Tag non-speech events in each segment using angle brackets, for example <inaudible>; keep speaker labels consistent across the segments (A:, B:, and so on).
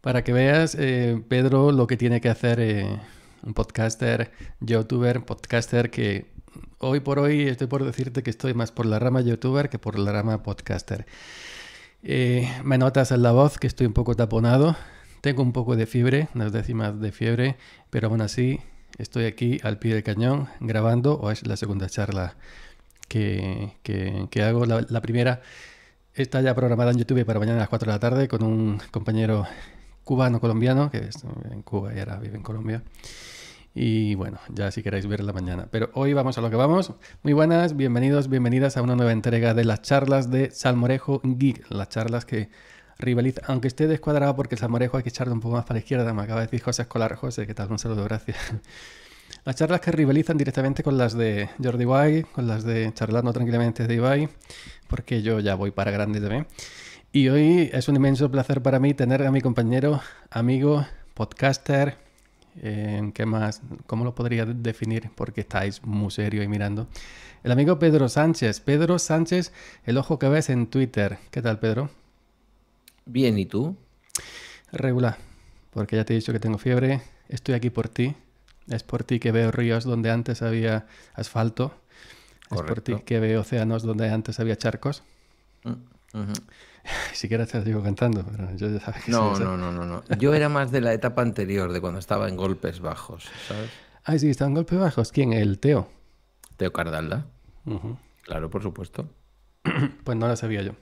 A: Para que veas, eh, Pedro, lo que tiene que hacer eh, un podcaster, youtuber, podcaster que hoy por hoy estoy por decirte que estoy más por la rama youtuber que por la rama podcaster. Eh, me notas en la voz que estoy un poco taponado, tengo un poco de fiebre, unas décimas de fiebre, pero aún así estoy aquí al pie del cañón grabando, o es la segunda charla que, que, hago. La, la primera está ya programada en YouTube para mañana a las 4 de la tarde con un compañero cubano-colombiano, que es en Cuba y ahora vive en Colombia. Y bueno, ya si queréis ver la mañana. Pero hoy vamos a lo que vamos. Muy buenas, bienvenidos, bienvenidas a una nueva entrega de las charlas de Salmorejo Geek. Las charlas que rivalizan, aunque esté descuadrado porque el Salmorejo hay que echarle un poco más para la izquierda. Me acaba de decir José Escolar. José, que tal? Un saludo, gracias. <laughs> Las charlas que rivalizan directamente con las de Jordi Guay, con las de Charlando Tranquilamente de Ibai, porque yo ya voy para grandes también. Y hoy es un inmenso placer para mí tener a mi compañero, amigo, podcaster, eh, ¿qué más? ¿Cómo lo podría definir? Porque estáis muy serio y mirando. El amigo Pedro Sánchez. Pedro Sánchez, el ojo que ves en Twitter. ¿Qué tal, Pedro? Bien, ¿y tú? Regular, porque ya te he dicho que tengo fiebre. Estoy aquí por ti. Es por ti que veo ríos donde antes había asfalto. Es por ti que veo océanos donde antes había charcos. Mm, <laughs> siquiera te lo digo cantando, pero yo ya sabes que no, no, no, no, no.
B: Yo era más de la etapa anterior, de cuando estaba en golpes bajos, ¿sabes? Ah,
A: sí, estaba en golpes bajos. ¿Quién? El Teo.
B: Teo Cardalda. Claro, por supuesto.
A: <clears throat> pues no lo sabía yo.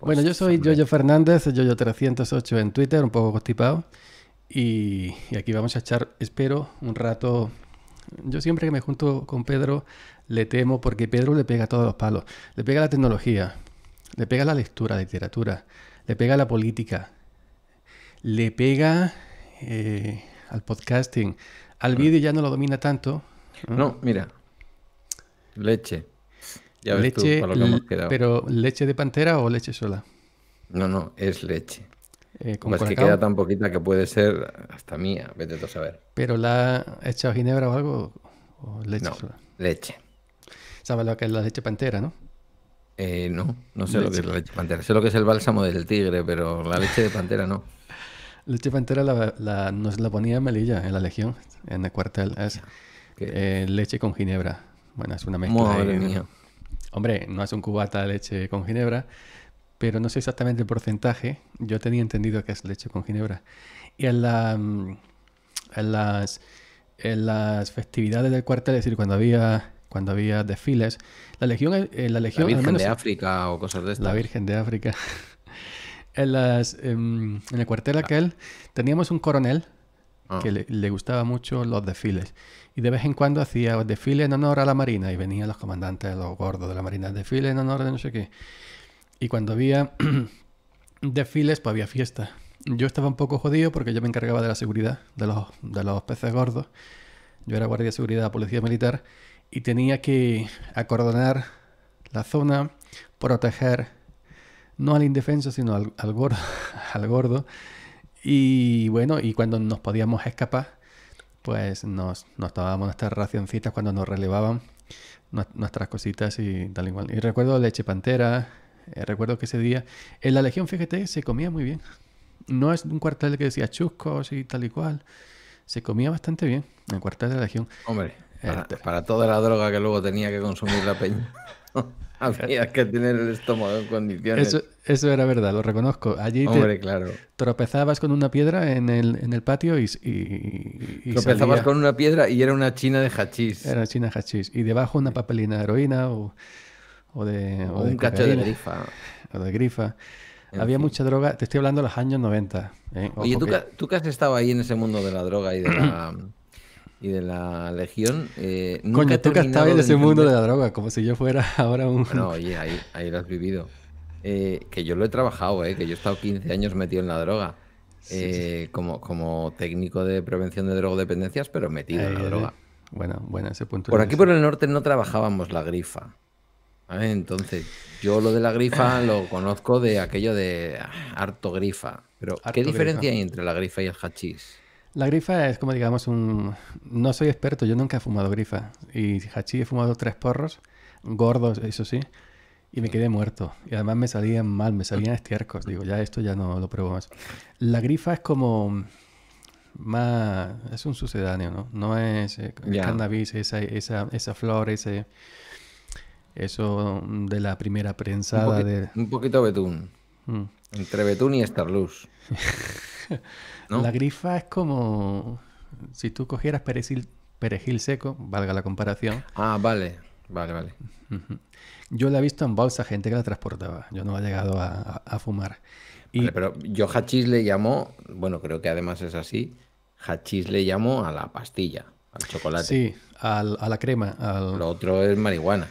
A: Pues bueno, yo soy Jojo Fernández, Yoyo308 en Twitter, un poco constipado. Y, y aquí vamos a echar, espero, un rato. Yo siempre que me junto con Pedro le temo porque Pedro le pega todos los palos. Le pega la tecnología, le pega la lectura, la literatura, le pega la política, le pega eh, al podcasting. Al vídeo ya no lo domina tanto. No,
B: mira. Leche. Ya ves leche, tú lo que hemos quedado.
A: Pero leche de pantera o leche sola.
B: No, no, es leche. Eh, que queda tan poquita que puede ser hasta mía, vete tú a saber.
A: ¿Pero la hecha echado ginebra o algo? leche no, Leche. ¿Sabes lo que es la leche pantera, no?
B: Eh, no, no sé lo que es la leche pantera. Sé lo que es el bálsamo del tigre, pero la leche de pantera no.
A: leche pantera nos la ponía Melilla en la Legión, en el cuartel. Es eh, leche con ginebra. Bueno, es una mezcla. de... Hombre, no es un cubata de leche con ginebra, pero no sé exactamente el porcentaje. Yo tenía entendido que es leche con ginebra. Y en, la, mm, las, en las festividades del cuartel, es decir, cuando había cuando había desfiles. La Legión... Eh, eh, la, legión Virgen de África
B: o cosas de La
A: Virgen de África. <laughs> Em, en, el cuartel aquel teníamos un coronel ah. que le, gustaba mucho los desfiles. Y de vez en cuando hacía desfiles en honor a la Marina y venían los comandantes, los gordos de la Marina, desfiles en honor de no sé qué. Y cuando había <clears throat> desfiles, pues había fiesta. Yo estaba un poco jodido porque yo me encargaba de la seguridad de los, peces gordos. Yo era guardia de seguridad policía militar y tenía que acordonar la zona, proteger no al indefenso, sino al, gordo, <laughs> al gordo. Y bueno, y cuando nos podíamos escapar, pues nos, nos tomábamos nuestras racioncitas cuando nos relevaban nuestras cositas y tal y cual. Y recuerdo leche pantera, eh, recuerdo que ese día en la Legión, fíjate, se comía muy bien. No es un cuartel que decía chuscos y tal y cual. Se comía bastante bien en el cuartel de la Legión.
B: Hombre. Este. Para, toda la droga que luego tenía que consumir la peña. <laughs> Había que tener el estómago en condiciones.
A: Eso, era verdad, lo reconozco. Allí tropezabas con una piedra en el, en el patio y, Tropezabas con una piedra y era una china de hachís. Era china de hachís. Y debajo una papelina de heroína o, de... un cacho de grifa. O de grifa. Había mucha droga. Te estoy hablando de los años 90. ¿eh? Oye, ¿tú
B: ¿tú que has estado ahí en ese mundo de la droga y de la... <clears throat> y de la Legión. Eh, nunca Coño, tú que en ese mundo de la
A: droga, como si yo fuera <laughs> ahora un. No, oye,
B: ahí, lo has vivido. Eh, que yo lo he trabajado, eh, que yo he estado 15 años metido en la droga. Eh, como, como técnico de prevención de drogodependencias, pero metido en la droga.
A: Bueno, bueno, ese punto. Por aquí por
B: el norte no trabajábamos la grifa. Entonces, yo lo de la grifa lo <laughs> conozco de aquello de ah, harto grifa. Pero, ¿qué diferencia hay entre la grifa y el hachís?
A: La grifa es como digamos un... No soy experto, yo nunca he fumado grifa. Y hachí he fumado tres porros, gordos, eso sí, y me quedé muerto. Y además me salían mal, me salían estiércoles. Digo, ya esto ya no lo pruebo más. La grifa es como... Más, es un sucedáneo, ¿no? No es eh, cannabis, esa, flor, ese... Eso de la primera prensada de...
B: Un poquito betún. Mm. Entre Betún y Star
A: <laughs> La grifa es como si tú cogieras perejil, perejil seco, valga la comparación. Ah, vale, vale, vale. Yo la he visto en bolsa, gente que la transportaba. Yo no he llegado a, fumar. pero yo hachís le llamó,
B: bueno, creo que además es así, hachís le llamó a la pastilla, al chocolate. Sí,
A: a la crema. Lo otro es marihuana.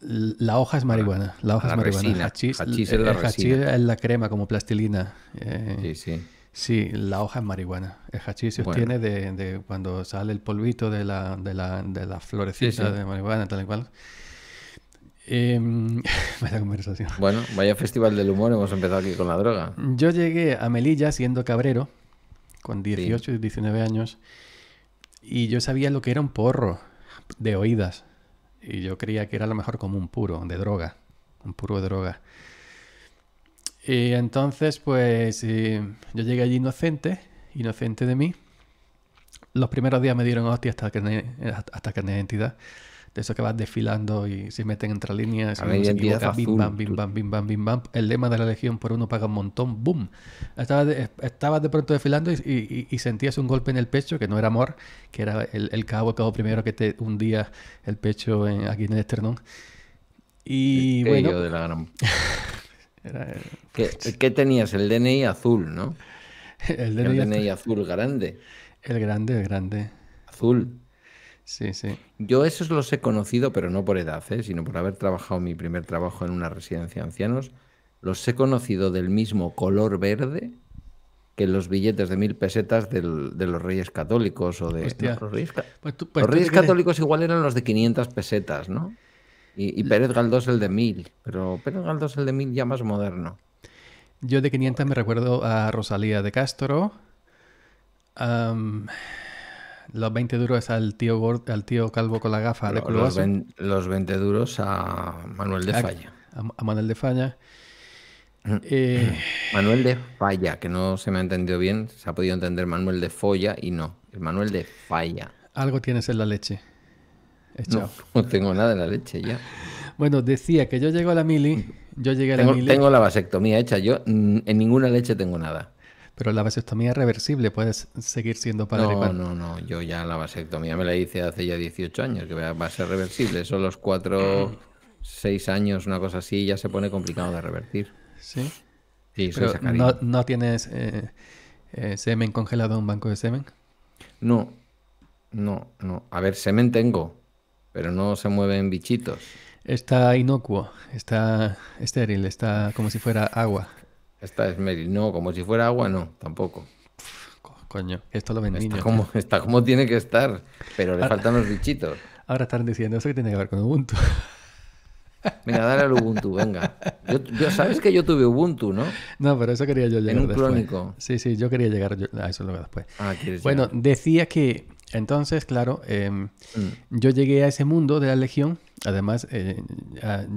A: La hoja es marihuana. La hoja es marihuana. Hachís, es la crema como plastilina. Eh, sí, sí. Sí, la hoja es marihuana. El hachís se obtiene de, cuando sale el polvito de la, de de florecita de marihuana, tal y cual. Em, <laughs> vaya conversación.
B: Bueno, vaya festival del humor, hemos empezado aquí con la droga.
A: Yo llegué a Melilla siendo cabrero, con 18 y 19 años, y yo sabía lo que era un porro de oídas. Y yo creía que era lo mejor como un puro de droga, un puro de droga. Y entonces, pues eh, yo llegué allí inocente, inocente de mí. Los primeros días me dieron hostia hasta que hasta que identidad de eso que vas desfilando y se meten entre líneas. y bim, bam, bam, bam, bam. El lema de la legión por uno paga un montón, boom. Estabas de, de pronto desfilando y, sentías un golpe en el pecho, que no era amor, que era el, cabo, cabo primero que te hundía el pecho aquí en el esternón. Y bueno.
B: <laughs> ¿Qué, tenías? El DNI azul, ¿no?
A: <laughs> el DNI azul grande. El grande, el grande. Azul.
B: Sí, sí. Yo esos los he conocido, pero no por edad, ¿eh? sino por haber trabajado mi primer trabajo en una residencia de ancianos. Los he conocido del mismo color verde que los billetes de mil pesetas de los reyes católicos o de... los reyes, pues pues los reyes católicos igual eran los de 500 pesetas, ¿no? Y, Pérez Galdós el de mil, pero
A: Pérez Galdós el de mil ya más moderno. Yo de 500 me recuerdo a Rosalía de Castro. Los 20 duros al tío, al tío Calvo con la gafa de los,
B: los, 20 duros a Manuel de Falla.
A: A, Manuel de Falla. Mm. Eh,
B: <clears throat> Manuel de Falla, que no se me ha entendido bien. Se ha podido entender Manuel de Folla y no. El Manuel de Falla.
A: Algo tienes en la leche. <laughs>
B: No, tengo nada en la leche ya.
A: Bueno, decía que yo llego a la mili. Yo llegué a la mili. Tengo la vasectomía hecha. Yo mm, en ninguna leche tengo nada. Pero la vasectomía reversible puedes seguir siendo padre. No, padre. no,
B: no. Yo ya la vasectomía me la hice hace ya 18 años, que va a ser reversible. Son los 4, 6 años, una cosa así, ya se pone complicado de revertir. Sí. Sí,
A: no, tienes eh, eh, semen congelado en un banco de semen?
B: No, no, no. A ver, semen tengo, pero no se mueven bichitos.
A: Está inocuo, está estéril, está como si fuera agua.
B: Esta es Meryl. No, como si fuera agua, no, tampoco. Coño, esto lo ven está Como, está como tiene que estar, pero le faltan los bichitos.
A: Ahora están diciendo eso que tiene que ver con Ubuntu. <laughs>
B: Mira, dale al Ubuntu, venga. Yo, sabes que yo tuve Ubuntu, ¿no?
A: No, pero eso quería yo llegar En un después. Sí, sí, yo quería llegar a eso luego después. Ah, bueno, llegar? decía que entonces, claro, em, mm. yo llegué a ese mundo de la Legión. Además, eh,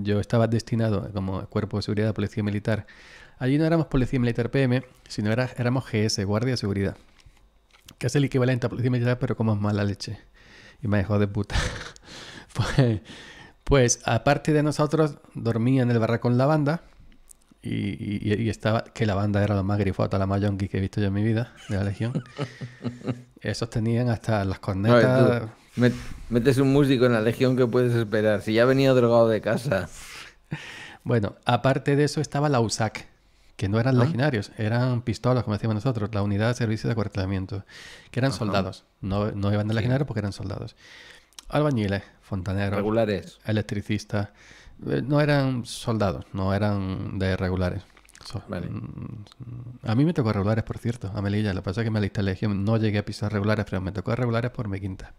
A: yo estaba destinado como cuerpo de seguridad de policía militar Allí no éramos policía militar PM, sino éramos GS, Guardia de Seguridad. Que es el equivalente a policía militar, pero como es mala leche. Y me dejó de puta. <laughs> pues, aparte de nosotros, dormía en el barracón la banda. Y, estaba, que la banda era la más grifota, la más yonki que he visto yo en mi vida, de la Legión. <laughs> Esos tenían hasta las cornetas.
B: metes un músico en la Legión que puedes esperar, si ya venía drogado de casa.
A: Bueno, aparte de eso estaba la USAC, que no eran legionarios, eran pistolas, como decíamos nosotros, la unidad de servicio de acuartelamiento, que eran soldados, no, iban de legionarios porque eran soldados. Albañiles, fontaneros, regulares, electricistas, eh, no eran soldados, no eran de regulares. Mm, a mí me tocó regulares, por cierto, a Melilla. Lo que pasa es que me alisté a Legión, no llegué a pisar regulares, pero me tocó regulares por mi quinta.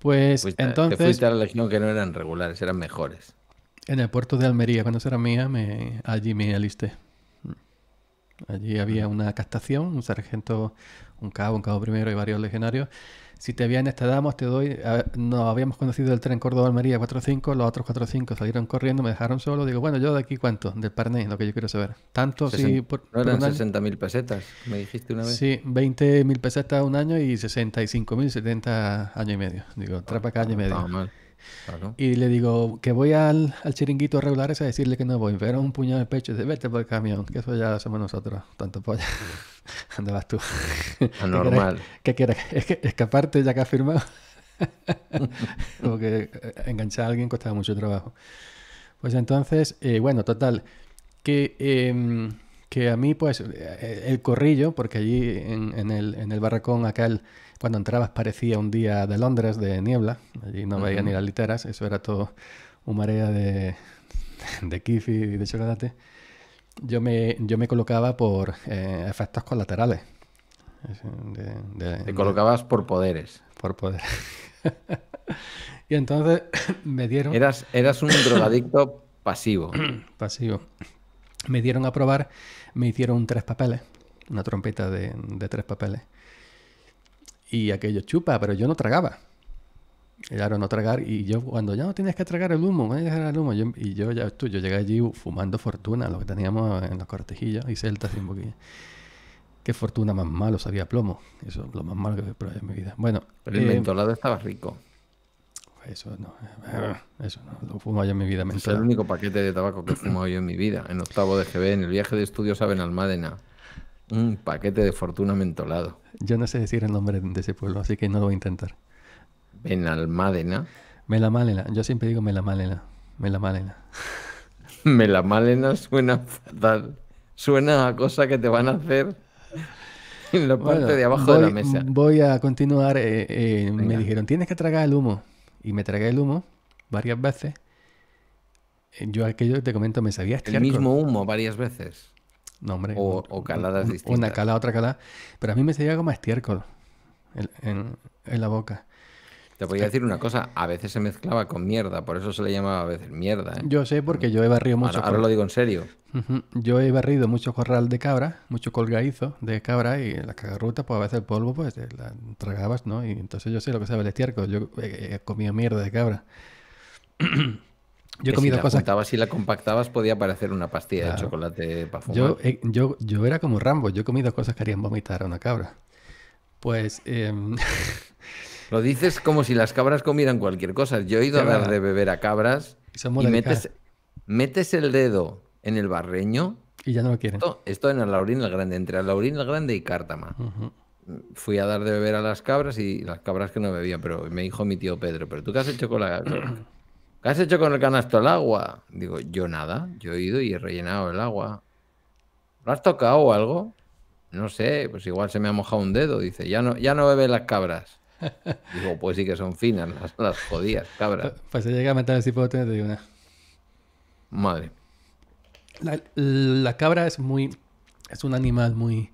A: Pues entonces. Te fuiste
B: a la Legión que no eran regulares, eran mejores.
A: En el puerto de Almería, cuando era mía, me, allí me alisté. Mm. Allí había una castación, un sargento, un cabo, un cabo primero y varios legionarios. Si te vienes esta damos, te doy. No nos habíamos conocido del tren Córdoba-Almería 4-5, los otros 4-5 salieron corriendo, me dejaron solo. Digo, bueno, yo de aquí cuánto, del Parné, lo que yo quiero saber. Tanto ¿Sí? no eran
B: mil pesetas, me dijiste una vez. Sí,
A: mil pesetas un año y 65 mil 70 año y medio. Digo, trapa cada año y medio. Y le digo que voy al, chiringuito regular es a decirle que no voy, pero un puñado de pecho y dice, vete por el camión, que eso ya somos nosotros, tanto polla. <laughs> ¿Dónde vas tú? <laughs> Anormal. ¿Qué quieres? <laughs> escaparte ya que has firmado. que eh, enganchar a alguien costaba mucho trabajo. Pues entonces, eh, bueno, total, que, em, que a mí pues eh, el corrillo, porque allí en, el, en el barracón acá el cuando entrabas parecía un día de Londres de niebla, allí no veían veía ni las literas, eso era todo una marea de, de kiff y de chocolate. Yo me, yo me colocaba por eh, efectos colaterales.
B: Te colocabas por poderes. Por poderes.
A: <laughs> y entonces <coughs> me dieron... Eras, eras un drogadicto pasivo. <coughs> pasivo. Me dieron a probar, me hicieron tres papeles, una trompeta de, de tres papeles. Y aquello chupa, pero yo no tragaba. Claro, no tragar. Y yo, cuando ya no tienes que tragar el humo, no dejar el humo. Yo, y yo, ya, tú, yo llegué allí fumando fortuna, lo que teníamos en los cortejillos y celtas un Qué fortuna más malo, sabía plomo. Eso es lo más malo que he probado en mi vida. Bueno. Pero el eh, mentolado estaba rico. Eso no. Eh, eso no. Lo fumo yo en mi vida. Mentolado. Es el único paquete de
B: tabaco que he yo en mi vida. En octavo de GB, en el viaje de estudios a Benalmádena. Un
A: paquete de fortuna mentolado. Yo no sé decir el nombre de ese pueblo, así que no lo voy a intentar. Benalmádena. malena Yo siempre digo malena Melamalena.
B: <laughs> malena suena fatal. Suena a cosa que te van a hacer
A: en la parte de abajo de la mesa. Voy a continuar. Eh, eh, me dijeron, tienes que tragar el humo. Y me tragué el humo varias veces. Eh, yo aquello que te comento me sabía estiércol. El mismo
B: humo varias veces.
A: O, caladas distintas. Una cala otra cala Pero a mí me salía como estiércol en, la boca.
B: Te podía decir una cosa, a veces se mezclaba con mierda, por eso se le llamaba a veces mierda. ¿eh? Yo
A: sé porque yo he barrido mucho. Ahora, lo digo en serio. Yo he barrido mucho corral de cabra, mucho colgaizo de cabra y la cagarruta, pues a veces el polvo, pues la tragabas, ¿no? Y entonces yo sé lo que sabe el estiércol. Yo eh, eh, comía comido mierda de cabra. <clears throat> Yo he comido si la cosas.
B: Juntabas la compactabas, podía parecer una pastilla de chocolate para
A: eh, Yo, yo, era como Rambo, yo he comido cosas que harían vomitar a una cabra. Pues.
B: Em, <laughs> lo dices como si las cabras comieran cualquier cosa. Yo he ido a dar de beber a cabras y, metes, el dedo en el barreño. Y ya no lo quieren. Esto, en el Laurín el Grande, entre el Laurín el Grande y Cártama. fui a dar de beber a las cabras y las cabras que no bebían, pero me dijo mi tío Pedro, pero tú qué has hecho con la <clears throat> ¿Qué has hecho con el canasto el agua? Digo, yo nada, yo he ido y he rellenado el agua. ¿Lo has tocado o algo? No sé, pues igual se me ha mojado un dedo. Dice, ya no, ya no bebe las cabras. <laughs> Digo, pues sí que son finas las, las jodidas cabras. Pues,
A: pues se llega a meter así puedo una. Madre. La, la cabra es muy. Es un animal muy.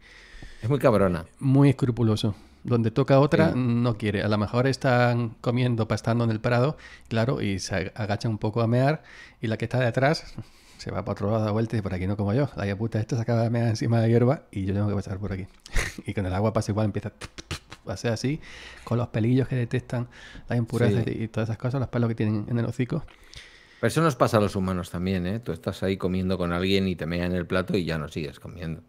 A: Es muy cabrona. Muy escrupuloso donde toca otra no quiere. A lo mejor están comiendo, pastando en el prado, claro, y se agacha un poco a mear, y la que está de atrás se va para otro lado, da vuelta y por aquí no como yo. La puta esta se acaba de mear encima de hierba y yo tengo que pasar por aquí. <laughs> y con el agua pasa igual, empieza a ser así, con los pelillos que detectan las impurezas y todas esas cosas, los pelos que tienen en el hocico.
B: Pero eso nos pasa a los humanos también, ¿eh? Tú estás ahí comiendo con alguien y te mea en el plato y ya no sigues comiendo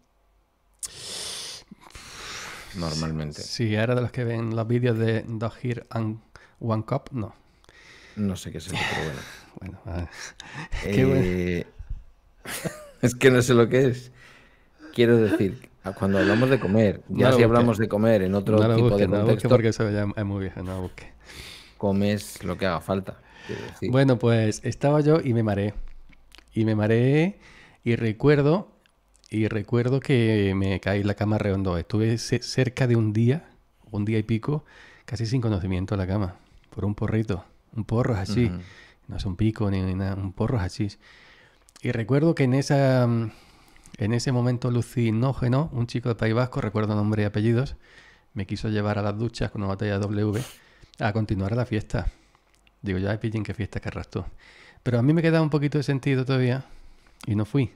B: normalmente.
A: Sí, era de los que ven los vídeos de dahir Here and One Cup, no. No sé qué es pero bueno. <laughs> bueno, <laughs>
B: eh, <laughs> es que no sé lo que es. Quiero decir, cuando hablamos de
A: comer, ya si hablamos de comer en otro tipo de contexto. No porque eso ya es muy viejo, no Comes lo que haga falta. Bueno, pues estaba yo y me mareé. Y me mareé y recuerdo y recuerdo que me caí en la cama redondo. Estuve cerca de un día, un día y pico, casi sin conocimiento en la cama, por un porrito, un porro así. No es un pico ni, nada, un porro así. Y recuerdo que en esa en ese momento Lucinógeno, un chico de País Vasco, recuerdo nombre y apellidos, me quiso llevar a las duchas con una batalla W a continuar la fiesta. Digo, ya pillín qué fiesta que arrastró. Pero a mí me quedaba un poquito de sentido todavía y no fui.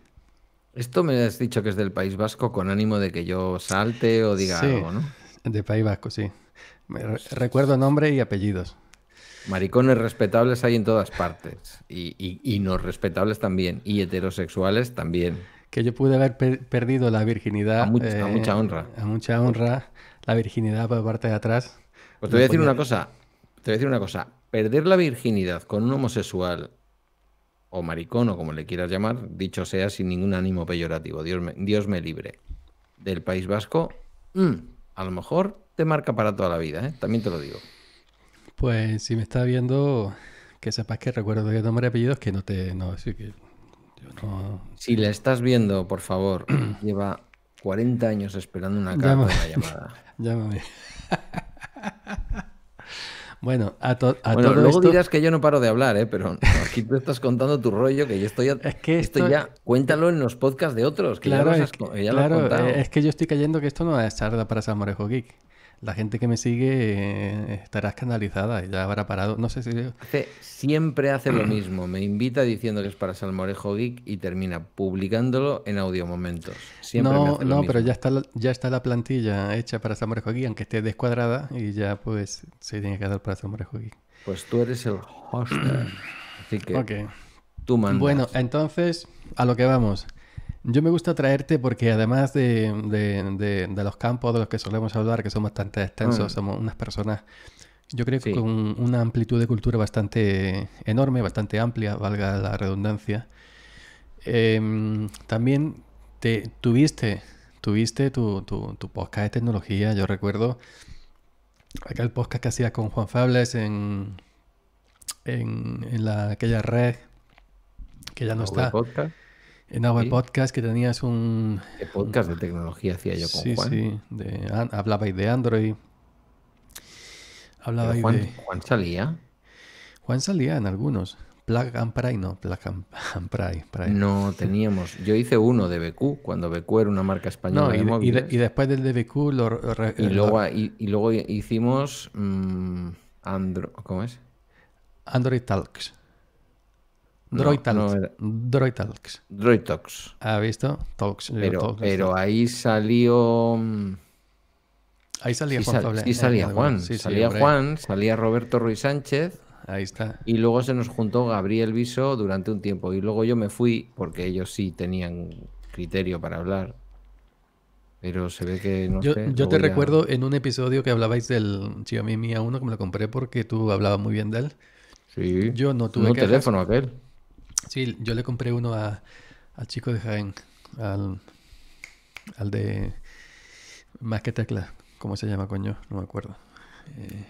A: Esto me has dicho que es del País Vasco con ánimo de que yo
B: salte o diga algo, ¿no?
A: De País Vasco, sí. recuerdo nombre y apellidos.
B: Maricones respetables hay en todas partes. Y, no respetables también.
A: Y heterosexuales también. Que yo pude haber perdido la virginidad. A, eh, mucha honra. A mucha honra. La virginidad por parte de atrás. Pues te voy a decir una cosa. Te voy a
B: decir una cosa. Perder la virginidad con un homosexual o maricón o como le quieras llamar, dicho sea sin ningún ánimo peyorativo, Dios me, Dios me libre, del País Vasco, mm, a lo mejor te marca para toda la vida, ¿eh? también te lo digo.
A: Pues si me estás viendo, que sepas que recuerdo que nombre y apellidos que no te... No,
B: Si le estás viendo, por favor, <clears throat> lleva 40 años esperando
A: una llamada. <laughs> Llámame. <laughs> Bueno, a, todos a todo luego dirás
B: que yo no paro de hablar, ¿eh? pero aquí tú estás contando tu rollo, que yo estoy...
A: que esto... ya, cuéntalo en los
B: podcasts de otros, claro, es que, eh, Es
A: que yo estoy cayendo que esto no es charla para Morejo Geek la gente que me sigue eh, estará escandalizada y ya habrá parado. No sé si. siempre hace lo mismo. Me invita diciendo que es para Salmorejo
B: Geek y termina publicándolo en audio momentos. no, no, pero ya
A: está, la, ya está la plantilla hecha para Salmorejo Geek, aunque esté descuadrada y ya pues se tiene que dar para Salmorejo Geek. Pues tú eres el host. así que. Tú mandas. Bueno, entonces, a lo que vamos. Yo me gusta traerte porque además de, los campos de los que solemos hablar, que son bastante extensos, mm. somos unas personas, yo creo que con una amplitud de cultura bastante enorme, bastante amplia, valga la redundancia. Em, también te, tuviste, tuviste tu, tu, podcast de tecnología, yo recuerdo aquel podcast que hacías con Juan Fables en, en, aquella red que ya no está. Podcast? En Apple Podcast que tenías un... podcast de tecnología hacía yo con Juan? Sí, sí. hablabais de Android. Hablabais de... ¿Juan salía? Juan salía en algunos. Plug and Pray, no. Plug and <laughs> Pray, No,
B: teníamos... Yo hice uno de BQ, cuando BQ era una marca española de y, móviles. Y,
A: después del de BQ lo... y,
B: luego, hicimos... Mm, Android...
A: ¿Cómo es? Android Talks. Droid
B: Talks. ¿Ha visto? Talks. Pero, este. ahí salió. Mm,
A: ahí salía Juan. Sal, eh, salía Juan. salía Juan,
B: salía Roberto Ruiz Sánchez. Ahí está. Y luego se nos juntó Gabriel Viso durante un tiempo. Y luego yo me fui, porque ellos sí tenían criterio para hablar. Pero se ve que
A: no Yo, te recuerdo en un episodio que hablabais del Xiaomi Mi A1, que me lo compré porque tú hablabas muy bien de él. Sí. Yo no tuve. Un el teléfono aquel. Sí, yo le compré uno al chico de Jaén, al, de más que teclas ¿cómo se llama, coño? No me acuerdo.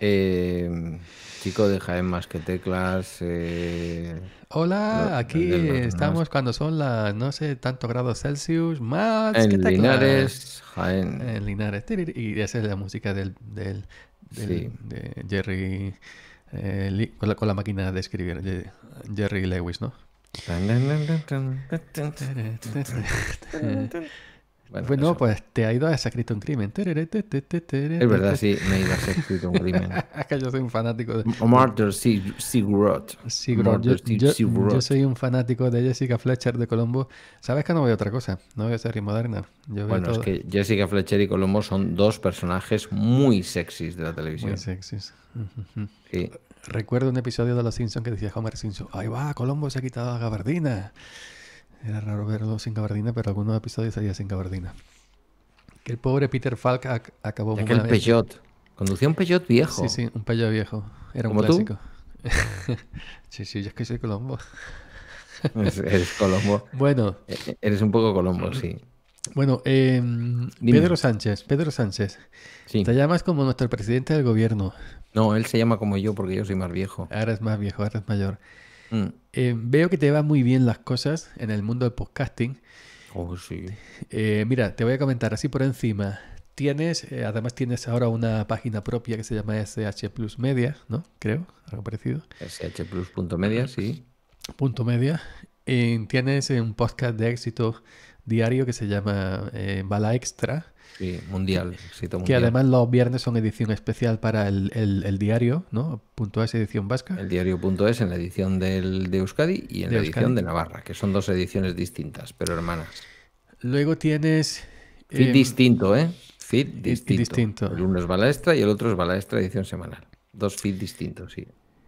B: Eh, em, chico de Jaén eh, más que teclas.
A: Hola, aquí estamos cuando son las no sé tantos grados Celsius más que teclas. Linares, Jaén. En Linares. Y esa es la música del, del, de Jerry eh, con, la, máquina de escribir, Jerry Lewis, ¿no? Bueno, pues te ha ido a cristo un crimen. Es verdad, sí, me ha ido a escrito un crimen. <laughs> es que yo soy un fanático
B: de. Martyr sí, Yo, yo,
A: soy un fanático de Jessica Fletcher de Colombo. Sabes que no voy a otra cosa, no voy a moderna. Yo bueno, es que
B: Jessica Fletcher y Colombo son dos personajes muy sexys de la televisión. Muy sexys. Sí.
A: Recuerdo un episodio de Los Simpsons que decía Homer Simpson, ahí va, Colombo se ha quitado la gabardina. Era raro verlo sin gabardina, pero algunos episodios salía sin gabardina. Que el pobre Peter Falk acabó... muy el Peugeot. Conducía un Peugeot viejo. Sí, sí, un Peugeot viejo. Era un clásico. <laughs> sí, sí, yo es que soy Colombo. eres
B: Colombo. Bueno. E, e, eres un poco Colombo, sí.
A: Bueno, em, Pedro Sánchez, Pedro Sánchez, sí. te llamas como nuestro presidente del gobierno, no, él se llama como yo porque yo soy más viejo. Ahora es más viejo, ahora es mayor. Mm. Eh, veo que te van muy bien las cosas en el mundo del podcasting. Oh, sí. Eh, mira, te voy a comentar así por encima. Tienes, eh, además tienes ahora una página propia que se llama SH Plus Media, ¿no? Creo, algo parecido.
B: media, sí.
A: Punto media. tienes un podcast de éxito diario que se llama Bala Extra
B: Sí, mundial, Que además
A: los viernes son edición especial para el, diario, ¿no? Punto
B: .es, edición vasca. El diario.es en la edición del, de Euskadi y en la edición de Navarra, que son dos ediciones distintas, pero hermanas.
A: Luego tienes... Fit em,
B: distinto, ¿eh? Fit distinto. El uno es Balaestra y el otro es Balaestra edición semanal. Dos fit distintos, sí.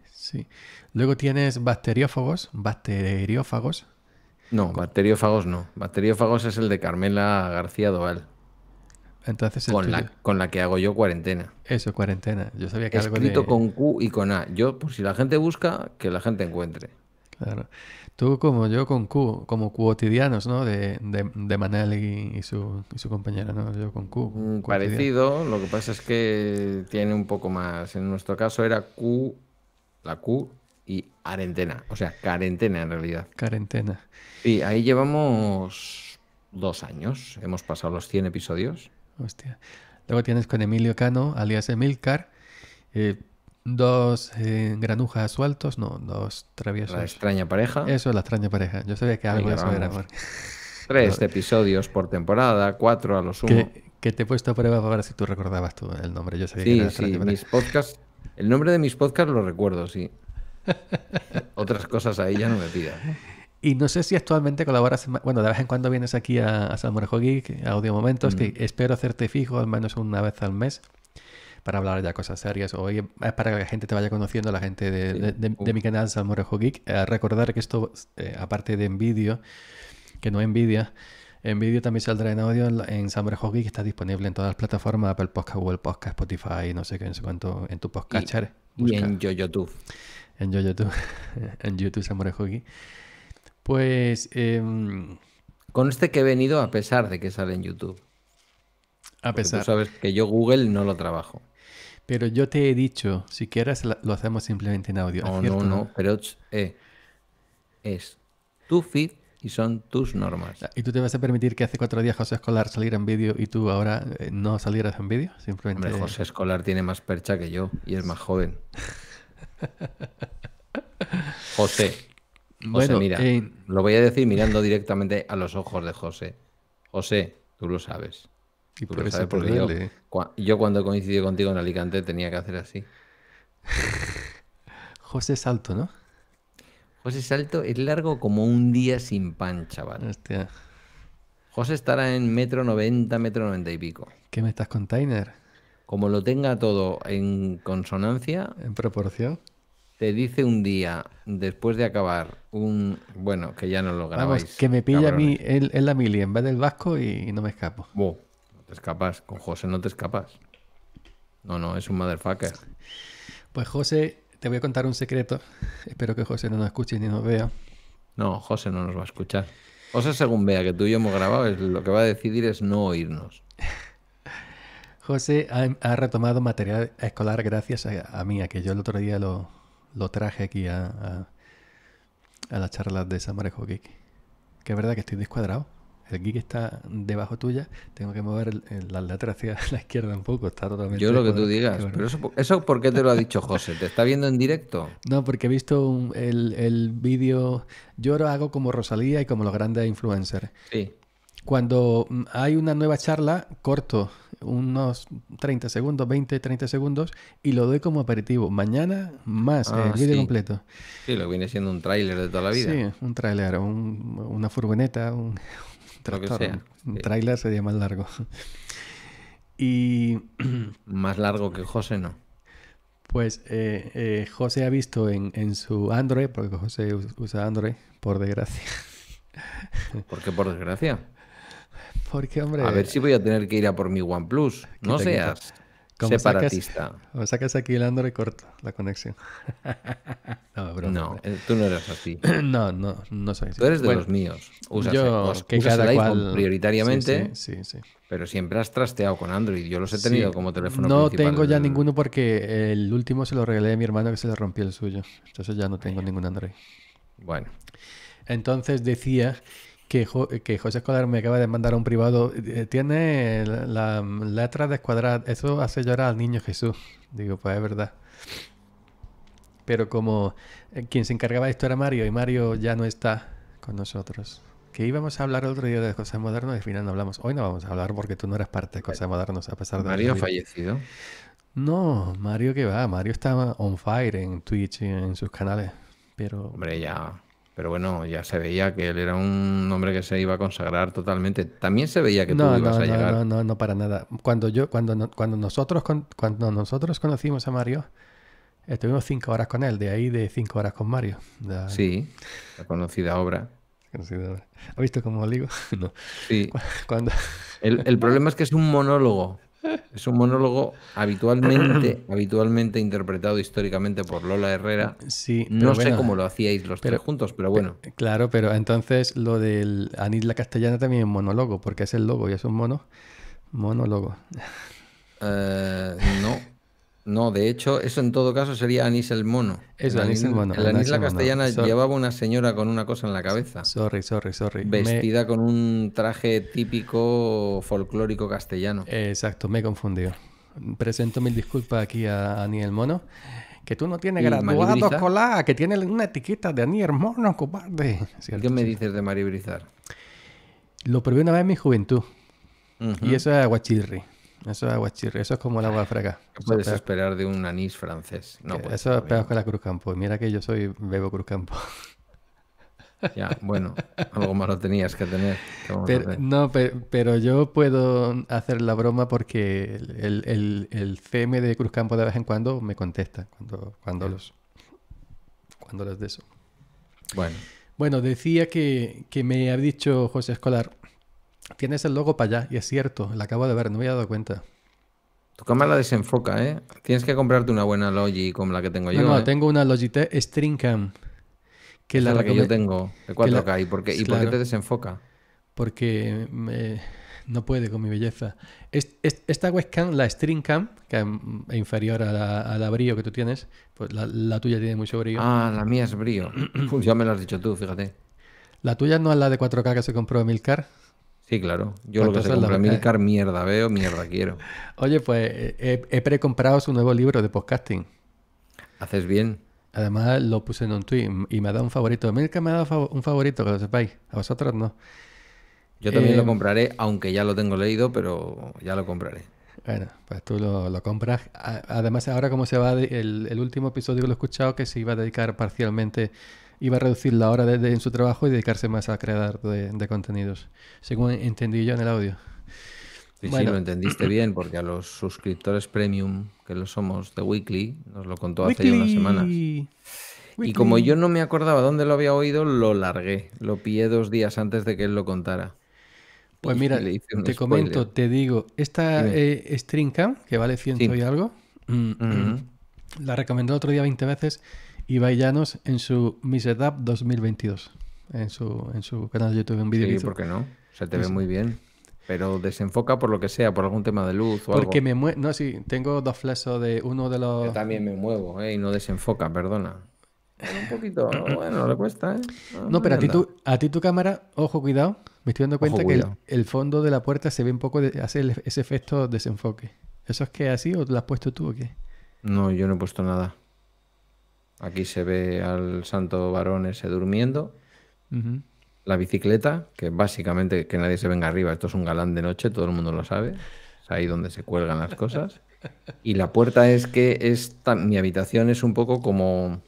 A: Sí. Luego tienes bacteriófagos, bacteriófagos.
B: No, bacteriófagos no. Bacteriófagos es el de Carmela García Doval. Entonces con, la, con la que hago yo cuarentena.
A: Eso, cuarentena. Yo sabía que Escrito Escrito con
B: Q y con A. Yo, por si la gente busca, que la gente encuentre.
A: Claro. Tú como yo con Q, como cuotidianos ¿no? De, de, Manel y, su, compañera, ¿no? Yo con Q. Mm, parecido,
B: lo que pasa es que tiene un poco más. En nuestro caso era Q, la Q y arentena. O sea, cuarentena en realidad.
A: Carentena.
B: Y ahí llevamos dos años. Hemos pasado los 100 episodios.
A: Luego tienes con Emilio Cano, alias Emilcar, eh, dos eh, granujas sueltos, no, dos traviesos. La extraña pareja. Eso es la extraña pareja. Yo sabía que algo amor. <laughs> Tres
B: episodios por temporada, cuatro a lo sumo.
A: Que, te he puesto a prueba para ver si tú recordabas el nombre. Yo sabía que era sí, mis podcasts. El nombre de mis podcasts lo
B: recuerdo, sí. <laughs> Otras cosas ahí ya no me pida.
A: Y no sé si actualmente colaboras, bueno, de vez en cuando vienes aquí a, a Salmorejo Geek, a Audio Momentos, que mm. espero hacerte fijo al menos una vez al mes para hablar ya cosas serias. o es para que la gente te vaya conociendo, la gente de, mi canal Salmorejo Geek. Eh, recordar que esto, eh, aparte de Envidio, que no envidia Nvidia, también saldrá en audio en, Samurai Salmorejo Geek, está disponible en todas las plataformas, Apple Podcast, Google Podcast, Spotify, no sé qué, en su cuánto, en tu podcast. Y, en YoYotube En YouTube, en YouTube <laughs> Salmorejo Geek. Pues.
B: Em, con este que he venido a pesar de que sale en YouTube. A pesar. tú sabes que yo Google no lo trabajo.
A: Pero yo te he dicho, si quieres lo hacemos simplemente en audio. No, no, no, pero eh, es tu feed y
B: son tus normas.
A: Ah, ¿Y tú te vas a permitir que hace cuatro días José Escolar saliera en vídeo y tú ahora eh, no salieras en vídeo? Simplemente... Hombre, José
B: Escolar tiene más percha que yo y es más joven. <laughs> José mira, eh, lo voy a decir mirando directamente a los ojos de José. José, tú lo sabes. Y por eso yo, yo, cuando coincidí contigo en Alicante tenía que hacer así.
A: <laughs> José Salto, ¿no?
B: José Salto es largo como un día sin pan, chaval. Hostia. José estará en metro 90, metro noventa y pico.
A: ¿Qué me estás container?
B: Como lo tenga todo en consonancia.
A: En proporción
B: te dice un día después de acabar un. Bueno, que ya no lo grabáis. que me pilla a mí
A: el, la mili en vez del vasco y no me escapo. no te escapas, con José no te escapas. No, no, es un motherfucker. Pues José, te voy a contar un secreto. Espero que José no nos escuche ni nos vea.
B: No, José no nos va a escuchar. José, según vea que tú y yo hemos grabado, lo que va a decidir es no oírnos.
A: <laughs> José ha, retomado material escolar gracias a, a mí, a que yo el otro día lo, lo traje aquí a, a, la charla de Samarejo Geek. Que es verdad que estoy descuadrado. El geek está debajo tuya. Tengo que mover las la letra hacia la izquierda un poco. Está totalmente. Yo lo que tú digas.
B: Pero eso, eso, ¿por qué te lo ha dicho José? ¿Te está viendo en directo?
A: No, porque he visto el, el vídeo. Yo lo hago como Rosalía y como los grandes influencers. Sí. Cuando hay una nueva charla, corto unos 30 segundos, 20, 30 segundos y lo doy como aperitivo. Mañana más ah, eh, el vídeo completo.
B: Sí, lo viene siendo un tráiler de toda la vida. Sí, un
A: tráiler, una furgoneta, un, <laughs> un tráiler sería más largo. <laughs> Y... <clears throat> Más largo que José, ¿no? Pues eh, eh, José ha visto en, en su Android, porque José usa Android, por desgracia.
B: <laughs> ¿Por qué por desgracia? hombre. A ver si voy a tener que ir a por mi OnePlus.
A: No seas separatista. o sacas aquí el Android corto la conexión. <laughs> no, eh, tú no eres así. <clears throat> no, no, no soy Tú eres de los míos. Usas, que cada cual... prioritariamente.
B: Sí, sí, Pero siempre has trasteado con Android.
A: Yo los he tenido como teléfono. No tengo ya ninguno porque el último se lo regalé a mi hermano que se le rompió el suyo. Entonces ya no tengo ningún Android. Bueno. Entonces decía que, José Escolar me acaba de mandar a un privado. Eh, tiene la, letra de escuadrón. Eso hace llorar al niño Jesús. Digo, pues es verdad. Pero como eh, quien se encargaba de esto era Mario y Mario ya no está con nosotros. Que íbamos a hablar otro día de cosas modernas y al final no hablamos. Hoy no vamos a hablar porque tú no eres parte de cosas modernas a pesar de... Mario fallecido. No, Mario que va. Mario está on fire en Twitch y en sus canales. Pero...
B: Hombre, ya pero bueno, ya se veía que él era un hombre que se iba a consagrar totalmente. También se veía que no, tú ibas a no, llegar. No,
A: no, no, para nada. Cuando yo, cuando, cuando nosotros, cuando nosotros conocimos a Mario, estuvimos cinco horas con él, de ahí de cinco horas con Mario.
B: Sí, la conocida obra. ¿Has
A: visto cómo lo digo?
B: <laughs> Sí. Cuando... El, el problema es que es un monólogo. Es un monólogo habitualmente, habitualmente interpretado históricamente por Lola Herrera. Sí, no sé cómo lo hacíais los tres juntos, pero bueno.
A: claro, pero entonces lo del Anís la Castellana también es monólogo, porque es el logo y es un mono. Monólogo.
B: Eh, no, no, de hecho, eso en todo caso sería anís el mono.
A: Eso, anís el mono. En la isla castellana llevaba
B: una señora con una cosa en la cabeza. Sorry, sorry, sorry. Vestida con un traje típico folclórico castellano. Exacto, me he
A: confundido. Presento mil disculpas aquí a Anís el mono. Que tú no tienes graduado Cola, que tiene una etiqueta de Anís el mono, compadre. ¿Qué me dices de Maribrizar? Lo probé una vez en mi juventud. Y eso es aguachirri. Eso es aguachirri, eso es como el agua fresca. <laughs> puedes
B: esperar de un anís francés? Eh, eso es peor que
A: la Cruz Campo. Mira que yo soy bebo Cruz Campo. <laughs> Ya, bueno,
B: algo más lo tenías que tener.
A: no, pero, yo puedo hacer la broma porque el, el, CM de Cruz Campo de vez en cuando me contesta cuando, cuando los cuando los de eso. Bueno. Bueno, decía que, que me ha dicho José Escolar Tienes el logo para allá, y es cierto, la acabo de ver, no me había dado cuenta.
B: Tu cámara desenfoca, ¿eh? Tienes que comprarte una buena Logi como la que tengo yo. No, ¿eh? tengo
A: una Logitech string Que la, es la que yo tengo, de 4K. ¿Y, por qué, te desenfoca? Porque no puede con mi belleza. esta webcam, la Stringcam, que es inferior a la, brillo que tú tienes, pues la, tuya tiene mucho brillo. Ah, la mía es
B: brillo. <clears throat> ya me lo has dicho tú, fíjate.
A: La tuya no es la de 4K que se compró Milcar. Sí, claro. Yo lo que se compra Milcar, mierda veo, mierda quiero. <laughs> Oye, pues he, precomprado su nuevo libro de podcasting. Haces bien. Además lo puse en un tweet y me ha dado un favorito. Milcar me ha dado un favorito, que lo sepáis. A vosotros no. Yo también lo eh,
B: compraré, aunque ya lo tengo leído, pero ya lo compraré.
A: Bueno, pues tú lo, compras. Además, ahora como se va, el, último episodio que lo he escuchado que se iba a dedicar parcialmente iba a reducir la hora en su trabajo y dedicarse más a crear de, contenidos, según entendí yo en el audio. Sí, lo entendiste
B: bien, porque a los suscriptores premium, que lo somos de Weekly, nos lo contó hace ya unas semanas. Y como yo no me acordaba dónde lo había oído, lo largué. Lo pillé dos días antes de que él lo contara. Pues mira, te comento,
A: te digo, esta eh, string Streamcam, que vale ciento y algo, mm, mm, la recomendó otro día 20 veces y Llanos en su Misetup 2022, en su, en su canal de YouTube, en vídeo. Sí, ¿por qué no? Se te ve muy
B: bien. Pero desenfoca por lo que sea, por algún tema de luz o algo. Porque
A: me muevo. No, sí, tengo dos flesos de uno de los. Yo también
B: me muevo, ¿eh? Y no desenfoca, perdona. un poquito, <clears throat> bueno, le cuesta, ¿eh? No, ah, pero a ti, tu,
A: a ti tu cámara, ojo, cuidado. Me estoy dando cuenta que el, fondo de la puerta se ve un poco, hace ese efecto desenfoque. ¿Eso es que así o lo has puesto tú o qué?
B: No, yo no he puesto nada. Aquí se ve al santo varón ese durmiendo. La bicicleta, que básicamente que nadie se venga arriba, esto es un galán de noche, todo el mundo lo sabe. Es ahí donde se cuelgan las cosas. Y la puerta es que esta, mi habitación es un poco como.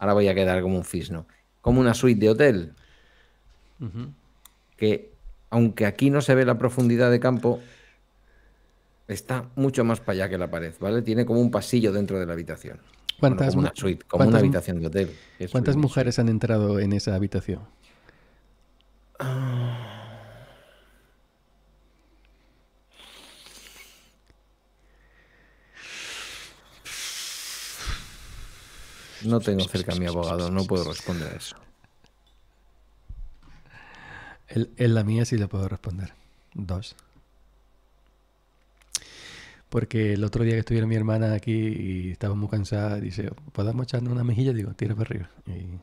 B: Ahora voy a quedar como un fisno. Como una suite de hotel. Que aunque aquí no se ve la profundidad de campo, está mucho más para allá que la pared, ¿vale? Tiene como un pasillo dentro de la habitación. ¿Cuántas, una habitación de hotel. ¿Cuántas
A: mujeres han entrado en esa habitación?
B: No tengo cerca a mi abogado, no puedo responder a eso.
A: En la mía sí le puedo responder. Dos. Porque el otro día que estuvieron mi hermana aquí y estaba muy cansada, dice, ¿podamos echarnos una mejilla? Digo, tira para arriba. Y,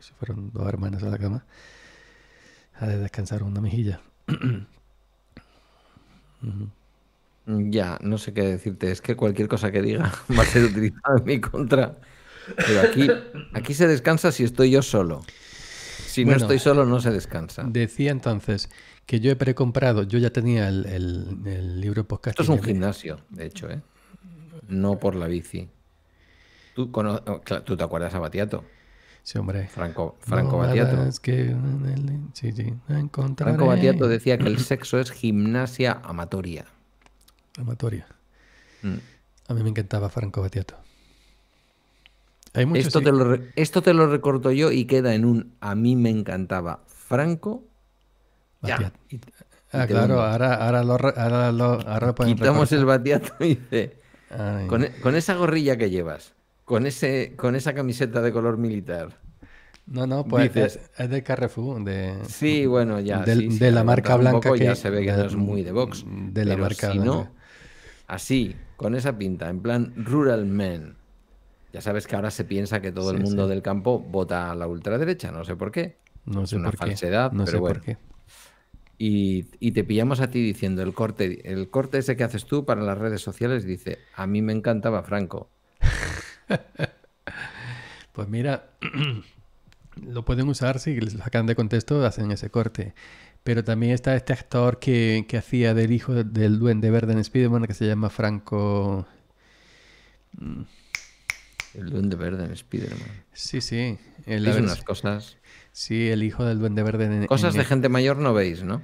A: se fueron dos hermanas a la cama a descansar una mejilla. <clears throat>
B: Ya, no sé qué decirte. Es que cualquier cosa que diga <laughs> va a ser utilizada en mi contra.
A: Pero aquí, aquí se descansa si estoy yo solo. Si no estoy solo, no se descansa. Decía entonces, que yo he precomprado. Yo ya tenía el, el, libro podcast. Esto es un
B: gimnasio, de hecho, ¿eh? No por la bici. ¿Tú, oh, ¿tú te acuerdas a Batiato? Sí, hombre. Franco, Franco Batiato.
A: sí, sí. Franco Batiato decía que el
B: sexo es gimnasia amatoria.
A: Amatoria. Mm. A mí me encantaba Franco Batiato.
B: esto, te lo, esto te lo recorto yo y queda en un a mí me encantaba Franco
A: Ah, claro, ahora, ahora, lo, ahora, lo, Quitamos el
B: batiato y <laughs> dice, e, con, esa gorrilla que llevas, con, ese, con esa camiseta de color militar.
A: No, no, pues dices, es, de Carrefour. De, sí,
B: bueno, ya. De, la marca blanca que. Ya se ve que eres muy de box. De la marca blanca. No, así, con esa pinta, en plan rural man. Ya sabes que ahora se piensa que todo el mundo del campo vota a la ultraderecha, no sé por qué. No sé por qué. No sé por qué. Y, te pillamos a ti diciendo el corte, el corte ese que haces tú para las redes sociales, dice, a mí me encantaba Franco.
A: <laughs> pues mira, <clears throat> lo pueden usar si les sacan de contexto, hacen ese corte. Pero también está este actor que, hacía del hijo del duende verde en spider que se llama Franco... Mm. El duende verde en spider Sí, sí. El, unas cosas. Sí, el hijo del duende verde. En, Cosas de gente
B: mayor no veis,
A: ¿no?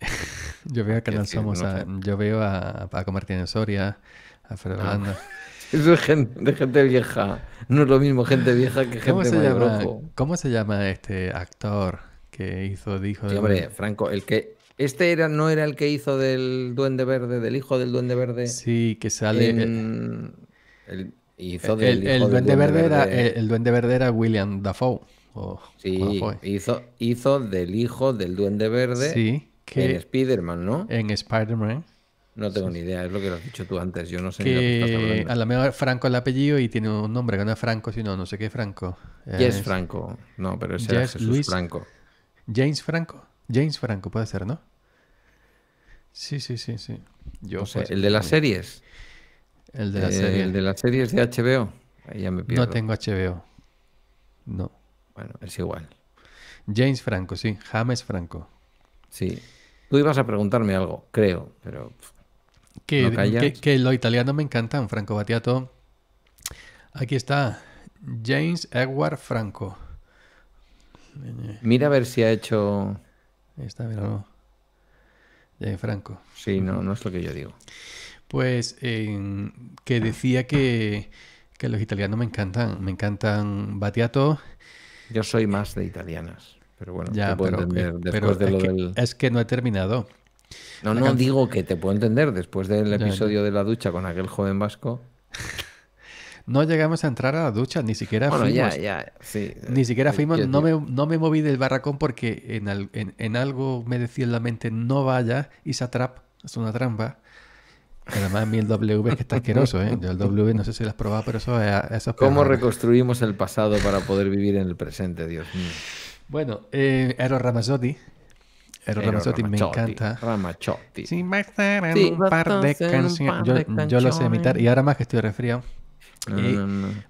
A: <laughs> Yo veo a, yo veo a Paco Martínez Soria, a Fernando. Ah, pues, <laughs> eso es gente, de gente vieja. No es lo
B: mismo gente vieja que gente ¿Cómo se llama,
A: ¿Cómo se llama este actor que hizo, dijo? hombre,
B: Franco, el que este era, no era el que hizo del Duende Verde, del hijo del Duende Verde. Sí, que sale.
A: El,
B: hizo Duende, Verde, Era, el,
A: Duende Verde era William Dafoe. sí, hizo, hizo del hijo
B: del Duende Verde. Sí en Spider-Man, ¿no?
A: En Spider-Man.
B: No tengo ni idea, es lo que lo has dicho tú antes, yo no sé ni lo A lo
A: mejor Franco el apellido y tiene un nombre, que no es Franco, sino no sé qué Franco. y es Franco, no, pero ese Franco. James Franco, James Franco puede ser, ¿no? Sí, sí, sí, sí. Yo sé, el de las eh, series. El de, las series de HBO. No tengo HBO. No. Bueno, es igual. James Franco, sí. James Franco. Sí. Tú ibas a preguntarme algo, creo, pero. Que, que, los italianos me encantan, Franco Battiato. Aquí está, James Edward Franco. Mira a ver si ha hecho. Está, no. James Franco. Sí, no, no es lo que yo digo. Pues que decía que, que los italianos me encantan. Me encantan Batiato. Yo soy más de italianas. Pero bueno, ya, puedo entender es Que, no he terminado. No, no, digo
B: que te puedo entender después del episodio
A: de la ducha con aquel joven vasco. <laughs> No llegamos a entrar a la ducha, ni siquiera fuimos. Ni siquiera eh, fuimos, no, Me, no, me, moví del barracón porque en, en, algo me decía en la mente, no vaya, y se atrapa, es una trampa. Además, a el W es que está asqueroso, ¿eh? Yo el W no sé si lo has probado, pero eso Eso ¿Cómo reconstruimos
B: el pasado para poder vivir en el presente, Dios mío?
A: Bueno, eh, Eros Ramazzotti. Eros Ramazzotti, me encanta. Ramazzotti. Sí, me a un par de canciones. Yo, lo sé imitar y ahora más que estoy resfriado.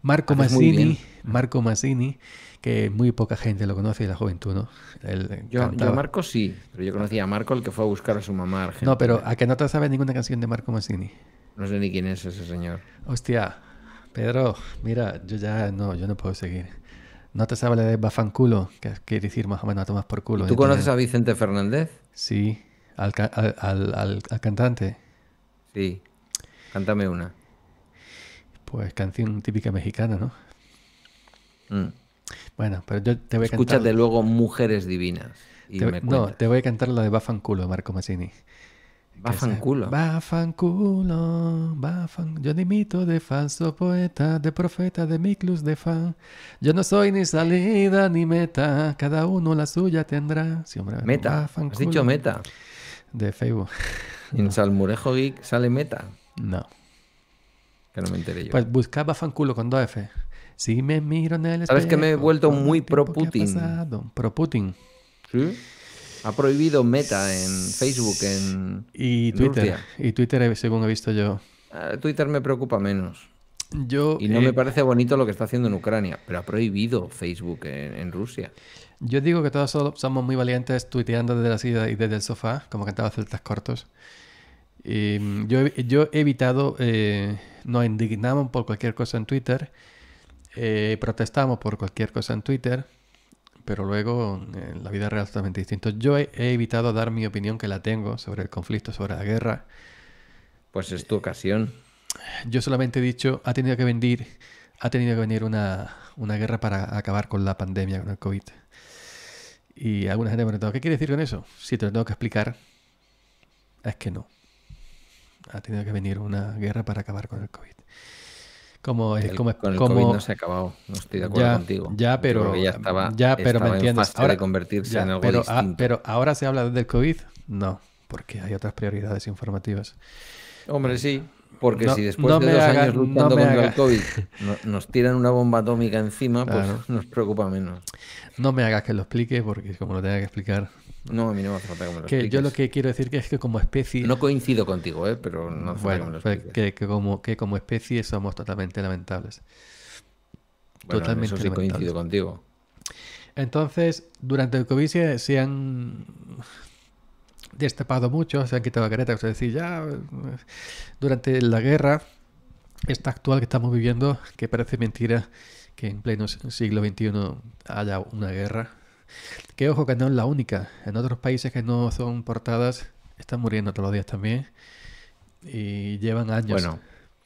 A: Marco Massini Marco Massini que muy poca gente lo conoce de la juventud, ¿no? Eh, yo, yo,
B: Marco sí, pero yo conocía a Marco el que fue a buscar a su mamá. No, pero
A: a que no te sabes ninguna canción de Marco Massini
B: No sé ni quién es ese señor.
A: Hostia, Pedro, mira, yo ya no, yo no puedo seguir. No te sabe la de Bafanculo, que quiere decir más o menos a Tomás por culo. ¿Tú conoces a Vicente Fernández? Sí, al, cantante. Sí,
B: cántame una.
A: Pues canción típica mexicana, ¿no? Mm. Bueno, pero yo te voy a Escúchate de
B: luego Mujeres Divinas. no,
A: te voy a cantar la de Bafanculo, Marco Massini. Bafanculo. Bafanculo, bafan. Yo mito de falso poeta, de profeta, de mi de fan. Yo no soy ni salida ni meta, cada uno la suya tendrá. meta, has dicho meta. De Facebook.
B: ¿En Salmurejo Geek sale meta?
A: No. Que no me enteré yo. Pues busca Bafanculo con dos F. Si me miro en el ¿Sabes que me he vuelto muy pro Putin? Pro Putin. ¿Sí?
B: Ha prohibido Meta
A: en Facebook, en. Rusia. Twitter. y Twitter, eh, según he visto yo.
B: Ah, Twitter me preocupa menos. Yo, y no me eh, parece bonito lo que está haciendo en Ucrania,
A: pero ha prohibido Facebook en, Rusia. Yo digo que todos somos muy valientes tuiteando desde la silla y desde el sofá, como cantaba Celtas Cortos. Mm, yo, he evitado, eh, nos indignamos por cualquier cosa en Twitter, protestamos por cualquier cosa en Twitter, pero luego en la vida real es totalmente distinto. Yo he, evitado dar mi opinión que la tengo sobre el conflicto, sobre la guerra. Pues
B: es tu ocasión.
A: Yo solamente he dicho, ha tenido que venir, ha tenido que venir una, una guerra para acabar con la pandemia, con el COVID. Y alguna gente me ha ¿qué quiere decir con eso? Si te lo tengo que explicar, es que no. Ha tenido que venir una guerra para acabar con el COVID como, como, con el COVID no se ha acabado, no estoy de acuerdo ya, contigo. Ya, pero ya estaba, ya, pero me entiendes. ahora, convertirse pero, ah, pero ahora se habla del COVID, no, porque hay otras prioridades informativas. Hombre,
B: sí, porque si después de dos años luchando contra el COVID
A: nos tiran una bomba atómica encima, pues nos
B: preocupa menos.
A: No me hagas que lo explique, porque como lo tenga que explicar,
B: no, a mí no me hace falta que me lo que Yo lo que
A: quiero decir que es que como especie... No coincido contigo, ¿eh? pero no fue pues que como, que como especie somos totalmente lamentables. totalmente coincido contigo. Entonces, durante el COVID se, han destapado mucho, se han quitado careta Es decir, ya durante la guerra, esta actual que estamos viviendo, que parece mentira que en pleno siglo XXI haya una guerra, que ojo que no es la única. En otros países que no son portadas están muriendo todos los días también y llevan años. Bueno,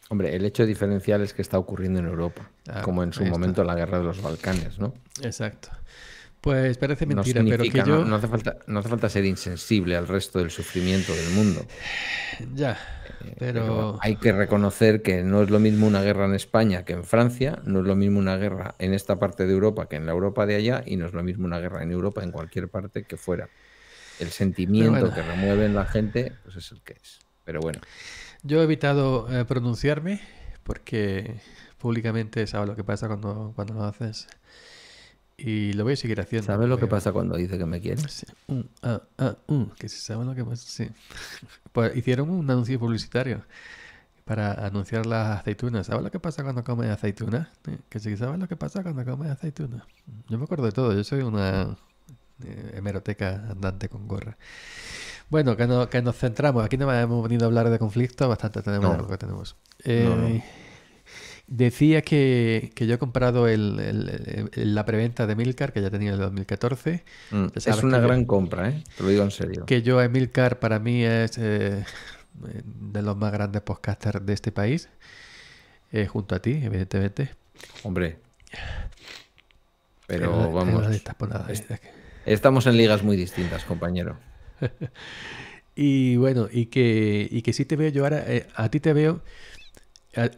B: hombre, el hecho diferencial es que está ocurriendo en Europa, ah, como en su momento la guerra de los Balcanes, ¿no?
A: Exacto. Pues parece mentira, pero que yo... no hace
B: falta ser insensible al resto del sufrimiento del mundo.
A: Ya, pero...
B: hay que reconocer que no es lo mismo una guerra en España que en Francia, no es lo mismo una guerra en esta parte de Europa que en la Europa de allá y no es lo mismo una guerra en Europa en cualquier parte que fuera. El sentimiento que remueve en la gente pues es el que es. Pero bueno.
A: Yo he evitado eh, pronunciarme porque públicamente sabes lo que pasa cuando, cuando lo haces. Y lo voy a seguir haciendo. ¿Sabes lo que pasa cuando dice que me quieres? Sí. Ah, ah, que se sabe lo que pasa. Sí. <laughs> pues hicieron un anuncio publicitario para anunciar las aceitunas. ¿Sabes lo que pasa cuando comes aceitunas? Que si sabes lo que pasa cuando comes aceitunas. Yo me acuerdo de todo. Yo soy una eh, hemeroteca andante con gorra. Bueno, que, no, que nos centramos. Aquí no hemos venido a hablar de conflicto. Bastante tenemos que tenemos. Eh, Decía que, yo he comprado la preventa de Milcar, que ya tenía el 2014. Mm, es una gran compra, ¿eh? te lo digo en serio. Que yo, eh, Milcar, para mí es eh, de los más grandes podcasters de este país, junto a ti, evidentemente.
B: Hombre. Pero, vamos. estamos en ligas muy distintas, compañero.
A: <laughs> y bueno, y que, y que sí te veo yo ahora, a ti te veo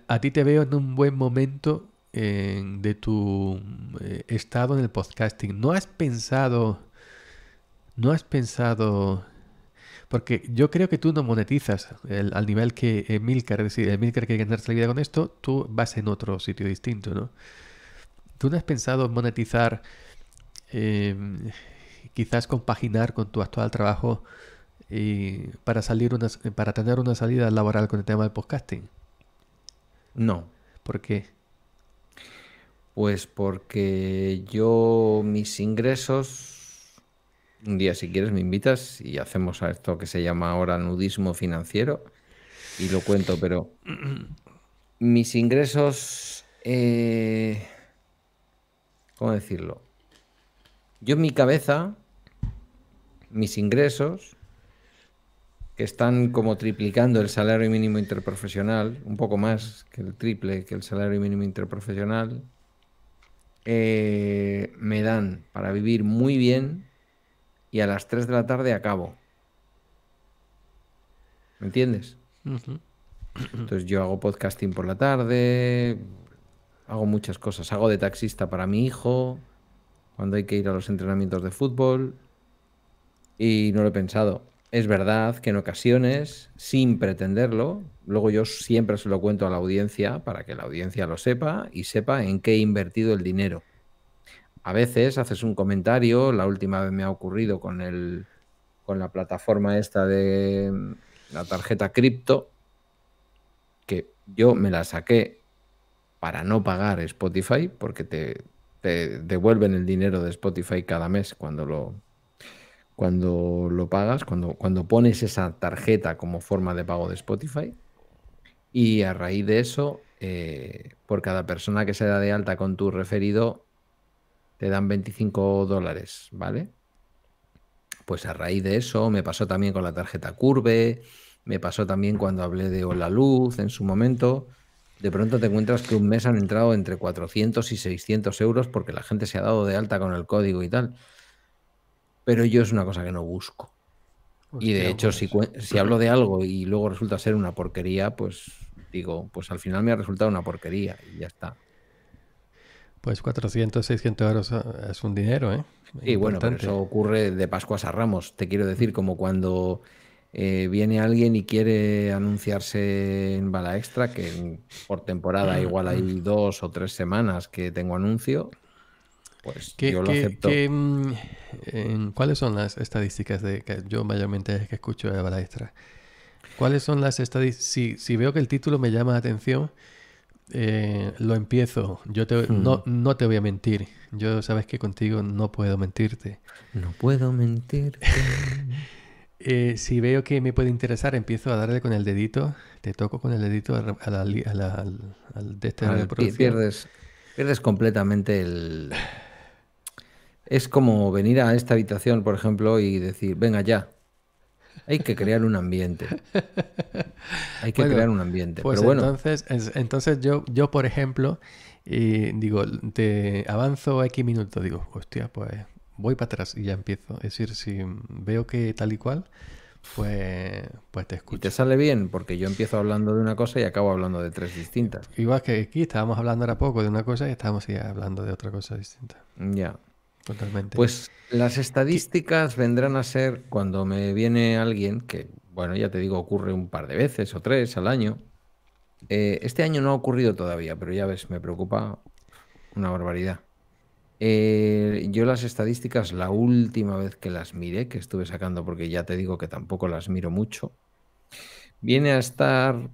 A: a, ti te veo en un buen momento de tu eh, estado en el podcasting. ¿No has pensado, no has pensado, porque yo creo que tú no monetizas al nivel que Emilcar, es decir, Emilcar quiere ganarse la vida con esto, tú vas en otro sitio distinto, ¿no? ¿Tú no has pensado monetizar, em, quizás compaginar con tu actual trabajo para salir una, para tener una salida laboral con el tema del podcasting? No. ¿Por qué?
B: Pues porque yo mis ingresos, un día si quieres me invitas y hacemos a esto que se llama ahora nudismo financiero y lo cuento, pero
C: <clears throat>
B: mis ingresos, eh, ¿cómo decirlo? Yo en mi cabeza, mis ingresos están como triplicando el salario mínimo interprofesional, un poco más que el triple que el salario mínimo interprofesional, eh, me dan para vivir muy bien y a las 3 de la tarde acabo. ¿Me entiendes? Entonces yo hago podcasting por la tarde, hago muchas cosas, hago de taxista para mi hijo, cuando hay que ir a los entrenamientos de fútbol, y no lo he pensado. Es verdad que en ocasiones, sin pretenderlo, luego yo siempre se lo cuento a la audiencia para que la audiencia lo sepa y sepa en qué he invertido el dinero. A veces haces un comentario, la última vez me ha ocurrido con, con la plataforma esta de mm, la tarjeta cripto, que yo me la saqué para no pagar Spotify, porque te, te devuelven el dinero de Spotify cada mes cuando lo, cuando lo pagas, cuando, cuando pones esa tarjeta como forma de pago de Spotify. Y a raíz de eso, eh, por cada persona que se da de alta con tu referido, te dan 25 dólares, ¿vale? Pues a raíz de eso, me pasó también con la tarjeta Curve, me pasó también cuando hablé de Hola Luz en su momento. De pronto te encuentras que un mes han entrado entre 400 y 600 euros porque la gente se ha dado de alta con el código y tal. Pero yo es una cosa que no busco. y de hecho, pues si, si hablo de algo y luego resulta ser una porquería, pues digo, pues al final me ha resultado una porquería y ya está.
A: Pues 400, 600 euros eh, es un dinero, ¿eh? Y bueno, eso
B: ocurre de Pascuas a Ramos. Te quiero decir, como cuando eh, viene alguien y quiere anunciarse en bala extra, que por temporada mm, igual mm. hay dos o tres semanas que tengo anuncio, pues yo mm,
A: ¿Cuáles son las estadísticas de que yo mayormente es que escucho de Balaestra? ¿Cuáles son las estadísticas? Si, veo que el título me llama la atención, eh, lo empiezo. Yo te, hmm. no, te voy a mentir. Yo sabes que contigo no puedo mentirte. No puedo mentir <laughs> eh, si veo que me puede interesar, empiezo a darle con el dedito. Te toco con el dedito al, de este ah, Pierdes,
B: pierdes completamente el, es como venir a esta habitación, por ejemplo, y decir, venga ya. Hay que crear un ambiente. <laughs> Hay que crear un ambiente. Pues entonces,
A: entonces yo, yo, por ejemplo, digo, te avanzo X minutos, digo, hostia, pues voy para atrás y ya empiezo. Es decir, si veo que tal y cual, pues, pues te escucho. Y te sale bien, porque yo empiezo hablando de una cosa y acabo hablando de tres distintas. Igual que aquí estábamos hablando ahora poco de una cosa y estábamos hablando de otra cosa distinta. Ya. Totalmente. Pues las estadísticas vendrán a ser
B: cuando me viene alguien, que bueno, ya te digo, ocurre un par de veces o tres al año. Eh, este año no ha ocurrido todavía, pero ya ves, me preocupa una barbaridad. Eh, yo las estadísticas, la última vez que las miré, que estuve sacando, porque ya te digo que tampoco las miro mucho, viene a estar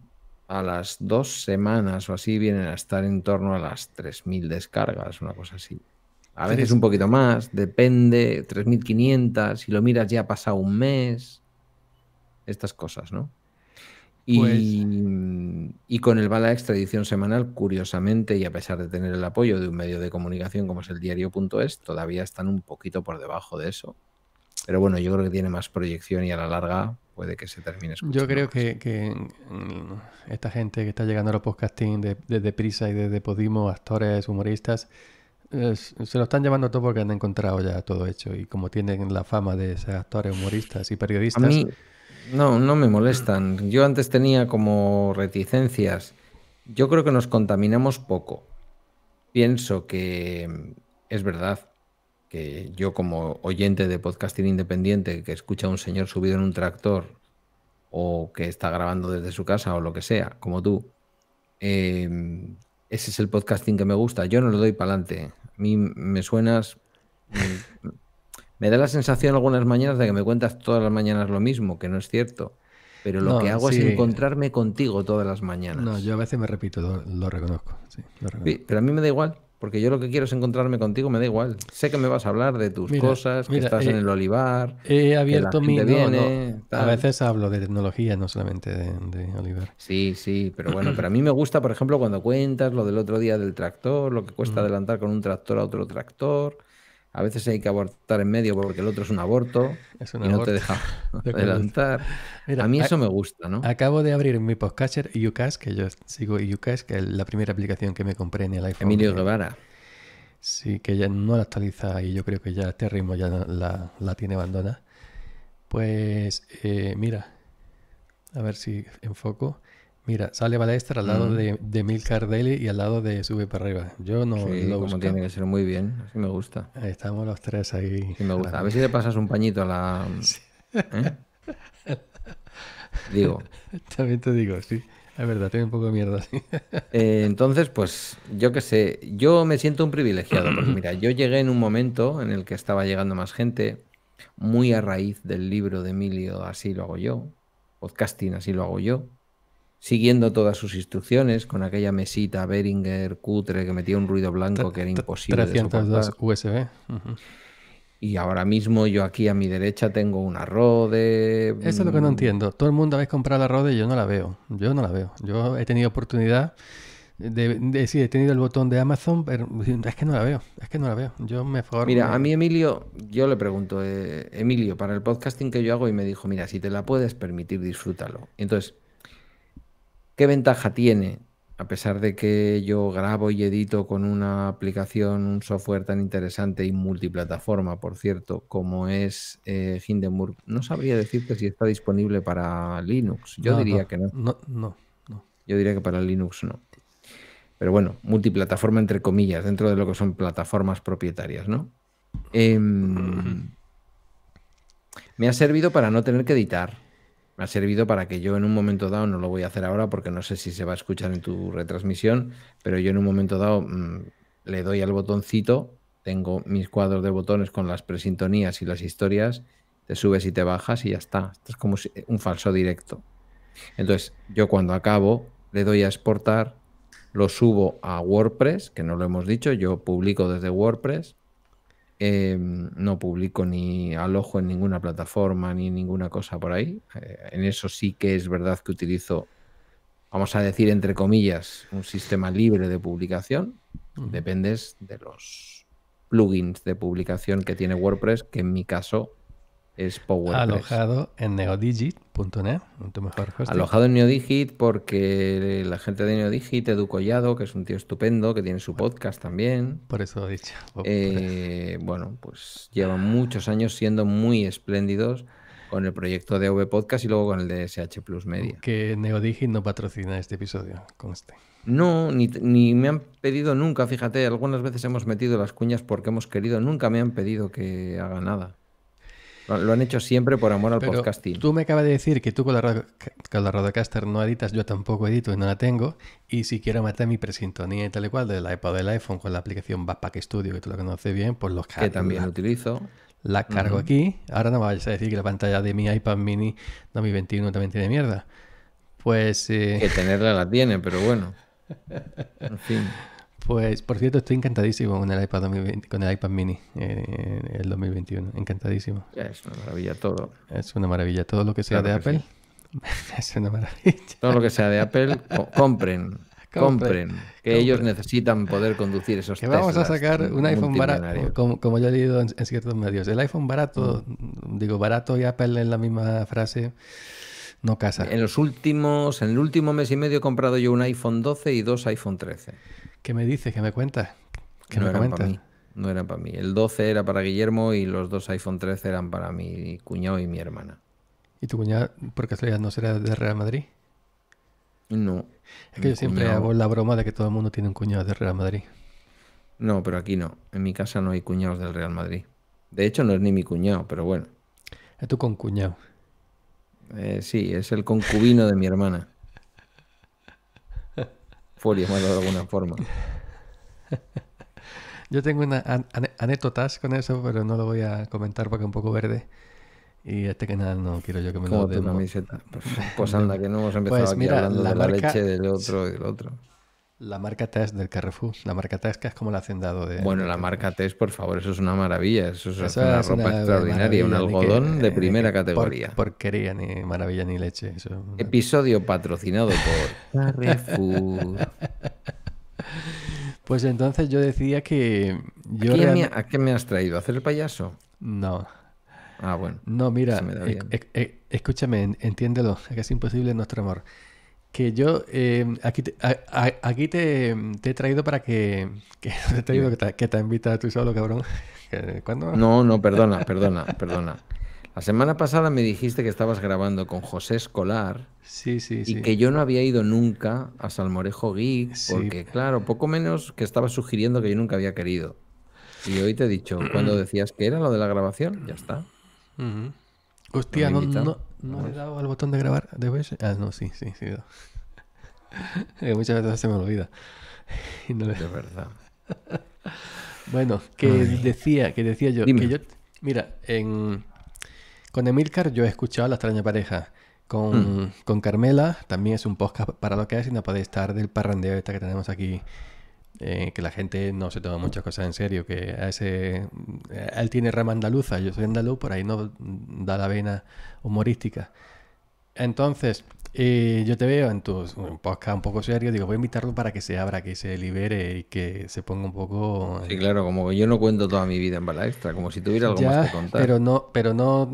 B: a las dos semanas o así, vienen a estar en torno a las 3.000 descargas, una cosa así. A veces un poquito más, depende, 3.500, si lo miras ya ha pasado un mes, estas cosas, ¿no? Y, pues con el Bala Extra edición semanal, curiosamente, y a pesar de tener el apoyo de un medio de comunicación como es el diario.es, todavía están un poquito por debajo de eso. Pero bueno, yo creo que tiene más proyección y a la larga puede que se termine Yo creo
A: que, esta gente que está llegando a los podcasting desde Prisa y desde de Podimo, actores, humoristas, se lo están llevando todo porque han encontrado ya todo hecho y como tienen la fama de ser actores, humoristas y periodistas. A mí
B: no, no me molestan. Yo antes tenía como reticencias. Yo creo que nos contaminamos poco. Pienso que es verdad que yo como oyente de podcasting independiente que escucha a un señor subido en un tractor o que está grabando desde su casa o lo que sea, como tú, eh, ese es el podcasting que me gusta. Yo no lo doy para adelante. A mí me suenas. me da la sensación algunas mañanas de que me cuentas todas las mañanas lo mismo, que no es cierto. Pero lo que hago es encontrarme contigo todas
A: las mañanas. No, yo a veces me repito, lo, reconozco. lo reconozco.
B: pero a mí me da igual. Porque yo lo que quiero es encontrarme contigo, me da igual. Sé que me vas a hablar de tus cosas, que estás en eh, el
A: olivar. He abierto que Viene, A veces hablo de tecnología, no solamente de, de, olivar. Sí, sí,
B: pero bueno, pero a mí me gusta, por ejemplo, cuando cuentas lo del otro día del tractor, lo que cuesta adelantar con un tractor a otro tractor. A veces hay que abortar en medio porque el otro es un aborto y no te deja <laughs> adelantar. a mí eso me
A: gusta, ¿no? Acabo de abrir mi podcaster, UCAS, que yo sigo UCAS, que es la primera aplicación que me compré en el iPhone. Emilio eh, Guevara. Sí, que ya no la actualiza y yo creo que ya este ritmo ya la, tiene abandonada. Pues eh, mira, a ver si enfoco. Mira, sale Balestra al lado de, de Mil Cardelli y al lado de Sube para arriba. Yo no sí, lo como tiene que ser muy bien, así me gusta. Estamos los tres ahí. me gusta. A ver si
B: le pasas un pañito a la.
A: ¿eh? digo. <laughs> También te digo, sí. Es verdad, tengo un poco de mierda,
B: <laughs> eh, entonces, pues yo qué sé, yo me siento un privilegiado, porque mira, yo llegué en un momento en el que estaba llegando más gente, muy a raíz del libro de Emilio, así lo hago yo, podcasting, así lo hago yo siguiendo todas sus instrucciones con aquella mesita Beringer cutre que metía un ruido blanco que era imposible 302 USB. Y ahora mismo yo aquí a mi derecha tengo una
A: Rode. Eso es lo que no mm, entiendo. Todo el mundo habéis comprado la Rode y yo no la veo. Yo no la veo. Yo he tenido oportunidad de, sí, he tenido el botón de Amazon, pero es que no la veo. Es que no la veo. Yo mejor. Mira,
B: a mí Emilio, yo le pregunto, eh, Emilio, para el podcasting que yo hago y me dijo, mira, si te la puedes permitir, disfrútalo. Entonces, ¿Qué ventaja tiene? A pesar de que yo grabo y edito con una aplicación, un software tan interesante y multiplataforma, por cierto, como es eh, Hindenburg, no sabría decirte si está disponible para Linux. Yo diría que
A: no. no. No,
B: Yo diría que para Linux no. Pero bueno, multiplataforma entre comillas, dentro de lo que son plataformas propietarias, ¿no? Em, me ha servido para no tener que editar me ha servido para que yo en un momento dado, no lo voy a hacer ahora porque no sé si se va a escuchar en tu retransmisión, pero yo en un momento dado mm, le doy al botoncito, tengo mis cuadros de botones con las presintonías y las historias, te subes y te bajas y ya está. Esto es como eh, un falso directo. Entonces, yo cuando acabo, le doy a exportar, lo subo a WordPress, que no lo hemos dicho, yo publico desde WordPress, Em, no publico ni alojo en ninguna plataforma ni ninguna cosa por ahí. Eh, en eso sí que es verdad que utilizo, vamos a decir, entre comillas, un sistema libre de publicación. Dependes de los plugins de publicación que tiene WordPress, que en mi caso es PowerPoint Alojado
A: en neodigit.net, tu mejor Alojado
B: en Neodigit porque la gente de Neodigit, Edu Collado, que es un tío estupendo, que tiene su podcast también. Por eso lo he dicho. Oh, eh, bueno, pues llevan muchos años siendo muy espléndidos con el proyecto de V Podcast y luego con el de SH Plus Media.
A: Que Neodigit no patrocina este
B: episodio, con este No, ni, ni, me han pedido nunca, fíjate, algunas veces hemos metido las cuñas porque hemos querido, nunca me han pedido que haga nada. Lo han hecho siempre por amor al podcasting. Tú
A: me acabas de decir que tú con la, con la Rodecaster no editas, yo tampoco edito y no la tengo. Y si quiero matar mi presintonía y tal y cual de la o del iPhone con la aplicación Backpack Studio, que tú la conoces bien, pues los Que también la, utilizo. La cargo aquí. Ahora no me vayas a decir que la pantalla de mi iPad mini 2021 también tiene mierda. Pues. Eh... Que tenerla
B: la tiene, pero bueno.
A: <laughs> En fin. Pues, por cierto, estoy encantadísimo con el iPad, con el iPad mini eh, el 2021. Encantadísimo. Es una maravilla todo. Es una maravilla. Todo lo que sea de Apple <laughs> es una maravilla.
B: Todo lo que sea de Apple, <laughs> compren. Compren, que ellos necesitan poder conducir esos Que vamos a sacar un iPhone barato,
A: como, yo he leído en, ciertos medios. El iPhone barato, digo barato y Apple en la misma frase, no casa. En los últimos, en el último mes y medio he
B: comprado yo un iPhone 12 y dos iPhone 13.
A: ¿Qué me dices? ¿Qué me cuentas? ¿Qué no me para mí.
B: No era para mí. El 12 era para Guillermo y los dos iPhone 13 eran para mi cuñado y mi
A: hermana. ¿Y tu cuñado, por casualidad, no será de Real Madrid? No. Es que yo siempre hago la broma de que todo el mundo tiene un cuñado de Real Madrid.
B: No, pero aquí no. En mi casa no hay cuñados del Real Madrid. De hecho, no es ni mi cuñado, pero bueno. Es tu concuñado. Eh, sí, es el concubino de mi hermana folios, malo de alguna forma. <laughs>
A: Yo tengo una an anécdotas con eso, pero no lo voy a comentar porque es un poco verde. Y este que nada no quiero yo que me lo dé. <laughs> Pues, pues anda, que no hemos empezado pues, aquí hablando de la leche
B: del otro y del otro.
A: La marca Test del Carrefour. La marca Test que es como el hacendado de. Bueno, la marca
B: Test, por favor, eso es una maravilla. Eso es, una ropa extraordinaria, un algodón de primera
A: categoría. porquería, ni maravilla ni leche. Episodio patrocinado por <laughs> Carrefour. <laughs> Pues entonces yo decía que. Yo ¿A, qué me has traído? ¿A hacer el payaso? No. Ah, bueno. No, mira, e- e- e- escúchame, entiéndelo, es que es imposible nuestro amor que yo eh, aquí, te, aquí te, he traído para que, <laughs> te he traído que te, solo, cabrón. <laughs> ¿Cuándo? No, no, perdona, perdona,
B: perdona. La semana pasada me dijiste que estabas grabando con José Escolar.
A: Sí, sí, Y que
B: yo no había ido nunca a Salmorejo Geek, porque claro, poco menos que estabas sugiriendo que yo nunca había querido. Y hoy te he dicho, cuando <clears throat> decías que era lo de la grabación, ya está.
A: Hostia, no, no le he dado al botón de grabar de Ah, no, sí, sí, sí. <laughs> Eh, muchas veces se me olvida. <laughs> De verdad. <laughs> bueno, que decía, que decía yo, Mira, en, con Emilcar yo he escuchado La extraña pareja. Con, mm. con Carmela también es un podcast para lo que es y no podéis estar del parrandeo esta que tenemos aquí eh, que la gente no se toma muchas cosas en serio, que a ese, él tiene rama andaluza, yo soy andaluz, por ahí no da la vena humorística. Entonces, eh, yo te veo en tus podcast un poco serio, digo, voy a invitarlo para que se abra, que se libere y que se ponga un poco... Sí, claro,
B: como yo no cuento toda mi vida en Bala
A: Extra, como si tuviera algo más que contar. Pero no, pero no,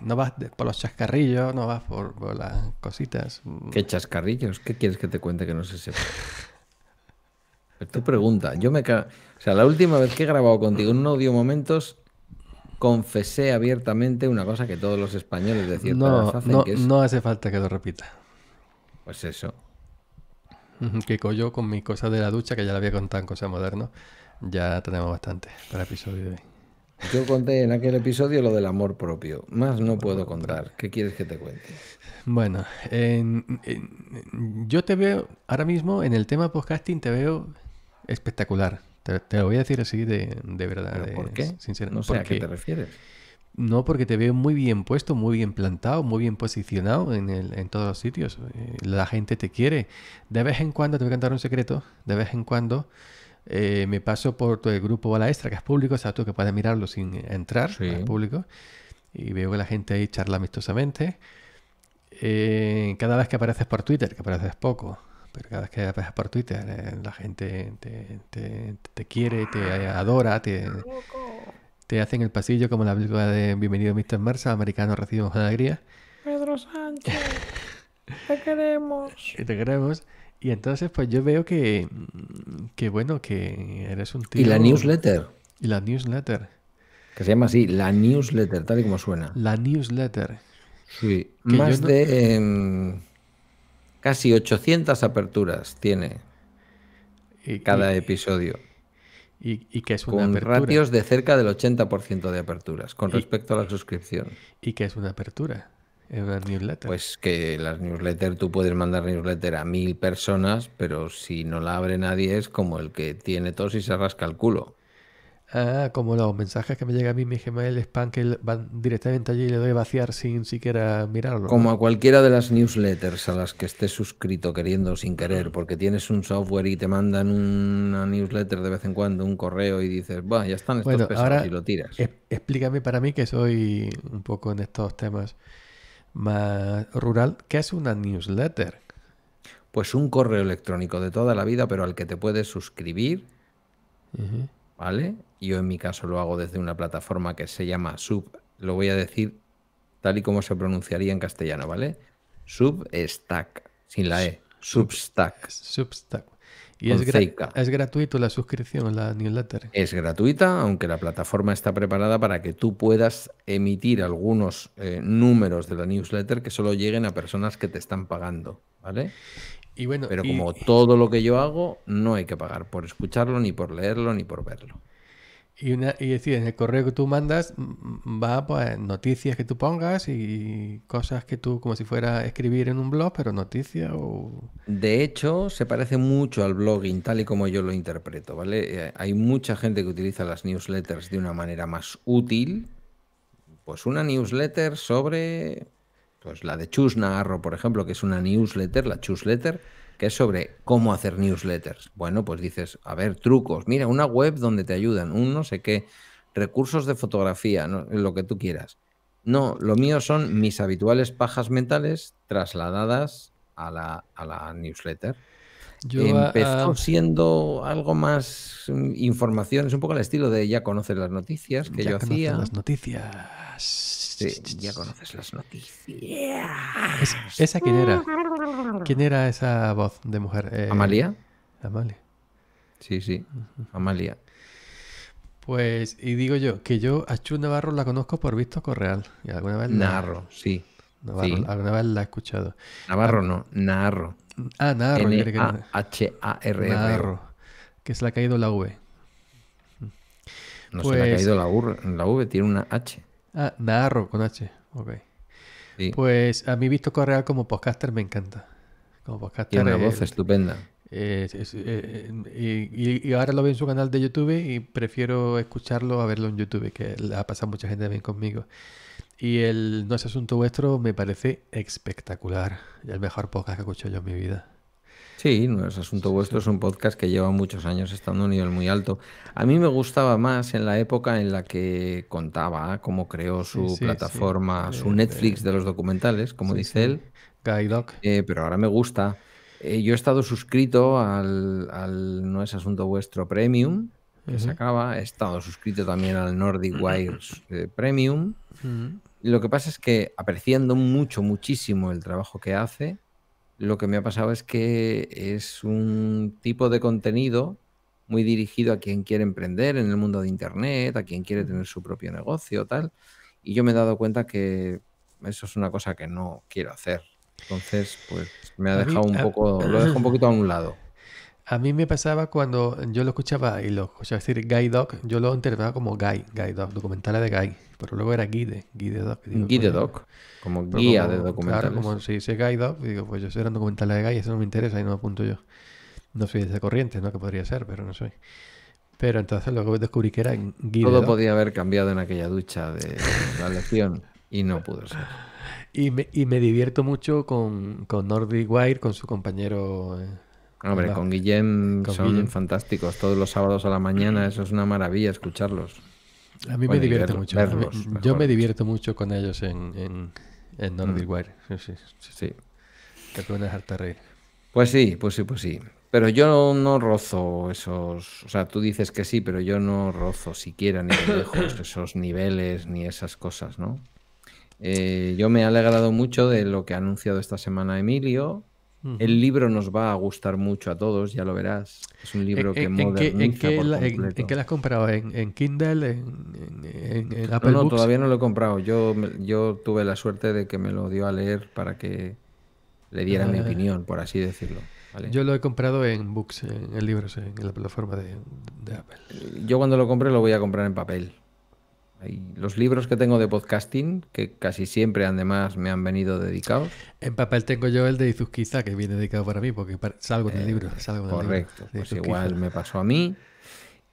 A: no vas por los chascarrillos, no vas por, por las cositas.
B: ¿Qué chascarrillos? ¿Qué quieres que te cuente que no se sepa? Tu pregunta. Yo me O sea, la última vez que he grabado contigo en un audio momentos, confesé abiertamente una cosa que todos los
A: españoles de no, no, hace falta que lo repita. Pues eso. Que yo con mi cosa de la ducha, que ya la había contado en Cosa Moderno ya tenemos bastante para el episodio de hoy. Yo conté en aquel episodio lo del amor propio. Más no puedo
B: contar. ¿Qué quieres que te cuente?
A: Bueno, yo te veo ahora mismo en el tema podcasting, te veo espectacular. Te, lo voy a decir así de, de verdad. ¿Por qué? No sé porque, a qué te refieres. No, porque te veo muy bien puesto, muy bien plantado, muy bien posicionado en, todos los sitios. Eh, la gente te quiere. De vez en cuando, te voy a contar un secreto, de vez en cuando eh, me paso por tu el grupo Bala Extra, que es público, o sea, tú que puedes mirarlo sin entrar, público, y veo que la gente ahí charla amistosamente. Eh, cada vez que apareces por Twitter, que apareces poco, pero cada vez que apareces por Twitter, eh, la gente te, quiere, te adora, te, te en el pasillo como la película de Bienvenido Mr. Marsa, americano recibimos con alegría.
B: Pedro Sánchez, <laughs> te queremos.
A: te queremos. Y entonces, pues yo veo que, mm, bueno, que eres un tío. Y la newsletter.
B: Y la newsletter. Que se llama así, la newsletter, tal y como suena. La newsletter. Sí, más de. Em, Casi 800 aperturas tiene cada episodio. Y, que es una con ratios de cerca del 80% de aperturas con respecto a la suscripción. ¿Y qué es una apertura? ¿Es una newsletter? Pues que las newsletters, tú puedes mandar newsletter a mil personas, pero si no la abre nadie es como el que tiene tos y se rasca el culo.
A: Ah, como los mensajes que me llega a mí, mi Gmail spam, que van directamente allí y le doy a vaciar sin siquiera mirarlo. Como a
B: cualquiera de las newsletters a las que estés suscrito queriendo o sin querer, porque tienes un software y te mandan una newsletter de vez en cuando, un correo y dices, va, ya están estos pesados y lo tiras.
A: Explícame para mí que soy un poco en estos temas más rural, ¿qué es una newsletter? Pues un
B: correo electrónico de toda la vida, pero al que te puedes suscribir. ¿vale? Yo en mi caso lo hago desde una plataforma que se llama Sub, lo voy a decir tal y como se pronunciaría en castellano, ¿vale? Substack, sin la E, Substack.
A: Substack. Y es, es, gratuito la suscripción a la newsletter.
B: Es gratuita, aunque la plataforma está preparada para que tú puedas emitir algunos eh, números de la newsletter que solo lleguen a personas que te están pagando, ¿vale? Pero como todo lo que yo hago, no hay que pagar por escucharlo, ni por leerlo, ni por verlo.
A: Y, una, y decir, en el correo que tú mandas va pues noticias que tú pongas y cosas que tú como si fuera a escribir en un blog, pero noticias o... De
B: hecho, se parece mucho al blogging tal y como yo lo interpreto, ¿vale? Eh, hay mucha gente que utiliza las newsletters de una manera más útil. Pues una newsletter sobre pues la de Nagarro, por ejemplo, que es una newsletter, la Chusletter, que es sobre cómo hacer newsletters. Bueno, pues dices, a ver, trucos, mira, una web donde te ayudan, un no sé qué, recursos de fotografía, lo que tú quieras. No, lo mío son mis habituales pajas mentales trasladadas a la, a la newsletter. Empezó ah, siendo algo más mm, información, es un poco el estilo de ya conocer las noticias que yo hacía. Las noticias ya conoces
A: las noticias. ¿Esa quién era? ¿Quién era esa voz de mujer? Eh, ¿Amalia? Amalia. Sí, sí, Amalia. Pues, y digo yo, que yo a Chu Navarro la conozco por Visto Correal. Y alguna vez Narro,
B: sí. Navarro,
A: alguna vez la he escuchado.
B: Navarro no, Narro. Ah, Narro. N h a r r
A: Que se le ha caído la V.
B: No se le ha pues caído la, la V, tiene una H.
A: Ah, Narro con H. Ok. Pues a mí Visto Correal como podcaster me encanta. Como podcaster. Tiene una voz estupenda. Eh, eh, y, ahora lo veo en su canal de YouTube y prefiero escucharlo a verlo en YouTube, que ha pasado mucha gente bien conmigo. Y el No es asunto vuestro me parece espectacular. Y El mejor podcast que he escuchado yo en mi vida.
B: Sí, no es asunto vuestro, es un podcast que lleva muchos años estando a un nivel
A: muy alto. A mí me gustaba
B: más en la época en la que contaba cómo creó su plataforma, eh, su Netflix eh, de los documentales, como dice él. Eh, pero ahora me gusta. yo he estado suscrito al, No es asunto vuestro Premium, que se He estado suscrito también al Nordic Wires Premium. Lo que pasa es que apreciando mucho, muchísimo el trabajo que hace, lo que me ha pasado es que es un tipo de contenido muy dirigido a quien quiere emprender en el mundo de Internet, a quien quiere tener su propio negocio, tal. Y yo me he dado cuenta que eso es una cosa que no quiero hacer. Entonces, pues me ha dejado un poco, lo <laughs> dejo un poquito
A: a un lado. A mí me pasaba cuando yo lo escuchaba y lo escuchaba decir Guy Dog, yo lo interpretaba como Guy, Guy Dog, documental de Guy pero luego era Guide, Guide Doc. guide Doc, como guía de documentales. Claro, como si dice Guide Doc, digo, pues yo soy un documentales de Guy, eso no me interesa y no apunto yo. No soy de esa corriente, ¿no? Que podría ser, pero no soy. Pero entonces luego descubrí que era Guide Todo podía
B: haber cambiado en aquella ducha de la lección y no pudo ser.
A: Y me, y me divierto mucho con, con Nordic Wire, con su compañero... Eh, Hombre, con Guillem son
B: fantásticos. Todos los sábados a la mañana, eso es una maravilla escucharlos.
A: A mí me divierte mucho. yo me divierto mucho con ellos en, en, en mm. Nordic Sí, sí, sí. Te reír.
B: Pues sí, pues sí, pues sí. Pero yo no, rozo esos. O sea, tú dices que sí, pero yo no rozo siquiera ni lejos <coughs> esos niveles ni esas cosas, ¿no? Eh, yo me he alegrado mucho de lo que ha anunciado esta semana Emilio, el libro nos va a gustar mucho a todos, ya lo verás. Es un libro eh, que eh, ¿En, moderniza en por En,
A: qué lo has comprado? ¿En, Kindle? ¿En, Apple no, no, todavía
B: no lo he comprado. Yo, yo tuve la suerte de que me lo dio a leer para que le diera mi ah. opinión, por así decirlo.
A: Yo lo he comprado en Books, en el libro, en la plataforma de, de
B: Apple. Yo cuando lo compre lo voy a comprar en papel los libros que tengo de podcasting, que casi siempre además
A: me han venido dedicados. En papel tengo yo el de Izuzquiza, que viene dedicado para mí, porque eh, salgo en el libro. correcto, pues igual me
B: pasó a mí.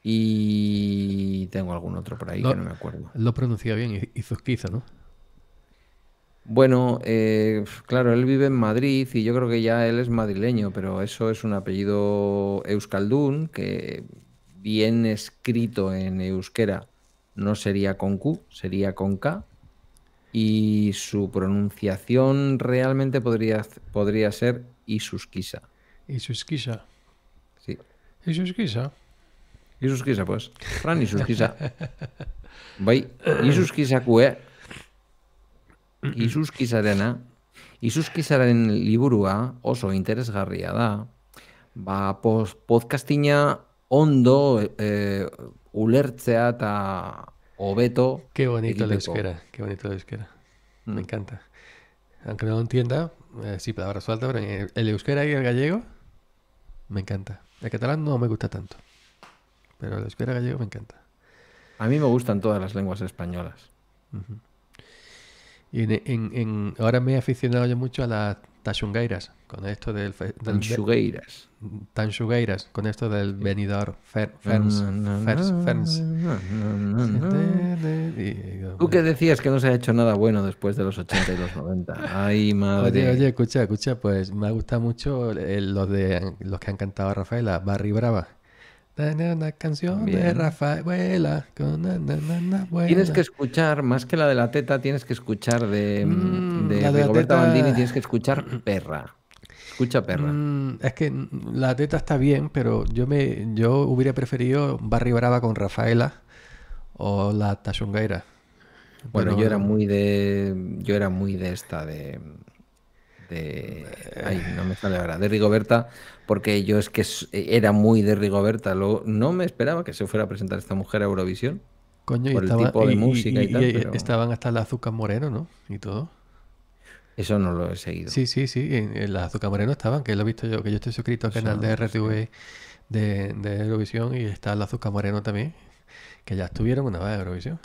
B: Y tengo algún otro por ahí que no me acuerdo.
A: Lo pronuncia bien, Izuquiza, ¿no?
B: Bueno, eh, claro, él vive en Madrid y yo creo que ya él es madrileño, pero eso es un apellido euskaldún que bien escrito en euskera no sería con Q, sería con K. Y su pronunciación realmente podría, podría ser Isusquisa.
A: Isusquisa. Sí. Isusquisa.
B: Isusquisa, pues. Fran Isusquisa. Bai, Isusquisakue. Eh? Isusquisarena. Isuskizaren liburua oso interesgarria da. Ba, podcastina ondo, eh, ulertzea
A: o hobeto. Qué bonito el euskera, qué bonito el euskera. Me mm. encanta. Aunque no lo entienda, eh, sí, palabras sueltas, pero eh, el, euskera y el gallego me encanta. El catalán no me gusta tanto, pero el euskera gallego me encanta.
B: A mí me gustan todas las lenguas españolas.
A: Y ahora me he aficionado yo mucho a las Tashungeiras, con esto del... del Tanshugeiras. con esto del venidor Ferns. Ferns.
B: Tú que decías que no se ha hecho nada bueno después de los 80 y los 90. Ay, <laughs>
A: madre. Oye, oye, escucha, escucha, pues me ha gustado mucho eh, los, de, los que han cantado a Rafaela, Barry Brava. Una canción de Rafaela. Tienes que
B: escuchar, más que la de la teta, tienes que escuchar de, mm, la de Bandini, tienes que escuchar perra.
A: Escucha perra. Mm, es que la teta está bien, pero yo me yo hubiera preferido Barry Brava con Rafaela o la Tashungaira. Bueno, yo era
B: muy de. Yo era muy de esta de de... Eh. Ay, no me sale ahora, de Rigoberta, porque yo es que eh, era muy de Rigoberta. Luego, no me esperaba que se fuera a presentar esta mujer a Eurovisión.
A: y música Estaban hasta las azúcar moreno, ¿no? Y todo.
B: Eso no lo he seguido.
A: Sí, sí, sí, en, las azúcar moreno estaban, que lo he visto yo, que yo estoy suscrito al canal de RTV de, Eurovisión y está la azúcar moreno también, que ya estuvieron una vez en Eurovisión.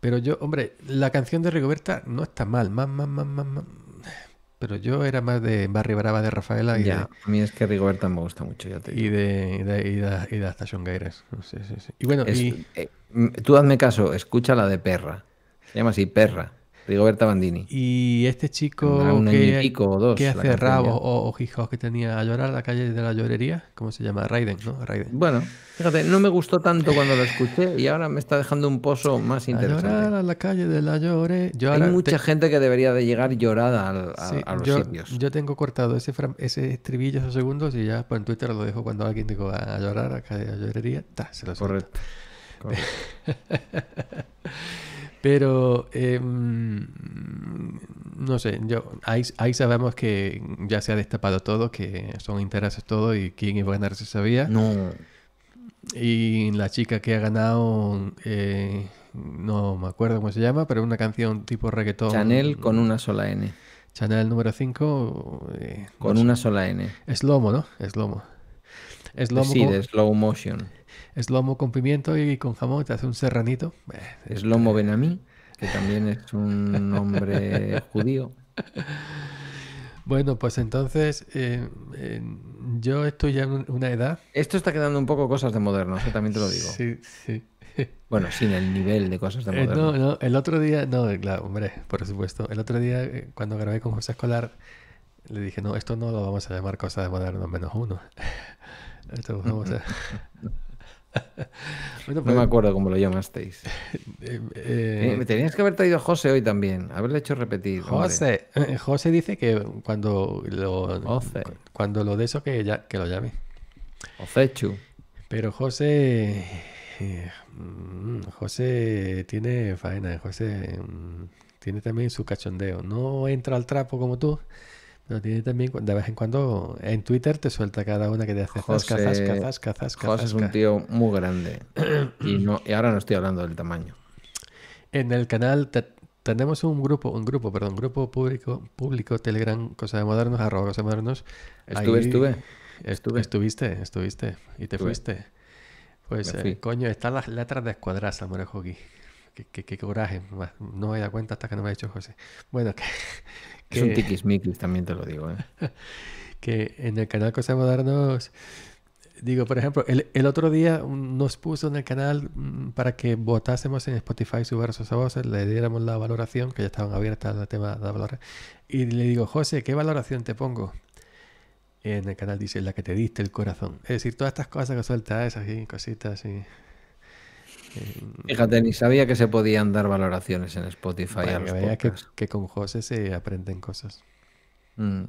A: Pero yo, hombre, la canción de Rigoberta no está mal, más, más, más, más pero yo era más de Barry Brava de Rafaela y ya,
B: a mí es que Rigoberta me gusta mucho, ya
A: Y de, y de, y de, Gaires. Sí, sí, Y bueno,
B: eh, tú hazme caso, escucha la de Perra. Se llama así, Perra. Rigoberta Bandini.
A: Y este chico que, o dos, que hace rabos o, que tenía a llorar, la calle de la llorería, ¿cómo se llama? Raiden, ¿no? Raiden. Bueno, fíjate, no me gustó tanto cuando lo escuché y
B: ahora me está dejando un pozo más interesante. A llorar
A: a la calle de la llorería Hay mucha
B: gente que debería de llegar llorada a, los yo,
A: sitios. Yo tengo cortado ese, ese estribillo esos segundos y ya por en Twitter lo dejo cuando alguien diga a llorar a la calle de la llorería, se lo Correcto. <laughs> Pero em, no sé, yo ahí, ahí, sabemos que ya se ha destapado todo, que son intereses todo y quién iba a ganar se sabía. No. Y la chica que ha ganado, eh, no me acuerdo cómo se llama, pero una canción tipo reggaetón. Chanel con una sola N. Chanel número 5. Eh, con una sola N. Es lomo, ¿no? Es lomo. Es lomo. Sí, de
B: slow motion.
A: Es lomo con pimiento y con jamón, te hace un serranito.
B: Eh, es lomo Benamí, que también es un hombre <laughs> judío.
A: Bueno, pues entonces eh, eh, yo estoy ya en una edad.
B: Esto está quedando un poco cosas de moderno, también te lo digo. Sí,
A: sí. <laughs>
B: Bueno, sin el nivel de cosas de moderno.
A: no, el otro día, no, claro, hombre, por supuesto. El otro día, cuando grabé con José Escolar, le dije, no, esto no lo vamos a llamar cosas de moderno menos uno. <laughs> Esto no me pues- acuerdo cómo lo llamasteis. <laughs> Eh,
B: eh, eh, tenías que haber traído a José hoy también, haberle hecho repetir. José,
A: eh, José dice que cuando lo, cuando lo de eso que, ya, que lo llame. Ocechu. Pero José, mm, José tiene faena, José mm, tiene también su cachondeo. No entra al trapo como tú, tiene también, de vez en cuando en Twitter te suelta cada una que te hace José, cazas cazas cazas José es un
B: tío muy grande. y, no, y ahora no
A: estoy hablando del tamaño. En el canal tenemos un grupo, un grupo, perdón, grupo público, público Telegram, Cosa de Modernos, arroba Cosa de Modernos. Estuve, estuve, estuve. Estuviste, estuviste y te fuiste. Pues, eh, coño, están las letras de escuadras Morejo, aquí. Qué, coraje. No me he dado cuenta hasta que no me ha dicho José. Bueno, que... Es un tiquismiquis,
B: también te lo digo. ¿eh? <laughs>
A: que en el canal Cosas Modernos, digo, por ejemplo, el, otro día nos puso en el canal mm, para que votásemos en Spotify su versus a voces, le diéramos la valoración, que ya estaban abiertas al tema de valor Y le digo, José, ¿qué valoración te pongo? en el canal dice la que te diste el corazón. Es decir, todas estas cosas que sueltas esas así, cositas y
B: Fíjate, ni sabía que se podían dar valoraciones en Spotify.
A: que, con José se aprenden cosas. Mm.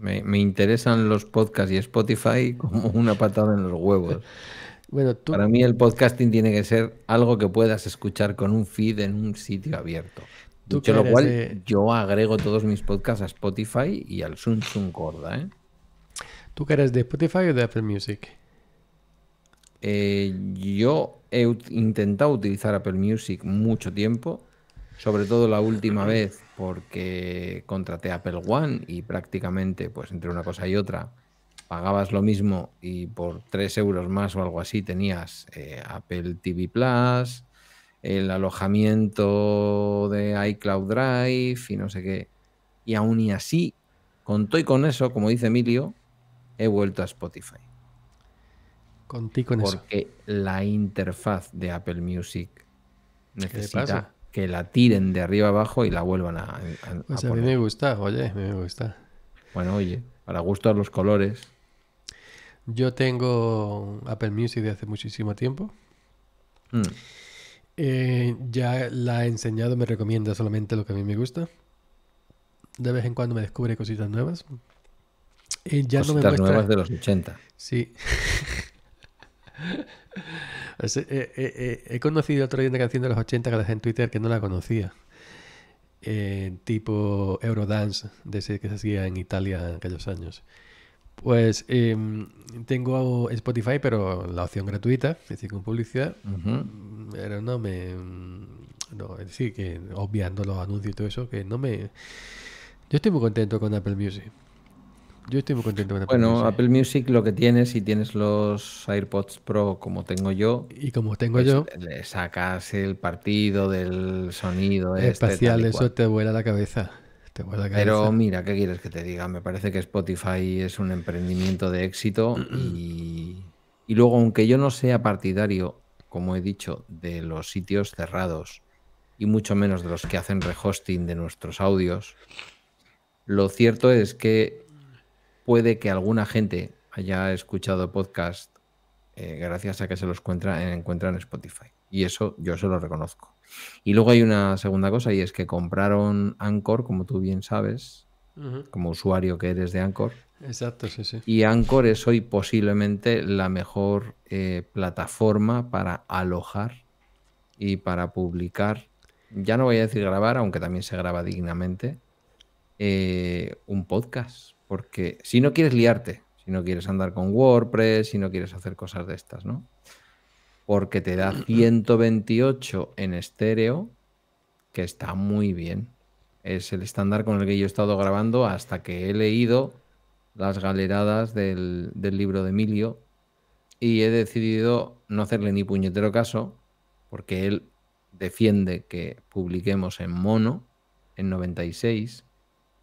B: Me, interesan los podcasts y Spotify como una patada en los huevos. <laughs> bueno, Para mí el podcasting tiene que ser algo que puedas escuchar con un feed en un sitio abierto. lo cual, yo agrego todos mis podcasts a Spotify y al Sun Sun Corda. ¿eh?
A: ¿Tú que eres de Spotify o de Apple Music?
B: Eh, yo he intentado utilizar Apple Music mucho tiempo, sobre todo la última <clears throat> vez porque contraté Apple One y prácticamente pues entre una cosa y otra pagabas lo mismo y por 3 euros más o algo así tenías eh, Apple TV Plus, el alojamiento de iCloud Drive y no sé qué. Y aún y así, contó y con eso, como dice Emilio, he vuelto a Spotify
A: porque
B: la interfaz de Apple Music necesita que la tiren de arriba abajo y la vuelvan a.
A: a, a, mí me gusta, oye, me gusta.
B: Bueno, oye, para gustar los colores.
A: Yo tengo Apple Music de hace muchísimo tiempo. Mm. Eh, ya la he enseñado, me recomienda solamente lo que a mí me gusta. De vez en cuando me descubre cositas nuevas. Eh, ya cositas nuevas de los 80. Sí. <laughs> <laughs> Eh, eh, eh, he conocido otro día una canción de los 80 que la dejé en Twitter que no la conocía. tipo Eurodance, de ese que se hacía en Italia en aquellos años. Pues em, tengo Spotify, pero la opción gratuita, es decir, con publicidad. Pero no me. No, es decir, que obviando los anuncios y todo eso, que no me. Yo estoy muy contento con Apple Music. Yo estoy muy contento con Apple bueno, Bueno,
B: Apple Music lo que tienes si tienes los AirPods Pro como tengo yo. Y como tengo pues yo. Le sacas el partido del sonido. Este, espacial, eso te
A: vuela la cabeza. la Pero
B: mira, ¿qué quieres que te diga? Me parece que Spotify es un emprendimiento de éxito y, y luego, aunque yo no sea partidario, como he dicho, de los sitios cerrados y mucho menos de los que hacen rehosting de nuestros audios, lo cierto es que puede que alguna gente haya escuchado podcast eh, gracias a que se los encuentra, en Spotify. Y eso yo se lo reconozco. Y luego hay una segunda cosa y es que compraron Anchor, como tú bien sabes, como usuario que eres de Anchor.
A: Exacto, sí, sí.
B: Y Anchor es hoy posiblemente la mejor eh, plataforma para alojar y para publicar. Ya no voy a decir grabar, aunque también se graba dignamente, eh, un podcast. Porque si no quieres liarte, si no quieres andar con WordPress, si no quieres hacer cosas de estas, ¿no? Porque te da 128 <clears throat> en estéreo, que está muy bien. Es el estándar con el que yo he estado grabando hasta que he leído las galeradas del, del libro de Emilio y he decidido no hacerle ni puñetero caso porque él defiende que publiquemos en mono en 96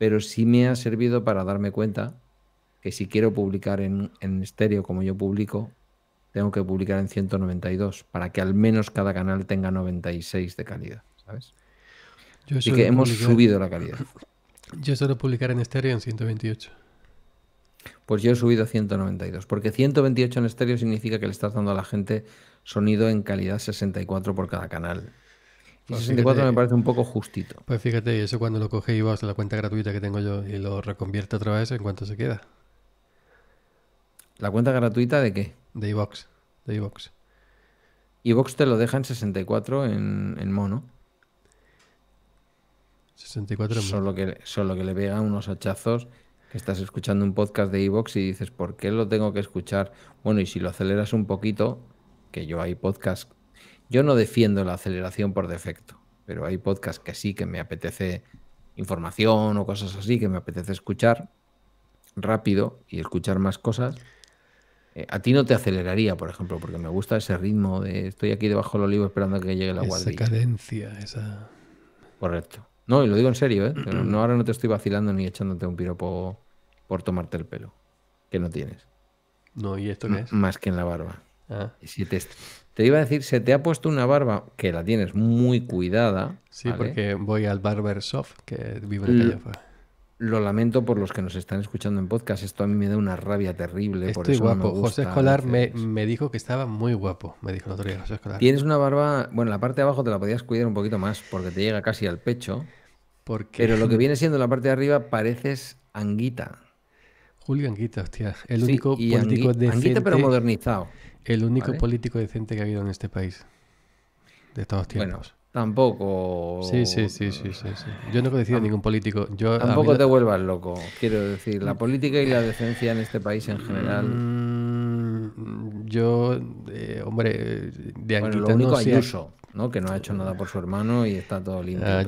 B: pero sí me ha servido para darme cuenta que si quiero publicar en, estéreo como yo publico, tengo que publicar en 192 para que al menos cada canal tenga 96 de calidad, ¿sabes?
A: Yo Así que hemos subido
B: la calidad. <coughs>
A: Yo suelo publicar en estéreo en 128.
B: Pues yo he subido 192, porque 128 en estéreo significa que le estás dando a la gente sonido en calidad 64 por cada canal. Pues y 64 me parece un poco justito.
A: Pues fíjate, eso cuando lo coge Ivox, la cuenta gratuita que tengo yo, y lo reconvierte otra vez, ¿en cuánto se queda? ¿La cuenta gratuita de qué? De Ivox. De Ivox.
B: Ivox te lo deja en 64 en, mono. 64 en mono. Solo que, solo que le pega unos hachazos que estás escuchando un podcast de Evox y dices, ¿por qué lo tengo que escuchar? Bueno, y si lo aceleras un poquito, que yo hay podcasts yo no defiendo la aceleración por defecto, pero hay podcasts que sí, que me apetece información o cosas así, que me apetece escuchar rápido y escuchar más cosas. Eh, a ti no te aceleraría, por ejemplo, porque me gusta ese ritmo de estoy aquí debajo del olivo esperando que llegue la guardia. Esa
A: cadencia, esa... Correcto.
B: No, y lo digo en serio, ¿eh? Mm. No, ahora no te estoy vacilando ni echándote un piropo por tomarte el pelo, que no tienes.
A: No, ¿y esto qué es?
B: más que en la barba. Ah. Si te, te iba a decir, se te ha puesto una barba que la tienes muy cuidada. Sí, porque voy al barber soft que vive en Callafa. Lo lamento por los que nos están escuchando en podcast. Esto a mí me da una rabia terrible. Estoy por guapo. José Escolar
A: me, dijo que estaba muy guapo. Me dijo el otro día José Escolar.
B: Tienes una barba. Bueno, la parte de abajo te la podías cuidar un poquito más porque te llega casi al pecho. Porque...
A: Pero lo que <laughs> viene siendo la parte de arriba
B: pareces anguita.
A: Julio Anguita, hostia. El único único político Anguita, Anguita pero modernizado. El único político decente que ha habido en este país. De todos tiempos. Bueno,
B: tampoco.
A: Sí, sí, sí, sí, sí, Yo no he conocido a ningún político. Yo, tampoco te vuelvas loco. Quiero decir, la
B: política y la decencia en este país
A: en general. Mm, yo, eh, hombre, de lo único no
B: ¿no? Que no ha hecho nada por su hermano y está todo
A: lindo. A ah,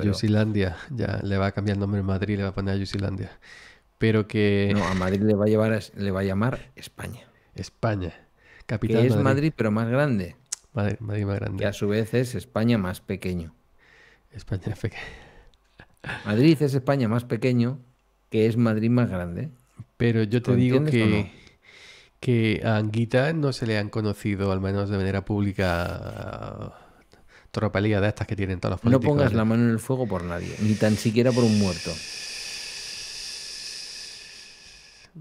A: Ya le va a cambiar el nombre en Madrid, le va a poner a Yusilandia. Pero que. No, a Madrid le va a, llevar le va a llamar España. España que es Madrid. pero más grande. Madrid, Madrid
B: más grande. Que a su vez es España más pequeño.
A: España es pequeño.
B: <laughs> Madrid es España más pequeño, que es Madrid más grande.
A: Pero yo te digo que, que a Anguita no se le han conocido, al menos de manera pública, tropelías de estas que tienen todos los políticos. No pongas la
B: mano en el fuego por nadie, ni tan siquiera
A: por un muerto.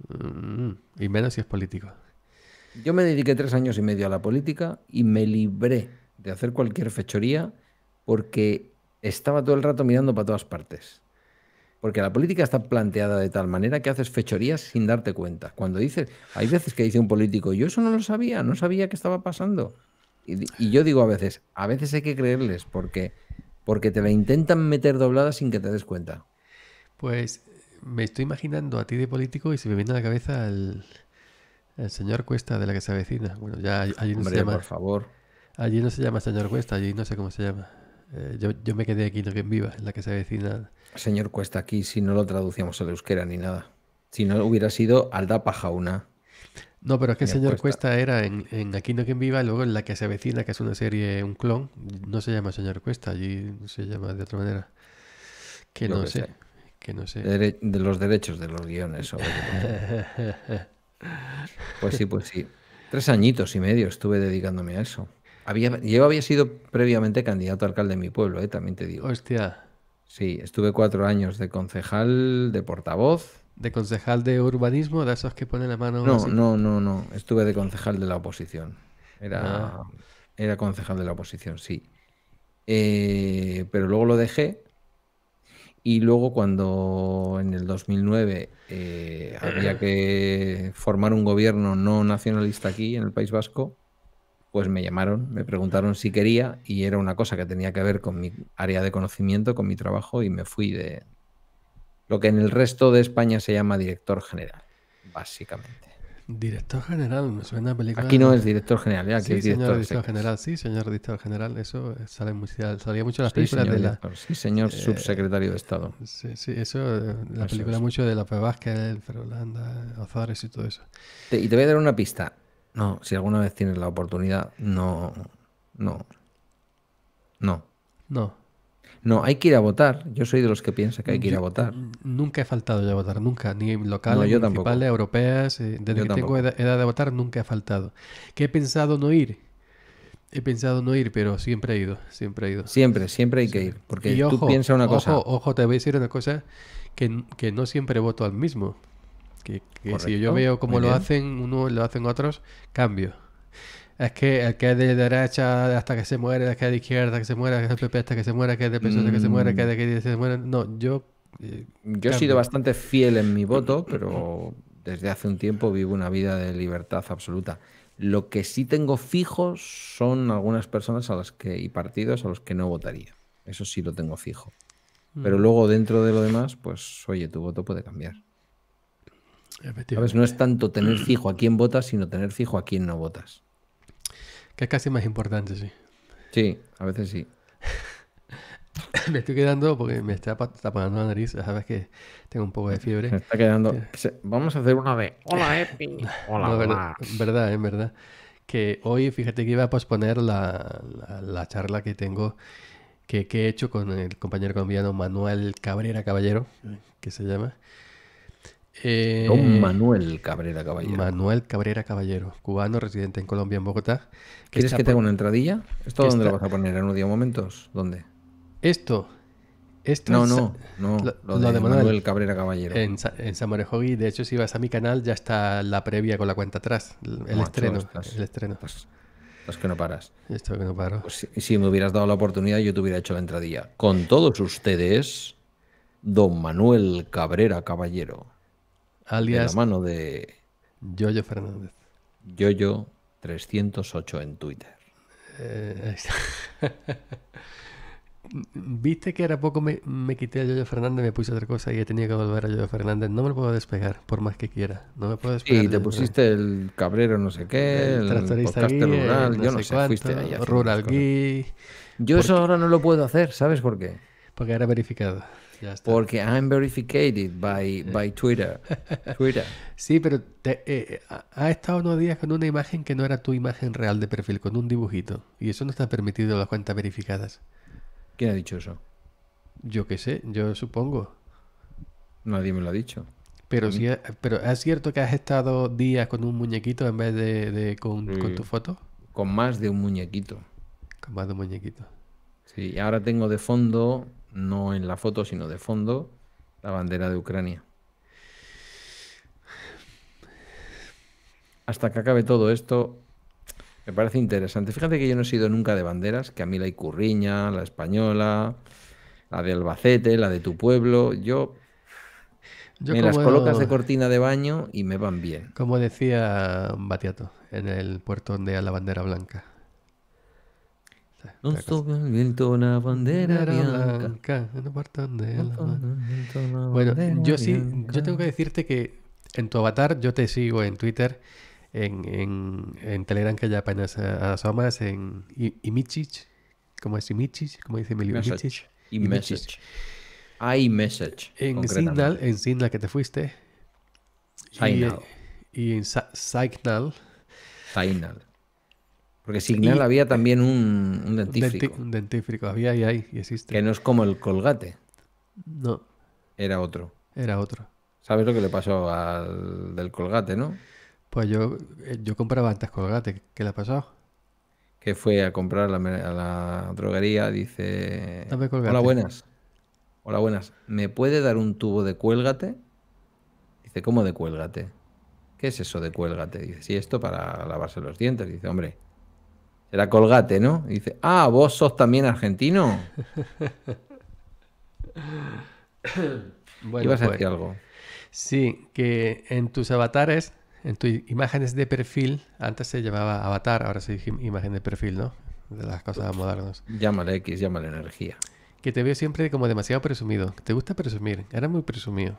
A: Mm, y menos si es político.
B: Yo me dediqué tres años y medio a la política y me libré de hacer cualquier fechoría porque estaba todo el rato mirando para todas partes. Porque la política está planteada de tal manera que haces fechorías sin darte cuenta. Cuando dices, hay veces que dice un político, yo eso no lo sabía, no sabía qué estaba pasando. Y, yo digo a veces, a veces hay que creerles porque, porque te la intentan meter doblada sin que te des cuenta.
A: Pues me estoy imaginando a ti de político y se me viene a la cabeza el, el señor Cuesta de la que se avecina. Bueno, ya hay no Hombre, se llama. por favor. Allí no se llama señor Cuesta, allí no sé cómo se llama. Eh, yo, me quedé aquí en quien viva, en la que se avecina.
B: Señor Cuesta aquí, si no lo traducíamos al euskera ni nada. Si no hubiera sido Alda Pajauna.
A: No, pero es que señor, señor Cuesta. era en, en Aquí no quien viva, luego en la que se avecina, que es una serie, un clon, no se llama señor Cuesta, allí se llama de otra manera. Que no sé, que no sé.
B: de los derechos de los guiones. Sobre
C: <laughs>
B: Pues sí, pues sí. Tres añitos y medio estuve dedicándome a eso. yo había sido previamente candidato a alcalde de mi pueblo, ¿eh? también te digo. Hostia. Sí, estuve cuatro
A: años de concejal, de portavoz. ¿De concejal de urbanismo? ¿De esos que ponen la mano? No,
B: no, no, no. Estuve de concejal de la oposición. Era, ah. era concejal de la oposición, sí. Eh, pero luego lo dejé y luego cuando en el 2009 eh, había que formar un gobierno no nacionalista aquí en el País Vasco, pues me llamaron, me preguntaron si quería y era una cosa que tenía que ver con mi área de conocimiento, con mi trabajo y me fui de lo que en el resto de España se llama director general, básicamente.
A: Director general, me suena la película. Aquí no es director general, aquí sí, es director, señor director general. Sí, señor director general, eso sale salía mucho en las películas de la. sí, señor eh, subsecretario de Estado. Sí, sí, eso, eh, la película mucho de la Vázquez, Ferrolanda, Ozares y todo eso.
B: y te voy a dar una pista. No, si alguna vez tienes la oportunidad, no. No. No. No. No, hay que ir a votar. Yo soy de los que piensa que hay que ir a votar.
A: Nunca he faltado yo a votar, nunca. Ni locales, ni municipales, europeas. Eh, desde que tengo edad, de votar, nunca he faltado. Que he pensado no ir. He pensado no ir, pero siempre he ido. Siempre he ido. Siempre, siempre hay que ir. Porque tú piensas una cosa. Ojo, te voy a decir una cosa que, no siempre voto al mismo. Que, si yo veo cómo lo hacen uno, lo hacen otros, cambio es que el que es de derecha hasta que se muere, el que es de izquierda hasta que se muere, el que es de PP hasta que se muere, el que es de PSOE hasta que se muere, el que es de mm. que se muere. No, yo. Eh, yo he sido
B: bastante fiel en mi voto, pero desde hace un tiempo vivo una vida de libertad absoluta. Lo que sí tengo fijo son algunas personas a las que y partidos a los que no votaría. Eso sí lo tengo fijo. Mm. Pero luego dentro de lo demás, pues oye, tu voto puede cambiar.
A: ¿Sabes? No es tanto tener
B: fijo a quién votas, sino tener fijo a quién no votas.
A: Que es casi más importante, sí.
B: Sí, a veces sí.
A: <laughs> me estoy quedando porque me está tapando la nariz, sabes que tengo un poco de fiebre. Me está quedando. Vamos a hacer una de hola Epi. <laughs> Hola, no, verdad, verdad, en eh, verdad. Que hoy fíjate que iba a posponer la, la, la charla que tengo que, que, he hecho con el compañero colombiano Manuel Cabrera Caballero, que se llama, eh, don Manuel Cabrera Caballero. Manuel Cabrera Caballero, cubano residente en Colombia, en Bogotá. ¿Quieres que, tenga te haga una entradilla? ¿Esto dónde lo vas
B: a poner? ¿En un día momentos? ¿Dónde?
A: Esto. Esto no, no, no. Lo, de, Manuel, Cabrera Caballero. En, en de hecho, si vas a mi canal, ya está la previa con la cuenta atrás. El, estreno. el que no paras. Esto que no paro. Pues
B: si me hubieras dado la oportunidad, yo te hubiera hecho la entradilla. Con todos ustedes, don Manuel Cabrera Caballero alias. De mano de. Yoyo Fernández. Yoyo308 en Twitter.
A: Eh, <laughs> Viste que era poco me, me, quité a Yoyo Fernández, me puse otra cosa y he tenido que volver a Yoyo Fernández. No me lo puedo despegar, por más que quiera. No me puedo despegar. Y te pusiste
B: el cabrero no sé qué, el, rural, yo no sé, fuiste Rural Yo eso ahora no lo puedo hacer, ¿sabes por qué? Porque era verificado. Porque
A: I'm verificated by, by Twitter. <laughs> Sí, pero has eh, eh, ha estado unos días con una imagen que no era tu imagen real de perfil, con un dibujito. Y eso no está permitido en las cuentas verificadas. ¿Quién ha dicho eso? Yo qué sé, yo supongo.
B: Nadie me lo ha dicho.
A: Pero sí, pero ¿es cierto que has estado días con un muñequito en vez de, con, con, mm. tu foto?
B: Con más de un muñequito. Con más de un muñequito. Sí, ahora tengo de fondo no en la foto, sino de fondo, la bandera de Ucrania. Hasta que acabe todo esto, me parece interesante. Fíjate que yo no he sido nunca de banderas, que a mí la Icurriña, la española, la de Albacete, la de tu pueblo, yo me las colocas de
A: cortina de baño y me van bien. Como decía Batiato, en el puerto donde hay la bandera blanca bueno, yo sí, yo tengo que decirte que en tu avatar yo te sigo en Twitter, en, en, en Telegram que ya apenas eh, asomas, en Imichich, ¿cómo es Imichich? ¿Cómo dice Emilio? Imichich. Imessage. En Signal, en Signal que te fuiste. Y, en Signal. Signal. Porque Signal había también un, un dentífrico. un dentífrico, había y hay, y existe.
B: Que no es como el colgate. No. Era otro. Era otro. ¿Sabes lo que le pasó al del colgate, no?
A: Pues yo, eh, yo compraba antes colgate. ¿Qué le ha pasado?
B: Que fue a comprar a la, droguería, dice... colgate. Hola, buenas. Hola, buenas. ¿Me puede dar un tubo de cuélgate? Dice, ¿cómo de cuélgate? ¿Qué es eso de cuélgate? Dice, sí, esto para lavarse los dientes. Dice, hombre, era Colgate, ¿no? dice, ah, vos sos también argentino.
A: <coughs> bueno, a pues, decir algo. Sí, que en tus avatares, en tus imágenes de perfil, antes se llamaba avatar, ahora se dice imagen de perfil, ¿no? De las cosas modernas. Llámale X, llámale energía. Que te veo siempre como demasiado presumido. ¿Te gusta presumir? Era muy presumido.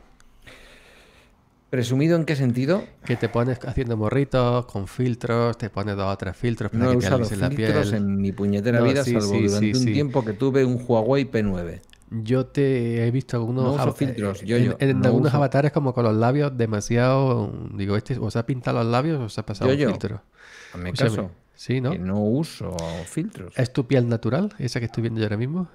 A: ¿Presumido en qué sentido? Que te pones haciendo morritos con filtros, te pones dos o tres filtros para que te usado la piel. en mi puñetera vida, salvo durante un tiempo
B: que tuve un Huawei P9. Yo te he visto algunos filtros. Yo, eh, yo, en, algunos
A: avatares como con los labios demasiado, digo, este o se ha pintado los labios o se ha pasado un filtro. Yo caso, sí, ¿no? Que no uso filtros. ¿Es tu piel natural, esa que estoy viendo yo ahora mismo?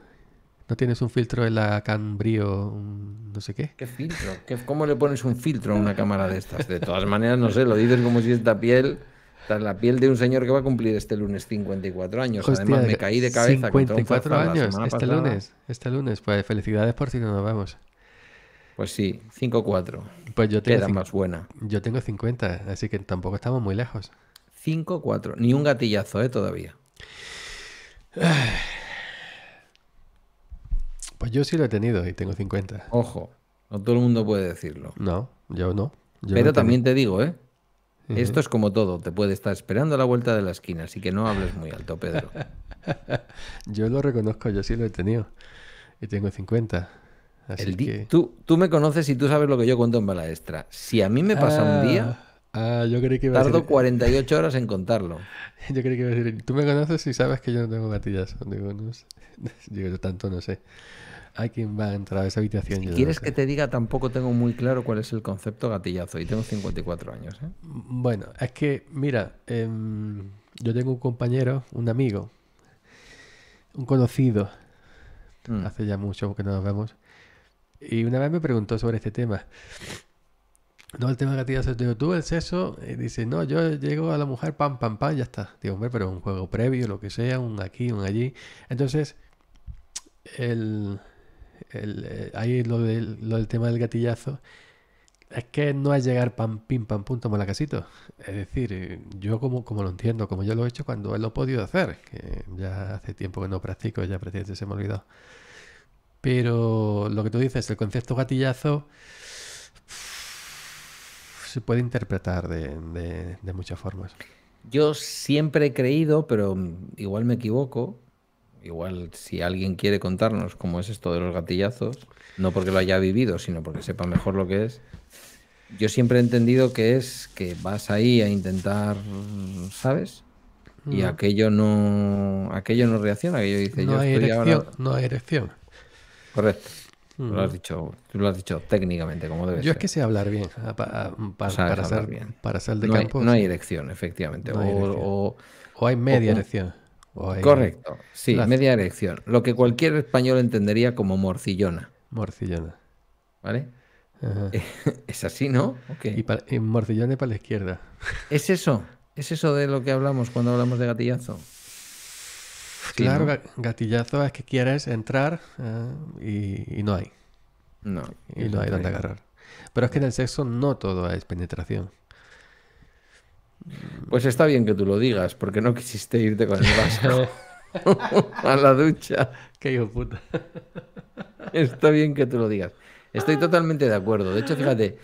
A: ¿No tienes un filtro en la Cambrio, no sé qué?
B: ¿Qué filtro? ¿Cómo le pones un filtro a una <laughs> cámara de estas? De todas maneras, no sé, lo dices como si esta piel... La piel de un señor que va a cumplir este lunes 54 años. Además, me caí de cabeza. 54 años, este lunes.
A: Este lunes, pues felicidades por si no nos vamos. Pues sí, 5-4. Pues yo tengo más buena. Yo tengo 50, así que tampoco estamos muy lejos. 5-4. Ni un gatillazo, ¿eh? Todavía. <sighs> Pues yo sí lo he tenido y tengo 50. Ojo, no todo el mundo puede decirlo. No, yo no. Pero también te digo, ¿eh?
B: Esto es como todo, te puede estar esperando a la vuelta de la esquina, así que no hables muy alto, Pedro.
A: <laughs> yo lo reconozco, yo sí lo he tenido. Y tengo 50. Así que...
B: tú, tú, me conoces y tú sabes lo que yo cuento en bala extra. Si a mí me pasa
A: un día, ah,
B: ah, tardo 48 horas en contarlo.
A: <laughs> yo creí que iba a decir, tú me conoces y sabes que yo no tengo gatillas. Digo, no sé. <laughs> yo tanto no sé hay quien va a entrar a esa habitación. Si quieres que te
B: diga, tampoco tengo muy claro cuál es el concepto gatillazo y tengo 54 años. ¿eh?
A: Bueno, es que, mira, em, yo tengo un compañero, un amigo, un conocido, mm. hace ya mucho que no nos vemos, y una vez me preguntó sobre este tema. No, el tema de gatillazo, digo, tú el sexo, y dice, no, yo llego a la mujer, pam, pam, pam, ya está. Digo, hombre, pero un juego previo, lo que sea, un aquí, un allí. Entonces, el eh, ahí lo del, tema del gatillazo. Es que no es llegar pam, pim, pam, punto, malacasito Es decir, eh, yo como, como lo entiendo, como yo lo he hecho cuando lo he podido hacer, ya hace tiempo que no practico, ya prácticamente se me ha olvidado. Pero lo que tú dices, el concepto gatillazo se puede interpretar de muchas formas. Yo
B: siempre he creído, pero mm, igual me equivoco, igual si alguien quiere contarnos cómo es esto de los gatillazos, no porque lo haya vivido, sino porque sepa mejor lo que es, yo siempre he entendido que es que vas ahí a intentar, ¿sabes? Y mm. aquello no aquello no reacciona, aquello dice no yo hay estoy erección, No hay erección. Correcto. Lo has mm. dicho, tú lo has dicho técnicamente, como debe yo ser. es que
A: sé hablar bien, para, ser, bien. para ser de campo. no hay erección, efectivamente. o, hay media erección. Correcto, sí, media erección.
B: Lo que cualquier español entendería como morcillona. Morcillona. ¿Vale? <laughs> Es así, ¿no? Y, para, para la izquierda.
A: ¿Es eso? ¿Es eso de lo que hablamos cuando hablamos de gatillazo? claro, gatillazo es que quieres entrar eh, y, y, no hay. No. Y no hay donde agarrar. Pero es que en el sexo no todo es penetración. Pues está bien que tú lo digas, porque no quisiste irte con el
B: vasco <laughs> a la ducha. que hijo puta. Está bien que tú lo digas. Estoy totalmente de acuerdo. De hecho, fíjate,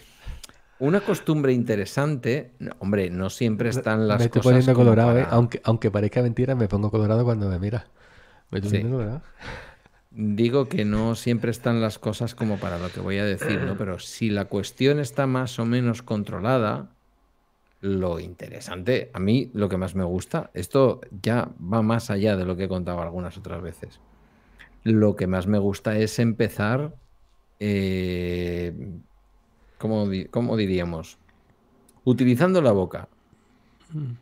B: una costumbre interesante, hombre, no siempre están las cosas. Me estoy poniendo colorado, ¿eh?
A: aunque, aunque parezca mentira, me pongo colorado cuando me mira. Me estoy poniendo colorado.
B: Digo que no siempre están las cosas como para lo que voy a decir, ¿no? <clears throat> Pero si la cuestión está más o menos controlada, lo interesante, a mí lo que más me gusta, esto ya va más allá de lo que he contado algunas otras veces. Lo que más me gusta es empezar, eh, ¿cómo, diríamos? Utilizando la boca. Mm.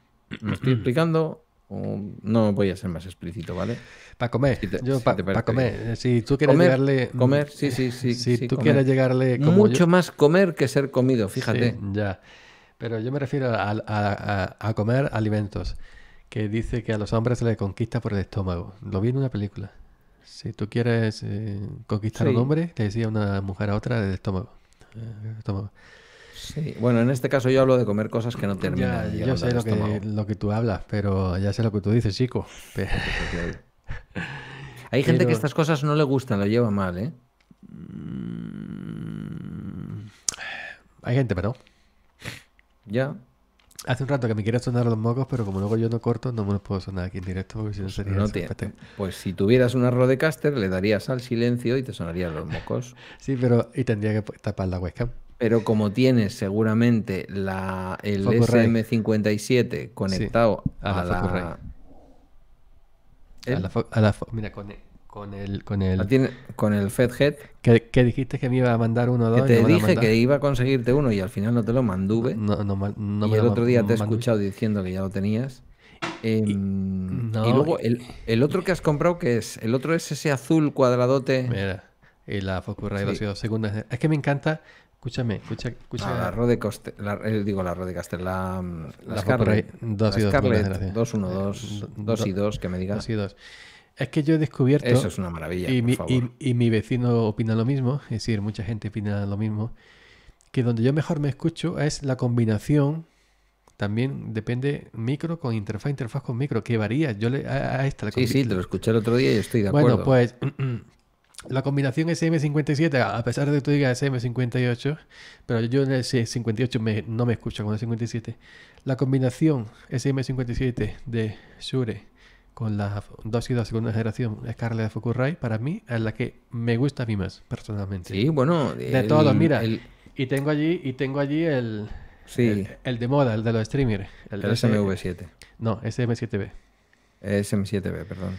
B: ¿Me estoy <clears throat> explicando? No voy a ser más explícito, ¿vale?
A: Para comer. yo, para comer. Si tú quieres comer, llegarle. Comer, sí, sí, <laughs> sí. Si tú quieres llegarle. Como Mucho más comer que ser comido, fíjate. ya. Pero yo me refiero a, comer alimentos, que dice que a los hombres se les conquista por el estómago. Lo vi en una película. Si tú quieres eh, conquistar a un hombre, te decía una mujer a otra del eh, estómago.
B: Sí, bueno, en este caso yo hablo de comer cosas que no terminan. yo sé lo
A: que, tú hablas, pero ya sé lo que tú dices, chico. <laughs>
B: Hay gente que estas cosas no le gustan, lo lleva mal, ¿eh? Mm,
A: hay gente, pero no. ¿Ya? Hace un rato que me quiero sonar los mocos, pero como luego yo no corto, no me los puedo sonar aquí en directo porque si no pues sería. Pues si tuvieras una Rodecaster, le darías al silencio y te sonarían los mocos. <laughs> sí, pero. Y tendría que tapar la webcam.
B: Pero como tienes seguramente la, el
A: SM57 conectado a, la. A a la, mira, con el, tiene, con el Fedhead. Que, que, dijiste que me iba a mandar uno o dos. Que te dije que iba
B: a conseguirte uno y al final no te lo manduve. No, y el otro día te he escuchado diciendo que ya lo tenías. Em, y, luego el, otro que has
A: comprado, que es? El otro es ese azul cuadradote. Mira, y la Focurray sí. y segunda. Es que me encanta. Escúchame, escucha, la
B: Rode eh, digo la Rode Caster, la, mm,
A: Scarlett, 2 y 1, 2, 2 y 2, que me digas. 2 y 2. Es que yo he descubierto. Eso es una maravilla. Y, mi, vecino opina lo mismo, es decir, mucha gente opina lo mismo. Que donde yo mejor me escucho es la combinación también depende micro con interfaz, interfaz con micro, que varía. Yo le, a, esta Sí, sí, te lo escuché el otro día y
B: estoy de acuerdo. Bueno, pues
A: <clears throat> la combinación SM57, a pesar de que tú digas SM58, pero yo en el 58 no me escucho con el 57. La combinación SM57 de Shure con las dos y dos segunda generación Scarlett Fukurai, para mí es la que me gusta a mí más, personalmente. Sí, bueno. De todos, mira. Y tengo allí, y tengo allí el, el, de moda, el de los streamers. El, SMV7. No, SM7B.
B: SM7B, perdón.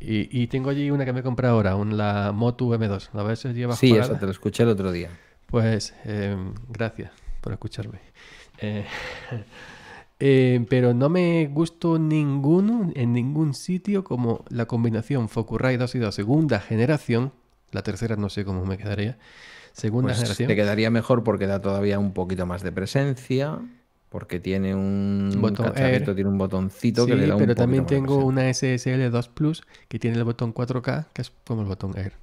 A: Y, tengo allí una que me he comprado ahora, la Motu M2. La se lleva Sí, eso te
B: lo escuché el otro
A: día. Pues em, gracias por escucharme. Eh, <laughs> Eh, pero no me gustó ninguno en ningún sitio como la combinación Focusrite 2 y 2 segunda generación. La tercera no sé cómo me quedaría. Segunda pues generación. Te
B: quedaría mejor porque da todavía un poquito más de presencia. Porque tiene un botón tiene un botoncito Pero también tengo
A: una SSL 2 Plus que tiene el botón 4K, que es como el botón Air.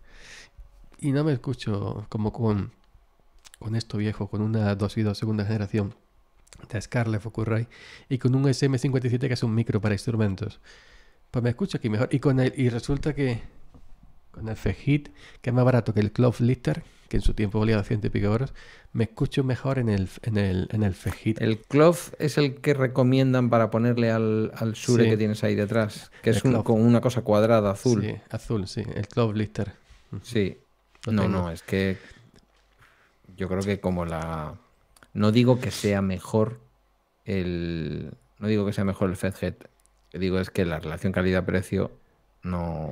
A: Y no me escucho como con, con esto viejo, con una 2 y 2 segunda generación de Scarlett Focusrite y con un SM57 que es un micro para instrumentos. Pues me escucho aquí mejor. Y, con el, y resulta que con el Fejit, que es más barato que el Cloth Lister, que en su tiempo valía 100 y pico euros, me escucho mejor en el, en el, en el es el que
B: recomiendan para ponerle al, al Sure que tienes ahí detrás, que es con una cosa cuadrada azul. Sí,
A: azul, sí, el Cloth Lister. Sí. no, no,
B: es que yo creo que como la no digo que sea mejor el. No digo que sea mejor el Fedhead. Digo es que la relación calidad-precio no.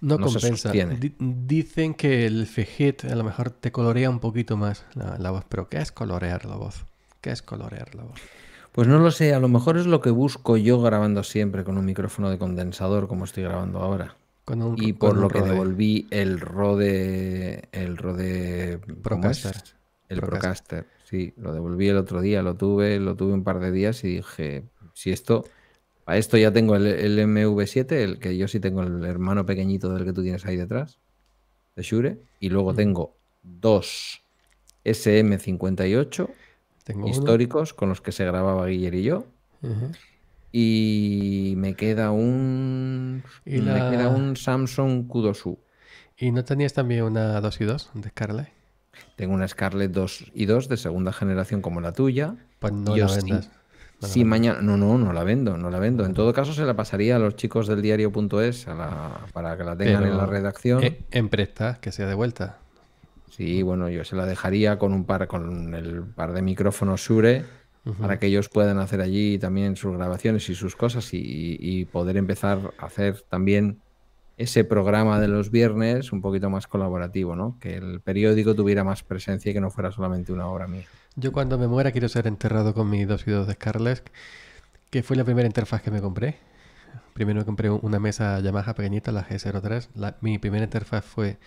B: No, compensa.
A: Dicen que el Fedhead a lo mejor te colorea un poquito más la, voz. Pero ¿qué es colorear la voz? ¿Qué es colorear la voz?
B: Pues no lo sé, a lo mejor es lo que busco yo grabando siempre con un micrófono de condensador como estoy grabando ahora.
A: y por lo que
B: devolví el Rode el Rode El Procaster. Sí, lo devolví el otro día, lo tuve, lo tuve un par de días y dije, si esto, a esto ya tengo el, MV7, el que yo sí tengo el hermano pequeñito del que tú tienes ahí detrás, de Shure, y luego tengo dos SM58 tengo históricos con los que se grababa Guiller y yo.
A: Y me queda un me queda un Samsung Kudosu. ¿Y no tenías también una 2 y 2 de Scarlett?
B: Tengo una Scarlett 2 y 2 de segunda generación como la tuya. Pues no la vendas. mañana. No, no, no la vendo, no la vendo. En todo caso, se la pasaría a los chicos del diario.es para que la tengan en la redacción. En eh, presta, que sea de vuelta. Sí, bueno, yo se la dejaría con un par, con el par de micrófonos Sure para que ellos puedan hacer allí también sus grabaciones y sus cosas y poder empezar a hacer también ese programa de los viernes un poquito más colaborativo, ¿no? Que el periódico tuviera más presencia y que no fuera solamente una obra mía.
A: Yo cuando me muera quiero ser enterrado con mi 2 y 2 de Scarlett, que fue la primera interfaz que me compré. Primero compré una mesa Yamaha pequeñita, la G03. mi primera interfaz fue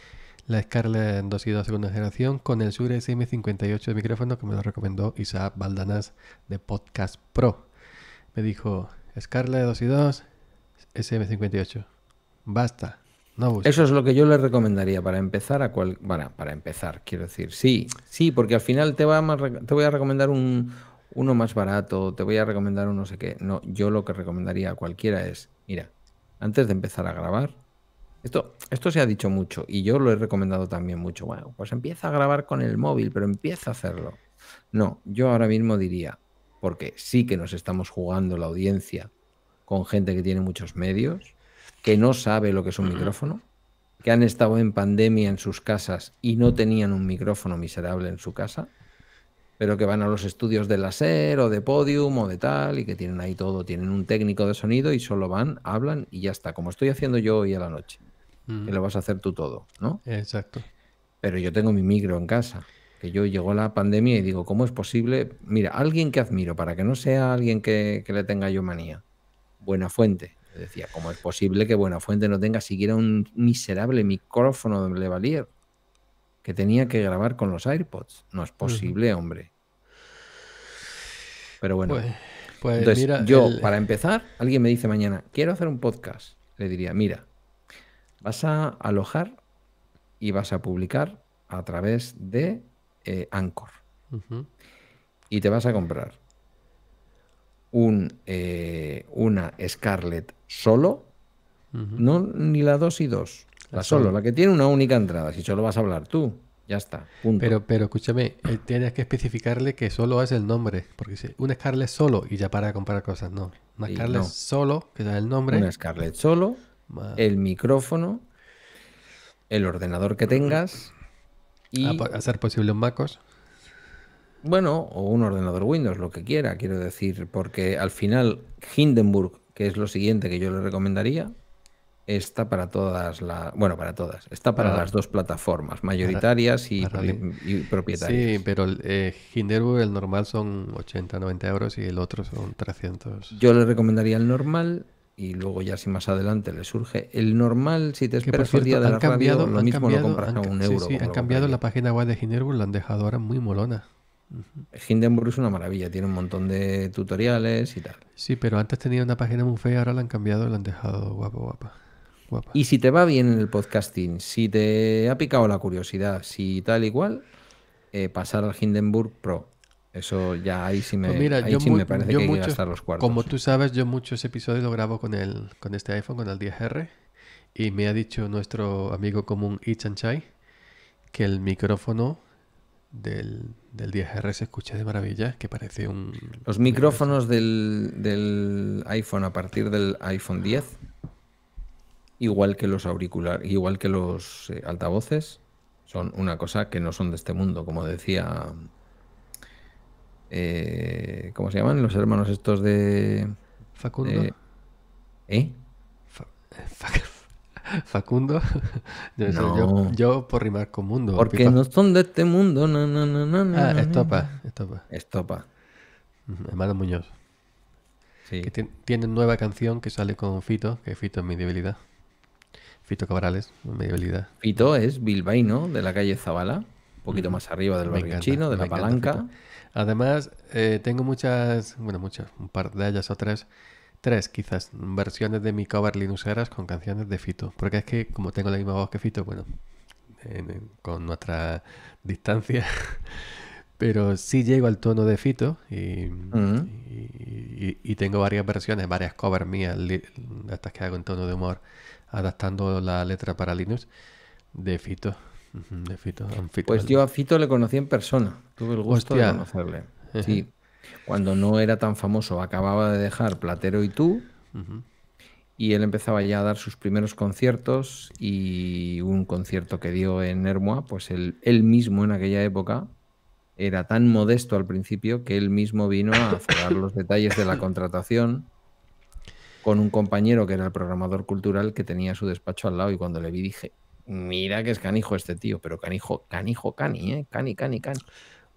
A: la Scarlett 2 y 2 segunda generación con el Shure SM58 de micrófono que me lo recomendó Isaac Baldanas de Podcast Pro. Me dijo, Scarlett 2 y 2, SM58 basta.
B: Eso es lo que yo le recomendaría para empezar a cual... Bueno, para empezar, quiero decir. Sí, sí, porque al final te, va te voy a recomendar un, uno más barato, te voy a recomendar un no sé qué. No, yo lo que recomendaría a cualquiera es, mira, antes de empezar a grabar, esto, esto se ha dicho mucho y yo lo he recomendado también mucho. Bueno, pues empieza a grabar con el móvil, pero empieza a hacerlo. No, yo ahora mismo diría, porque sí que nos estamos jugando la audiencia con gente que tiene muchos medios, que no sabe lo que es un micrófono, que han estado en pandemia en sus casas y no tenían un micrófono miserable en su casa, pero que van a los estudios de láser o de podium o de tal y que tienen ahí todo, tienen un técnico de sonido y solo van, hablan y ya está, como estoy haciendo yo hoy a la noche, mm. que lo vas a hacer tú todo,
A: ¿no? Exacto.
B: Pero yo tengo mi micro en casa que yo llegó la pandemia y digo, ¿cómo es posible? Mira, alguien que admiro, para que no sea alguien que le tenga yo manía, Buena Fuente, decía, ¿cómo es posible que Buenafuente no tenga siquiera un miserable micrófono de Levalier? Que tenía que grabar con los AirPods. No es posible, hombre. Pero bueno. Pues, pues yo, para empezar, alguien me dice mañana, quiero hacer un podcast. Le diría, mira, vas a alojar y vas a publicar a través de eh, Anchor. Y te vas a comprar un, eh, una Scarlett solo, no ni la
A: 2 y dos. La, solo, la que tiene una única entrada, si solo vas a hablar tú. Ya está. Pero, pero escúchame, eh, tienes que especificarle que solo es el nombre. Porque si una Scarlett solo y ya para comprar cosas, no. Una
B: Scarlett solo, que da el nombre. Una Scarlett solo, el micrófono, el ordenador que tengas. Y... A, ser posible un MacOS. Bueno, o un ordenador Windows, lo que quiera, quiero decir, porque al final Hindenburg que es lo siguiente que yo le recomendaría, está para todas las, bueno, para todas, está para, ah. las dos plataformas, mayoritarias y, propietarias.
A: Sí, pero el eh, Hinderburg, el normal son 80, 90 euros y el otro son 300.
B: Yo le recomendaría el normal y luego ya si más adelante le surge el normal,
A: si te esperas el día de la cambiado, lo mismo lo compras han, a un euro. Sí, han cambiado la página web de y la han dejado ahora muy molona. Hindenburg es una maravilla, tiene un montón de tutoriales y tal. Sí, pero antes tenía una página muy fea, ahora la han cambiado y la han dejado guapa, guapa. Guapa. Y si
B: te va bien el podcasting, si te ha picado la curiosidad, si tal y cual, eh, pasar al Hindenburg Pro. Eso ya ahí sí me, pues mira, ahí parece que mucho, hay los cuartos. Como
A: tú sabes, yo muchos episodios lo grabo con, el, con este iPhone, con el 10R. Y me ha dicho nuestro amigo común Ichan Chai que el micrófono del del 10R se escucha de maravilla, que parece un... Los micrófonos del,
B: del iPhone a partir del iPhone 10, igual que los auriculares, igual que los eh, altavoces, son una cosa que no son de este mundo, como decía... Eh, ¿Cómo se llaman los hermanos estos
A: de... Facundo. ¿Eh? ¿eh? Facundo. <laughs> Yo, por rimar con mundo. Porque no son de este mundo. No, no, no, no, ah, estopa, estopa. Estopa. Hermano Muñoz. Sí. tienen nueva canción que sale con Fito, que Fito es mi debilidad. Fito Cabrales, mi debilidad. Fito es bilbaíno de la calle Zabala, un poquito más arriba del barrio chino, de la palanca. Además, eh, tengo muchas, bueno, muchas, un par de ellas o tres tres quizás versiones de mi cover linuseras con canciones de Fito. Porque es que como tengo la misma voz que Fito, bueno, con nuestra distancia, <laughs> pero sí llego al tono de Fito y, mm. tengo varias versiones, varias covers mías, hasta estas que hago en tono de humor, adaptando la letra para linus de Fito. De Fito, Fito pues yo a Fito le conocí
B: en persona, tuve el gusto de conocerle.
A: Sí cuando no era tan famoso, acababa
B: de dejar Platero y tú. Y él empezaba ya a dar sus primeros conciertos y un concierto que dio en Hermoa, pues él, él mismo en aquella época era tan modesto al principio que él mismo vino a cerrar los detalles de la contratación con un compañero que era el programador cultural que tenía su despacho al lado y cuando le vi dije, mira que es canijo este tío, pero canijo, canijo, cani, ¿eh? cani, cani,
A: cani.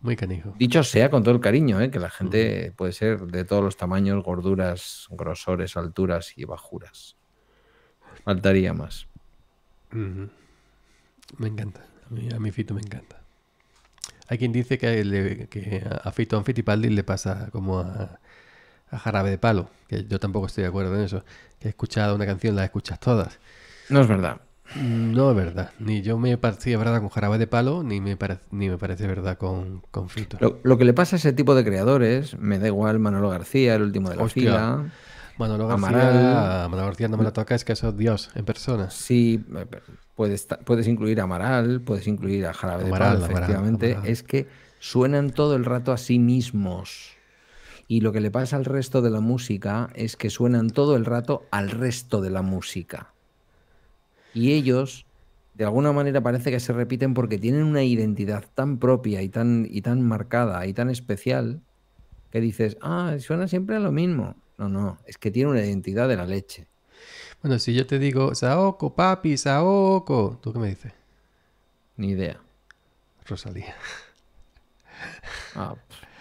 A: Muy canijo.
B: Dicho sea con todo el cariño, ¿eh? que la gente puede ser de todos los tamaños, gorduras, grosores, alturas y bajuras. Faltaría más.
A: Me encanta. A mi Fito me encanta. Hay quien dice que, a Fito Anfitipaldi le pasa como a, Jarabe de Palo, que yo tampoco estoy de acuerdo en eso. Que he escuchado una canción, la escuchas todas. No es verdad. Mm, no es verdad. Ni yo me parecía verdad con jarabe de palo, ni me, ni me parece verdad con, con Lo, que le pasa a ese tipo de creadores, me da igual Manolo García, el último de la fila. Manolo García, Manolo García no me la toca, es que eso es Dios en persona. Sí,
B: eh, puedes, incluir a Amaral, puedes incluir a Jarabe de Palo, efectivamente. Es que suenan todo el rato a sí mismos. Y lo que le pasa al resto de la música es que suenan todo el rato al resto de la música. Y ellos, de alguna manera, parece que se repiten porque tienen una identidad tan propia y tan, y tan marcada y tan especial que dices, ah, suena siempre a lo mismo. No, no, es que tiene una identidad de la leche.
A: Bueno, si yo te digo, Saoko, papi, Saoko, ¿tú qué me dices?
B: Ni idea. Rosalía. Ah,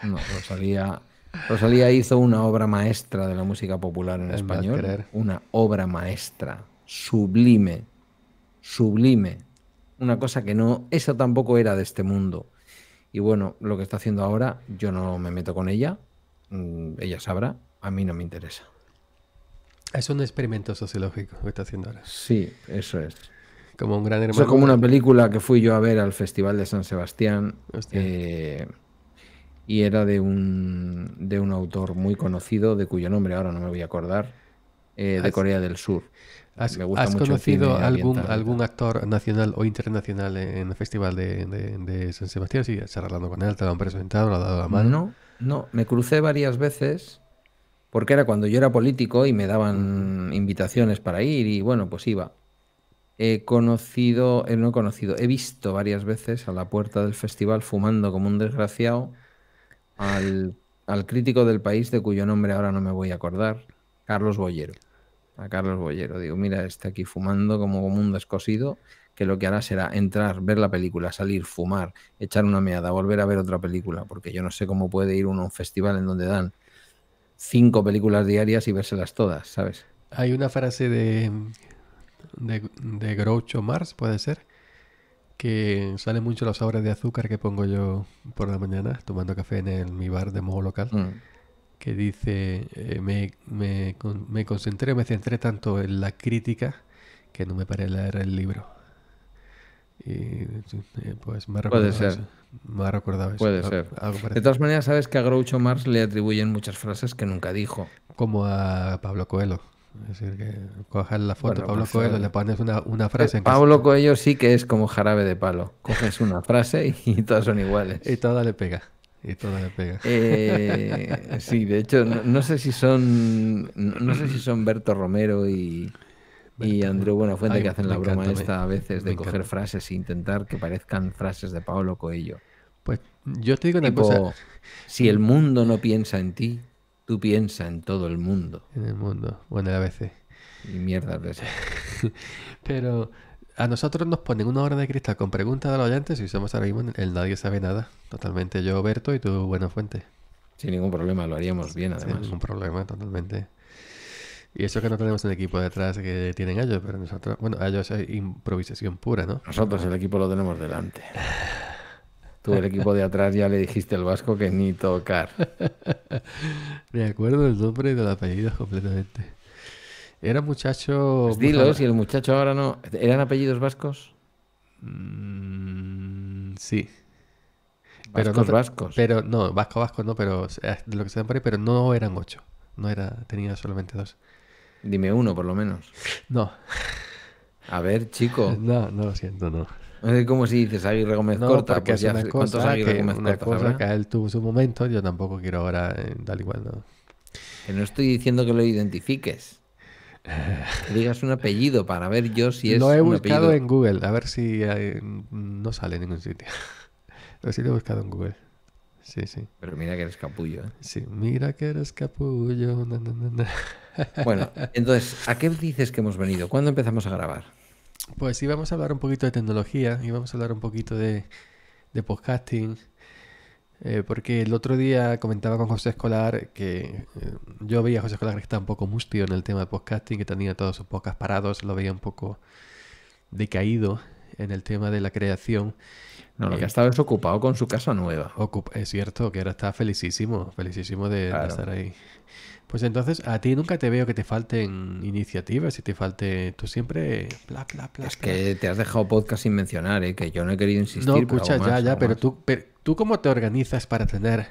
B: no, Rosalía. Rosalía hizo una obra maestra de la música popular en español. Una obra maestra, sublime, sublime, una cosa que no, eso tampoco era de este mundo. Y bueno, lo que está haciendo ahora, yo no me meto con ella, mm, ella sabrá, a mí
A: no me interesa. Es un experimento sociológico que está haciendo ahora. Sí, eso es. Como un gran hermano. es como una
B: película que fui yo a ver al Festival de San Sebastián. Eh, y era de un, de un autor muy conocido, de cuyo nombre ahora no me voy a acordar. Eh, de Corea del Sur. ¿Has, conocido algún,
A: algún actor nacional o internacional en el Festival de, San Sebastián? Sí, has con él, te lo han presentado, le ha dado la mano. No, no, me crucé varias veces
B: porque era cuando yo era político y me daban invitaciones para ir y bueno, pues iba. He conocido, eh, no he conocido, he visto varias veces a la puerta del festival fumando como un desgraciado al, al crítico del país de cuyo nombre ahora no me voy a acordar Carlos Bollero. A Carlos Bollero. Digo, mira, está aquí fumando como un descosido, que lo que hará será entrar, ver la película, salir, fumar, echar una meada, volver a ver otra película, porque yo no sé cómo puede ir uno a un festival en donde dan cinco películas diarias y vérselas todas, ¿sabes?
A: Hay una frase de, de, Groucho Mars, puede ser, que sale mucho las obras de azúcar que pongo yo por la mañana tomando café en mi bar de modo local. Mm que dice, eh, me, me, me, concentré, me centré tanto en la crítica que no me paré de leer el libro. Eh, pues Puede ser. Me ha recordado eso. Puede ser. de todas
B: maneras, sabes que a Groucho Marx le atribuyen muchas frases que nunca dijo.
A: Como a Pablo Coelho. Es decir, que coges la foto de Pablo pues, Coelho, eh, le pones una, frase. Pablo
B: Coelho sí que es como jarabe de palo. Coges una frase y, y todas son iguales.
A: Y todas le pega. Y todo pega. Eh,
B: sí, de hecho, no, sé si son. No, sé si son Berto Romero y. Andrew Buenafuente que hacen la broma esta a veces de coger frases e intentar que parezcan frases de Paolo Coello.
A: Pues yo estoy con el Si el
B: mundo no piensa en ti, tú piensas en todo
A: el mundo. En el mundo, bueno, a veces. Y mierda a veces. <laughs> Pero a nosotros nos ponen una hora de cristal con preguntas de los oyentes y somos ahora mismo el Nadie Sabe Nada. Totalmente yo, Berto, y tú, Buena Fuente. Sin ningún problema, lo haríamos bien además. Sin ningún problema, totalmente. Y eso que no tenemos un equipo detrás que tienen ellos, pero nosotros, bueno, ellos es improvisación pura, ¿no? Nosotros el
B: equipo lo tenemos delante. Tú el equipo de atrás ya le dijiste al vasco que ni tocar. <laughs>
A: Me acuerdo el nombre y del apellido completamente. Era muchacho. Pues, pues dilo, si
B: el muchacho ahora no.
A: ¿Eran apellidos vascos? Mm, sí. Vascos, vascos. Pero no, vasco, vasco no, pero lo que se dan pero no eran ocho. No era, tenía solamente dos.
B: Dime uno, por lo menos. No.
A: A ver, chico. <laughs> No, no lo siento, no. Es como si dices Aguirre Gómez Corta, porque pues es una cosa, que, una cosa que él tuvo su momento, yo tampoco quiero ahora eh, tal igual, no. no estoy
B: diciendo que lo identifiques digas un apellido para ver yo si es. Lo he buscado en
A: Google, a ver si mm, no sale en ningún sitio. <laughs> lo he buscado en Google. Sí, sí. Pero mira que eres capullo. ¿eh? Sí, mira que eres capullo. <laughs> bueno,
B: entonces, ¿a qué dices que hemos venido? ¿Cuándo empezamos a grabar?
A: Pues íbamos a hablar un poquito de tecnología, vamos a hablar un poquito de, de podcasting, eh, porque el otro día comentaba con José Escolar que eh, yo veía a José Escolar que está un poco mustio en el tema de podcasting, que tenía todos sus podcasts parados, lo veía un poco decaído en el tema de la creación. No, lo que eh, ha estado es ocupado con su casa nueva. es cierto, que ahora está felicísimo, felicísimo de estar ahí pues entonces a ti nunca te veo que te falten iniciativas y te falte. Tú siempre. Bla, es
B: que te has dejado podcast sin mencionar, ¿eh? que yo no he querido insistir. No, escucha, ya, ya, pero
A: tú, tú cómo te organizas para tener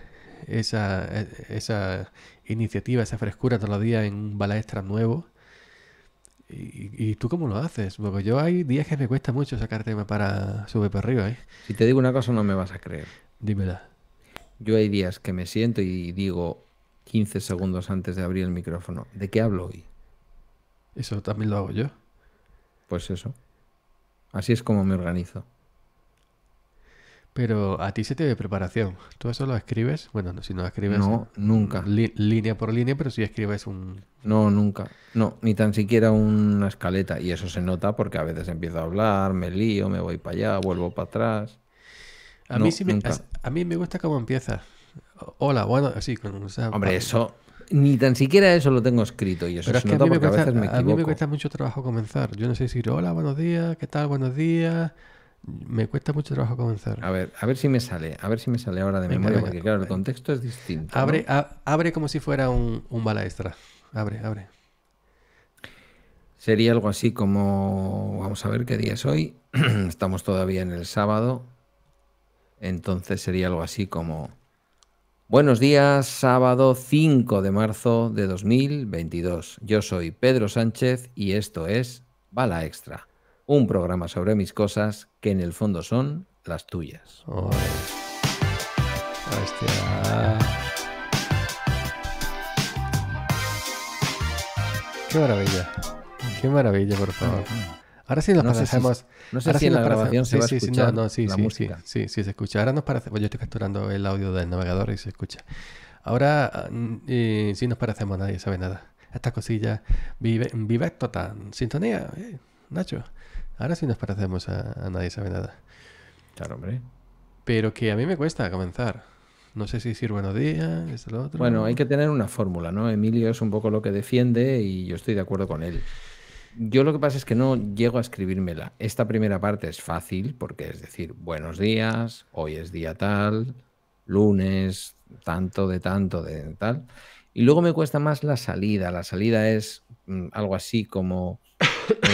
A: esa, esa iniciativa, esa frescura todos los días en un balaestra nuevo. ¿Y, tú cómo lo haces? Porque yo hay días que me cuesta mucho sacar tema para subir para arriba. ¿eh? Si te digo una cosa, no me vas a creer.
B: Dímela. Yo hay días que me siento y digo, 15 segundos antes de abrir el micrófono. ¿De qué hablo hoy? Eso también lo hago yo. Pues eso. Así es como me organizo.
A: Pero a ti se te ve preparación. ¿Tú eso lo escribes? Bueno, si no lo escribes. No, nunca. línea por línea, pero si escribes un.
B: No, nunca. No, ni tan siquiera una escaleta. Y eso se nota porque a veces empiezo a hablar, me lío, me voy para allá, vuelvo para atrás.
A: A, mí, me, a mí me gusta cómo empiezas. Hola, bueno, así. Hombre, eso. Ni tan siquiera
B: eso lo tengo escrito y eso que a me cuesta, a, mí me
A: cuesta mucho trabajo comenzar. Yo no sé si hola, buenos días, ¿qué tal? Buenos días. Me cuesta mucho trabajo comenzar. A ver, a ver si me sale, a ver si
B: me sale ahora de memoria, porque claro, el contexto es distinto. Abre,
A: abre como si fuera un, un bala Abre, abre.
B: Sería algo así como, vamos a ver qué día es hoy. <clears throat> Estamos todavía en el sábado. Entonces sería algo así como Buenos días, sábado 5 de marzo de 2022. Yo soy Pedro Sánchez y esto es Bala Extra, un programa sobre mis cosas que en el fondo son las tuyas.
A: Qué maravilla. Qué maravilla, por favor. Ahora sí nos no parecemos. si, no sé ahora si en la grabación se va sí, a escuchar sí, la música. Sí, sí, se escucha. Ahora nos parece. yo estoy capturando el audio del navegador y se escucha. Ahora mm, eh, sí nos parecemos, nadie sabe nada. Esta cosilla, Vive, vive total. Sintonía, eh, Nacho. Ahora sí nos parecemos a, nadie sabe nada. Claro, hombre. Pero que a mí me cuesta comenzar. No sé si decir buenos días, esto, lo otro. Bueno, hay que tener
B: una fórmula, ¿no? Emilio es un poco lo que defiende y yo estoy de acuerdo con él. Yo lo que pasa es que no llego a escribírmela. Esta primera parte es fácil porque es decir, buenos días, hoy es día tal, lunes, tanto de tanto de tal. Y luego me cuesta más la salida. La salida es mm, algo así como... <coughs>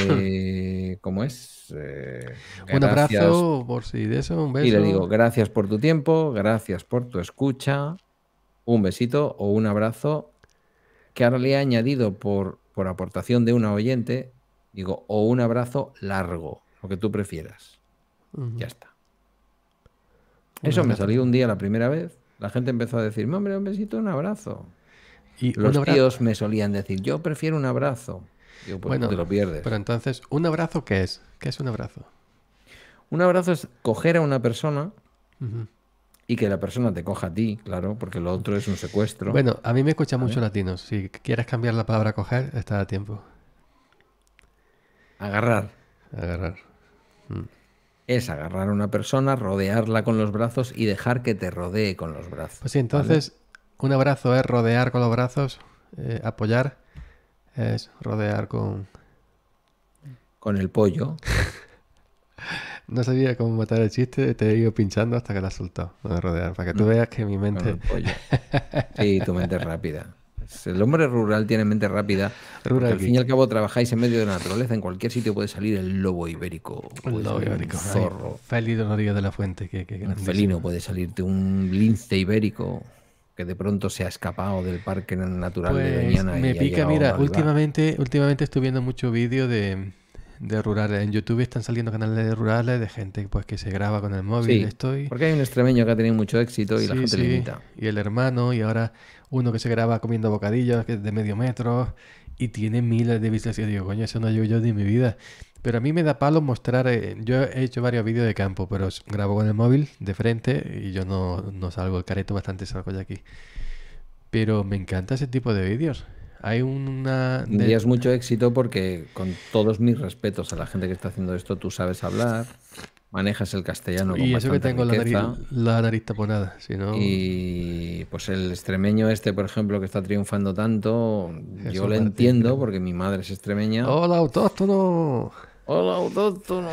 B: Eh, ¿Cómo es? Eh, un abrazo, por si de eso, un beso. Y le digo, gracias por tu tiempo, gracias por tu escucha, un besito o un abrazo, que ahora le he añadido por por aportación de una oyente, digo, o un abrazo largo, lo que tú prefieras. Ya está. Eso me salió un día la primera vez. La gente empezó a decir, hombre, un besito, un abrazo. Y los tíos me solían decir, yo prefiero un abrazo. Pues bueno, te lo pierdes. Pero entonces, ¿un abrazo qué es? ¿Qué es un abrazo? Un abrazo es coger a una persona, y que la persona te coja a ti, claro, porque lo otro es un secuestro. Bueno, a mí me escucha mucho
A: latinos. Si quieres cambiar la palabra coger, está a tiempo.
B: Agarrar. Agarrar. Mm. Es agarrar a una persona, rodearla con los brazos y dejar que te rodee con los brazos. Pues sí, entonces
A: un abrazo es rodear con los brazos, eh, apoyar es rodear con...
B: Con el pollo.
A: <laughs> no sabía cómo matar el chiste, te he ido pinchando hasta que la has soltado. para que tú mm. veas que mi ah, mente. <laughs>
B: sí, tu mente rápida. El hombre rural tiene mente rápida. Rural al fin y al cabo trabajáis en medio de la naturaleza. En cualquier sitio puede salir el lobo
A: ibérico. El lobo ibérico. zorro. felino de la fuente. Que, un felino
B: puede salirte un lince ibérico que de pronto se ha escapado del parque natural de pues Doñana. Me pica, mira,
A: últimamente, últimamente estoy viendo mucho vídeo de, de rurales. En YouTube están saliendo canales de rurales de gente pues que se graba con el móvil. estoy... Porque hay un extremeño que ha tenido mucho éxito y la gente le Y el hermano, y ahora uno que se graba comiendo bocadillos que de medio metro y tiene miles de yo Digo, coño, eso no llevo yo de mi vida. Pero a mí me da palo mostrar. Eh, yo he hecho varios vídeos de campo, pero grabo con el móvil de frente y yo no, no salgo. El careto bastante salgo de aquí. Pero me encanta ese tipo de vídeos. Hay una. Tendrías mucho éxito porque, con todos mis respetos a la gente que está haciendo
B: esto, tú sabes hablar, manejas el castellano. como y eso que tengo la
A: nariz, la taponada,
B: Y pues el extremeño este, por ejemplo, que está triunfando tanto, yo lo entiendo porque mi madre es extremeña. ¡Hola,
A: autóctono! ¡Hola, autóctono!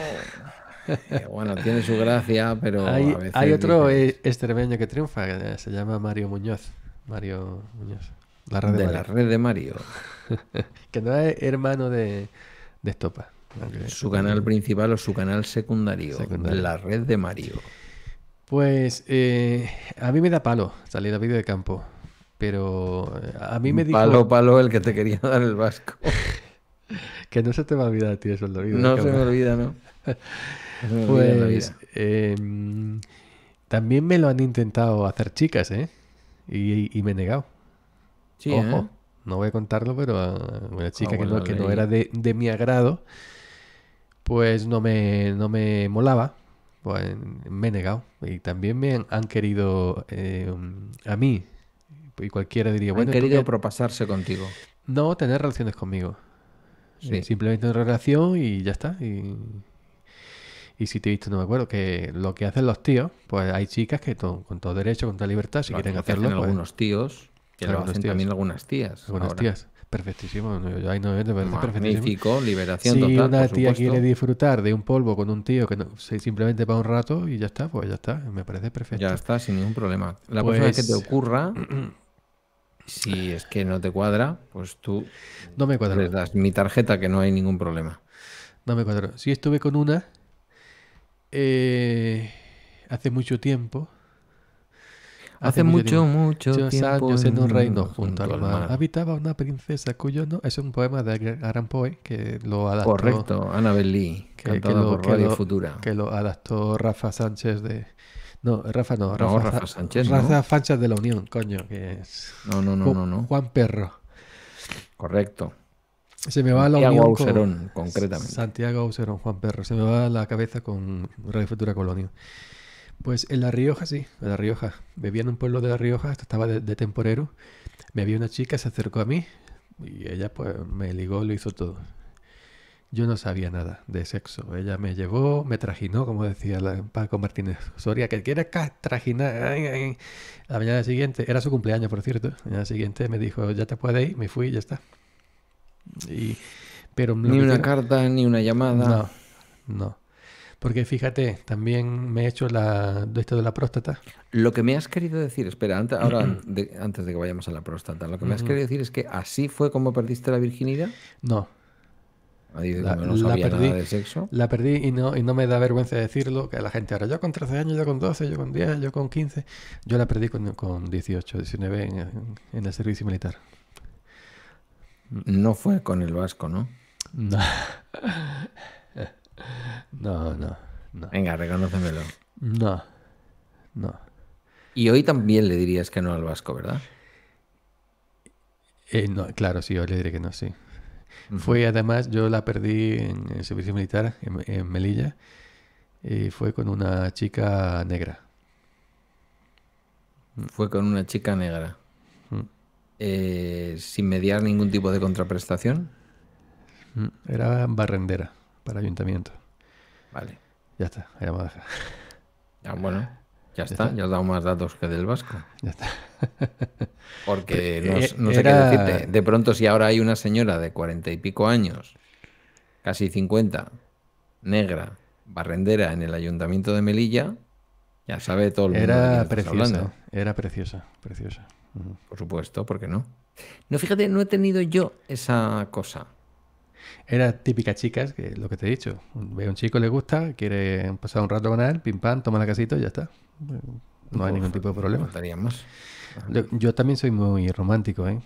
A: Eh,
B: bueno, tiene su gracia, pero. Hay, hay otro
A: eh, extremeño que triunfa, se llama Mario Muñoz. Mario Muñoz de, la red de Mario. <laughs> que no es hermano de, de Estopa. Su canal principal o su canal secundario, La red de Mario. Pues eh, a mí me da palo salir a vídeo de campo. Pero eh, a mí me dijo. Palo, palo, el que te quería dar el vasco. <laughs> que no se te va a olvidar, tío, eso No <laughs> se me olvida, ¿no? pues. Em, también me lo han intentado hacer chicas, ¿eh? y me he negado. ¿eh? Ojo, no voy a contarlo, pero una chica que, no, era de, mi agrado, pues no me, me molaba. Pues me he negado. Y también me han, querido eh, a mí. Y cualquiera diría, bueno. querido propasarse contigo. No, tener relaciones conmigo. Simplemente una relación y ya está. Y, si te he visto, no me acuerdo, que lo que hacen los tíos, pues hay chicas que con todo derecho, con toda libertad, si quieren hacerlo. Pues algunos tíos también algunas tías. Algunas tías. Perfectísimo. ahí no, eh, Magnífico, liberación si total. Si una tía quiere disfrutar de un polvo con un tío que simplemente para un rato y ya está, pues ya está. Me parece perfecto. Ya está, sin
B: ningún problema. La cosa es pues que te <clears throat> ocurra. si es que no te cuadra, pues tú no me cuadra. das mi tarjeta que no hay ningún problema.
A: No me cuadro. Si estuve con una eh, hace mucho tiempo,
B: Hace, mucho, mucho, tiempo. años en un reino junto, al mar,
A: habitaba una princesa cuyo no. Es un poema de Aran Poe que lo adaptó. Correcto, Annabel Lee, que, lo, por Radio Futura. Que lo adaptó Rafa Sánchez de. No, Rafa no, Rafa, Sánchez. Rafa Sánchez de la Unión, coño, que es. No, no, no, no, Juan Perro.
B: Correcto. Se me va Santiago la Unión. Auserón, concretamente.
A: Santiago Auserón, Juan Perro. Se me va la cabeza con Radio Futura Colonia. Pues en La Rioja, sí, en La Rioja. Vivía en un pueblo de La Rioja, estaba de, temporero. Me había una chica, se acercó a mí y ella pues me ligó, lo hizo todo. Yo no sabía nada de sexo. Ella me llevó, me trajinó, como decía Paco Martínez Soria, que quiere trajinar. La mañana siguiente, era su cumpleaños, por cierto. La mañana siguiente me dijo, ya te puedes ir, me fui y ya está. Y, pero ni una
B: carta, ni una llamada. No, no.
A: Porque fíjate, también me he hecho la, esto de la próstata.
B: Lo que me has querido decir, espera, antes, ahora <clears throat> de, antes de que vayamos a la próstata, lo que me has querido decir es que así fue
A: como perdiste la virginidad. No. la, no perdí, sexo. La perdí y no, y no me da vergüenza decirlo, que la gente ahora, yo con 13 años, yo con 12, yo con 10, yo con 15, yo la perdí con, con 18, 19 en el servicio militar.
B: No fue con el vasco,
A: ¿no? No. <laughs>
B: No, no, no. Venga, reconócemelo.
A: No, no.
B: Y hoy también le dirías que no al vasco, ¿verdad? Eh, no, claro,
A: sí, hoy le diré que no, sí. Fue además, yo la perdí en el servicio militar en, Melilla y eh, fue con una chica negra.
B: Mm. Fue con una chica negra. Mm. Eh, sin mediar ningún tipo de contraprestación.
A: Mm, era barrendera para ayuntamiento. Vale. Ya está, ahí vamos a dejar.
B: Ya, bueno, ya, está, ya has dado más datos que del vasco. Ya está. <laughs> Porque pues, eh, no, sé qué decirte. De pronto, si ahora hay una señora de cuarenta y pico años, casi cincuenta, negra, barrendera en el ayuntamiento de Melilla, ya sabe todo el mundo. Era preciosa,
A: era preciosa, preciosa. Por supuesto, ¿por qué no?
B: No, fíjate, no he tenido
A: yo esa cosa. Era típica chicas, que lo que te he dicho, ve a un chico, le gusta, quiere pasar un rato con él, pim pam, toma la casita y ya está. No hay ningún tipo de problema. Yo, yo también soy muy romántico, ¿eh?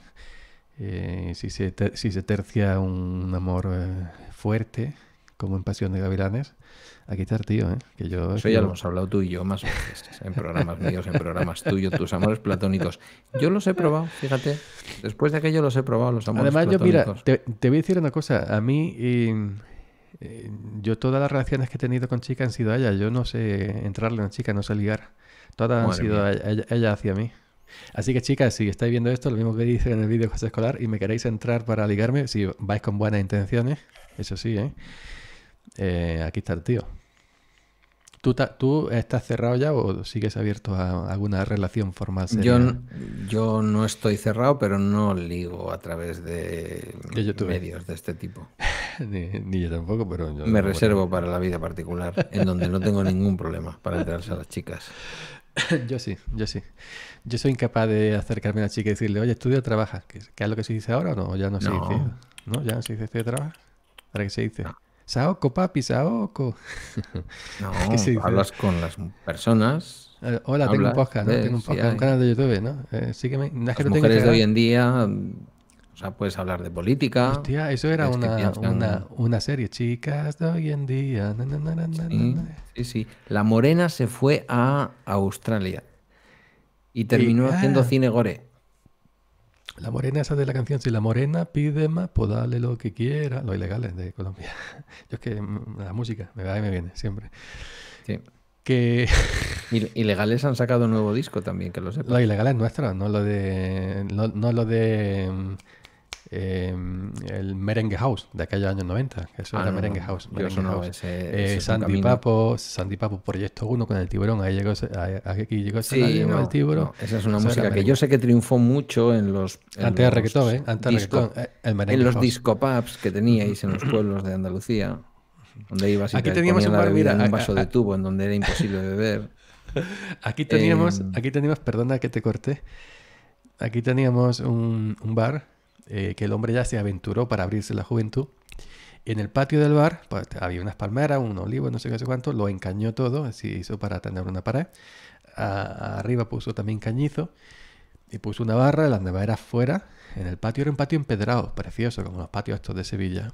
A: eh si, se si se tercia un, amor eh, fuerte, como en Pasión de Gavilanes, Aquí está tío, ¿eh? Que yo, Eso ya lo hemos
B: hablado tú y yo más veces, en programas míos, en programas tuyos, tus amores platónicos. Yo los he probado, fíjate. Después de aquello los he probado, los amores platónicos. Además, yo, mira,
A: te, voy a decir una cosa. A mí, eh, eh, yo todas las relaciones que he tenido con chicas han sido a ella. Yo no sé entrarle a una chica, no sé ligar. Todas han sido ella, ella, hacia mí. Así que, chicas, si estáis viendo esto, lo mismo que dice en el vídeo José Escolar, y me queréis entrar para ligarme, si vais con buenas intenciones, eso sí, ¿eh? Eh, aquí está el tío. ¿Tú, ¿Tú, estás cerrado ya o sigues abierto a alguna relación formal?
B: Yo, no estoy cerrado, pero no ligo a través de medios de este tipo. <laughs> ni, yo tampoco, pero... Yo Me reservo para la
A: vida particular, en donde no tengo <laughs> ningún problema para enterarse a las chicas. <laughs> Yo sí, yo sí. Yo soy incapaz de acercarme a una chica y decirle, oye, estudio o trabajas, ¿Qué, es lo que se dice ahora o no? ya no, se dice. ¿No? ¿Ya no se dice estudio o trabajas? ¿Para qué se dice? Saoko, papi, Saoko. <laughs> No, <laughs> hablas
B: con las personas. Eh, hola, tengo un podcast, ¿no? tengo un, podcast,
A: canal de YouTube, ¿no? Eh, sígueme. las mujeres de hoy
B: en día, o sea, puedes hablar de política. Hostia, eso era una, una,
A: una, serie, chicas de hoy en día.
B: sí, sí, La morena se fue a Australia y terminó haciendo ah. cine gore.
A: La morena esa de la canción, si la morena pide más, pues dale lo que quiera. Los ilegales de Colombia. <laughs> Yo es que mm, mm, la música me va y me viene siempre. Sí. Que... <laughs> Ilegales han sacado un nuevo disco también, que lo sepa. Los ilegales nuestros, no lo de... no lo de mm, Em, el Merengue House de aquellos años 90. Eso era ah, Merengue House. Eh, Sandy, Papo, Proyecto 1 con el tiburón. Ahí llegó, aquí llegó, el tiburón. esa es una música que yo sé
B: que triunfó mucho
A: en los. En antes ¿eh? disco, eh, En
B: los que teníais en los pueblos de Andalucía. Donde ibas y aquí teníamos un, bar, en un vaso de tubo en donde era imposible beber. <laughs>
A: Aquí teníamos, em, aquí teníamos, perdona que te corté. Aquí teníamos un bar eh, que el hombre ya se aventuró para abrirse la juventud. En el patio del bar pues, había unas palmeras, un olivo, no sé qué, sé cuánto, lo encañó todo, así hizo para tener una pared. arriba puso también cañizo y puso una barra, las nevaderas fuera. En el patio era un patio empedrado, precioso, como los patios estos de Sevilla.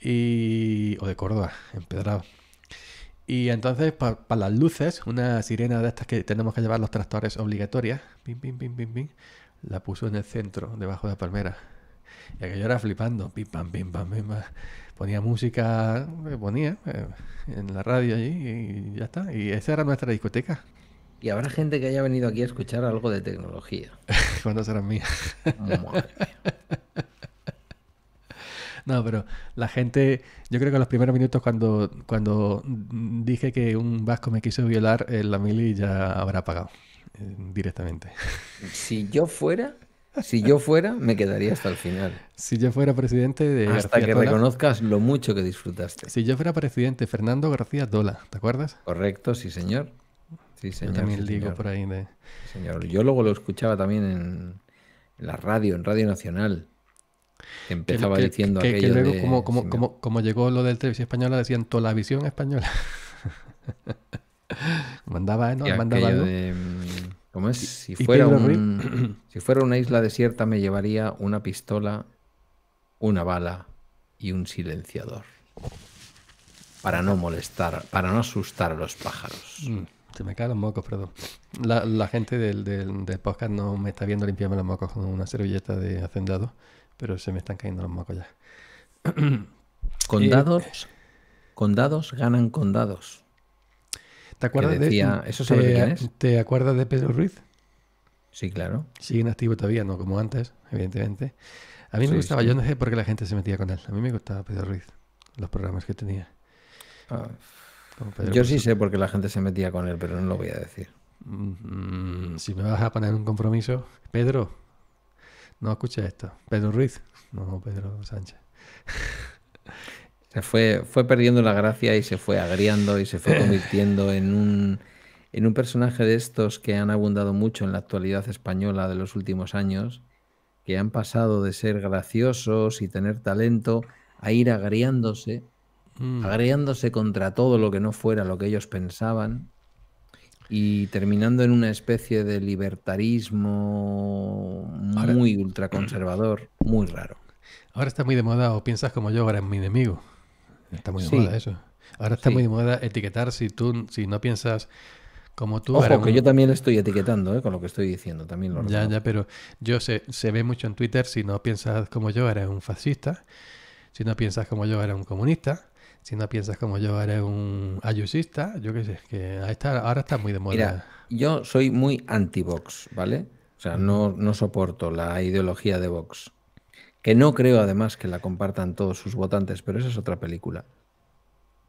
A: Y, o de Córdoba, empedrado. Y entonces, para las luces, una sirena de estas que tenemos que llevar los tractores obligatorias, la puso en el centro, debajo de la palmera. Y aquello era flipando, pim pam, pim pam, pim pam. Ponía música, me eh, ponía eh, en la radio allí y ya está. Y esa era nuestra discoteca. Y habrá gente que haya venido aquí a escuchar algo de tecnología. <laughs> ¿Cuándo serán mías? no, pero la gente, yo creo que en los primeros minutos cuando, cuando dije que un vasco me quiso violar, eh, la mili ya habrá pagado directamente. <laughs> Si yo fuera, si yo fuera, me quedaría hasta el final. Si yo fuera presidente de. Hasta que reconozcas lo mucho que disfrutaste. Si yo fuera presidente, Fernando García Dola, ¿te acuerdas? Correcto, sí, señor. Sí, señor. Yo digo por ahí de.
B: Yo luego lo escuchaba también en la radio, en Radio Nacional. empezaba diciendo aquello que
A: como, llegó lo del televisión española, decían toda la visión española. <laughs> Mandaba, es?
B: Si fuera, un, si fuera una isla desierta, me llevaría una pistola, una bala y un silenciador. Para no molestar, para no asustar a los pájaros.
A: Mm, se me caen los mocos, perdón. La, gente del, podcast no me está viendo limpiarme los mocos con una servilleta de hacendado, pero se me están cayendo los mocos ya.
B: Condados, eh, condados
A: ganan condados. ¿Te acuerdas de eso? acuerdas de Pedro Ruiz? Sí, claro. Sigue en activo todavía, no como antes, evidentemente. A mí me gustaba, yo no sé por qué la gente se metía con él. A mí me gustaba Pedro Ruiz, los programas que tenía. Ah. yo sí
B: sé por qué la gente se metía con él, pero no lo voy a decir.
A: Mm, si me vas a poner un compromiso, Pedro, no escucha esto. Pedro Ruiz, no Pedro Sánchez.
B: <laughs> Se fue, fue perdiendo la gracia y se fue agriando y se fue convirtiendo en un, en un personaje de estos que han abundado mucho en la actualidad española de los últimos años, que han pasado de ser graciosos y tener talento a ir agriándose, mm. agriándose contra todo lo que no fuera lo que ellos pensaban y terminando en una especie de libertarismo muy ultraconservador, muy raro.
A: Ahora está muy de moda o piensas como yo, ahora es mi enemigo. Está muy de moda eso. Ahora está muy de moda etiquetar si tú si no piensas como tú. Ojo, que yo
B: también estoy etiquetando eh, con lo que estoy diciendo, también Ya,
A: ya, pero yo sé, se ve mucho en Twitter, si no piensas como yo, eres un fascista. Si no piensas como yo, eres un comunista. Si no piensas como yo, eres un ayusista. Yo qué sé, que está, ahora está muy de moda.
B: yo soy muy anti-Vox, ¿vale? O sea, no, no soporto la ideología de Vox que no creo además que la compartan todos sus votantes, pero esa es otra película.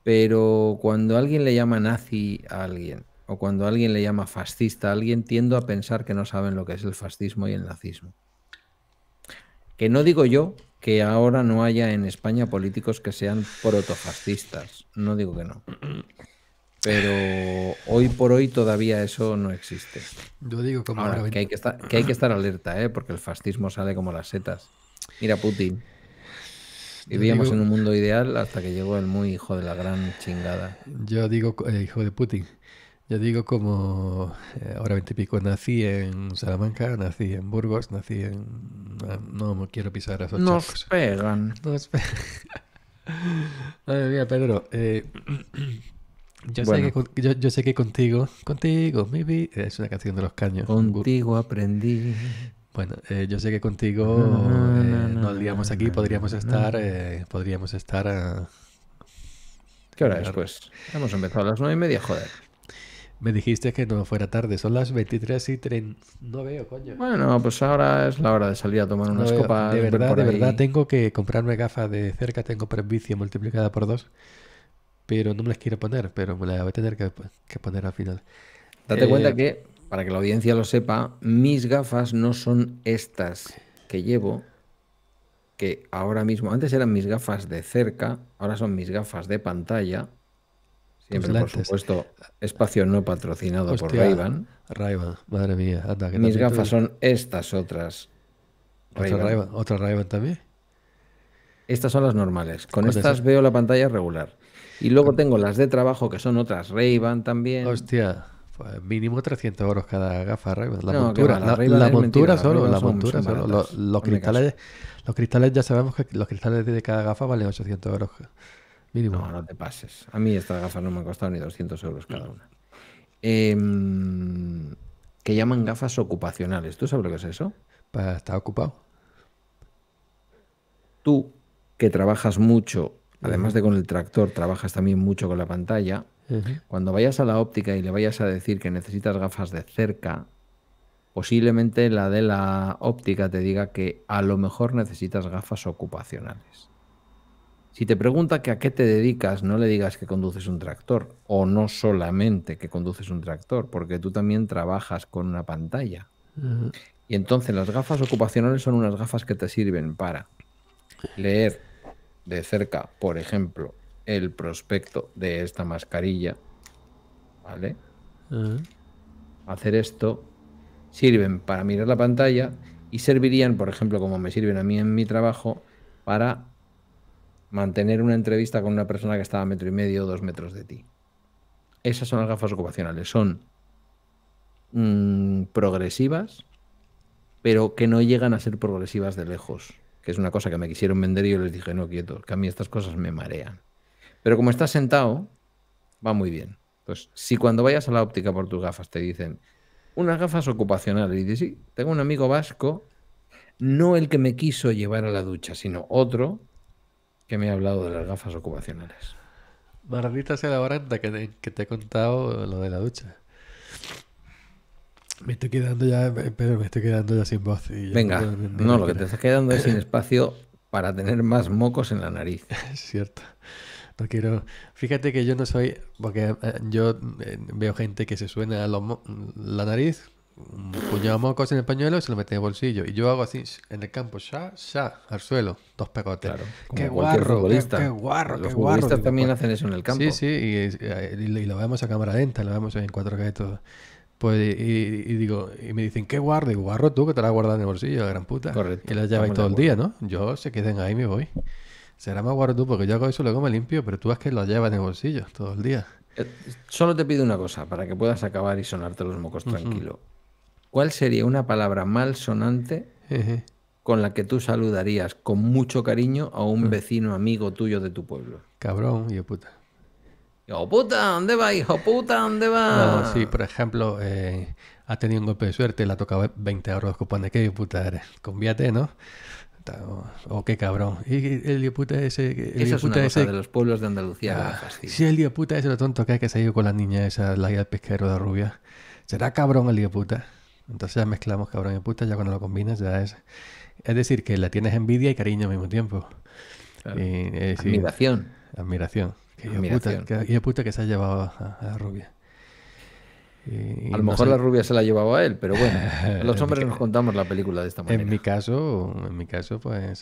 B: Pero cuando alguien le llama nazi a alguien, o cuando alguien le llama fascista a alguien, tiendo a pensar que no saben lo que es el fascismo y el nazismo. Que no digo yo que ahora no haya en España políticos que sean protofascistas, no digo que no. Pero hoy por hoy todavía eso no existe.
A: Yo digo que, hay que, estar, hay que
B: estar alerta, ¿eh? porque el fascismo sale como las setas. Mira Putin. Vivíamos en un mundo ideal hasta que llegó el muy hijo de la gran chingada.
A: Yo digo, eh, hijo de Putin. Yo digo como eh, ahora pico nací en Salamanca, nací en Burgos, nací en... Ah, no, quiero pisar a esos Nos pegan. Nos pegan. Madre Pedro. yo, sé que, contigo, contigo, maybe, es una canción de los caños. Contigo aprendí. Bueno, eh, yo sé que contigo no, aquí, podríamos estar, podríamos ah, estar a... ¿Qué hora es, pues? Hemos empezado a las nueve y media, joder. Me dijiste que no fuera tarde, son las 23 y 30. No veo, coño. Bueno, pues ahora es la hora de salir a tomar unas copas. De verdad, de verdad, tengo que comprarme gafas de cerca, tengo presbicia multiplicada por dos, pero no me las quiero poner, pero me las voy a tener que poner al final. Date eh, cuenta que
B: para que la audiencia lo sepa, mis gafas no son estas que llevo, que ahora mismo, antes eran mis gafas de cerca, ahora son mis gafas de pantalla. Siempre, por supuesto, espacio no patrocinado por Ray-Ban.
A: madre mía. mis gafas son
B: estas otras. ¿Otra
A: ray, ¿Otra también?
B: Estas son las normales. Con, estas veo la pantalla regular. Y luego tengo
A: las de trabajo, que son otras ray también. Hostia. Pues mínimo 300 euros cada gafa La, montura, la, montura, solo, la montura solo. Los, cristales, los cristales, ya sabemos que los cristales de cada gafa valen 800 euros mínimo. No, no te pases. A mí
B: estas gafas no me han costado ni 200 euros cada una. Em, que llaman gafas ocupacionales. ¿Tú sabes lo que es eso? Pues está ocupado. Tú, que trabajas mucho, además de con el tractor, trabajas también mucho con la pantalla, cuando vayas a la óptica y le vayas a decir que necesitas gafas de cerca, posiblemente la de la óptica te diga que a lo mejor necesitas gafas ocupacionales. Si te pregunta que a qué te dedicas, no le digas que conduces un tractor o no solamente que conduces un tractor, porque tú también trabajas con una pantalla. Y entonces las gafas ocupacionales son unas gafas que te sirven para leer de cerca, por ejemplo, el prospecto de esta mascarilla, ¿vale? Hacer esto sirven para mirar la pantalla y servirían, por ejemplo, como me sirven a mí en mi trabajo, para mantener una entrevista con una persona que estaba a metro y medio o dos metros de ti. Esas son las gafas ocupacionales. Son mm, progresivas, pero que no llegan a ser progresivas de lejos, que es una cosa que me quisieron vender y yo les dije, no, quieto, que a mí estas cosas me marean. Pero como estás sentado, va muy bien. Entonces, si cuando vayas a la óptica por tus gafas te dicen unas gafas ocupacionales, y dices, sí, tengo un amigo vasco, no el que me quiso llevar a la
A: ducha, sino otro
B: que me ha hablado de las gafas ocupacionales.
A: Maldita sea la baranda que te, que he contado lo de la ducha. Me estoy quedando ya, eh, Pedro, me estoy quedando ya sin voz. Venga, no, no lo que te estás quedando es sin <coughs> espacio
B: para tener más mocos en la nariz. Es cierto
A: no Fíjate que yo no soy. Porque eh, yo eh, veo gente que se suena la nariz, un puñado pues de mocos en el pañuelo y se lo mete en el bolsillo. Y yo hago así, en el campo, ya, ya, al suelo, dos pegotes. Claro, qué, guarro, qué, qué, guarro, Los también pues. hacen eso en el campo. Sí, sí, y, lo vemos a cámara lenta, lo vemos en 4K y todo. Pues, y, digo, y me dicen, ¿qué guarro Y guarro tú que te la has guardado en el bolsillo, la gran puta. Correcto. que la llevas todo el día, ¿no? Yo se queden ahí me voy será más tú, porque yo hago eso lo luego me limpio, pero tú es que lo llevas en el bolsillo todo el día.
B: Eh, solo te pido una cosa para que puedas acabar y sonarte los mocos tranquilo. ¿Cuál sería una palabra mal sonante con la que tú saludarías con mucho cariño a un mm. vecino amigo tuyo de tu pueblo?
A: Cabrón, hijo puta.
B: Hijo puta, ¿dónde va, hijo puta? ¿Dónde va? No, sí,
A: por ejemplo, eh, ha tenido un golpe de suerte, le ha tocado 20 euros de que de puta eres. Convíate, ¿no? o qué cabrón. El puta ese. El es una ese... Cosa de los pueblos de
B: Andalucía. Ah,
A: si el dioputa es lo tonto que hay que ido con la niña esa, la hija del pesquero, de rubia. Será cabrón el dioputa Entonces ya mezclamos cabrón y puta, ya cuando lo combinas ya es. Es decir, que la tienes envidia y cariño al mismo tiempo. admiración. Admiración. Que dioputa que se ha llevado a, a la rubia. Eh, a lo mejor la rubia se la llevaba a él, pero bueno, <laughs> los hombres nos contamos la película de esta manera. En mi caso, en mi caso, pues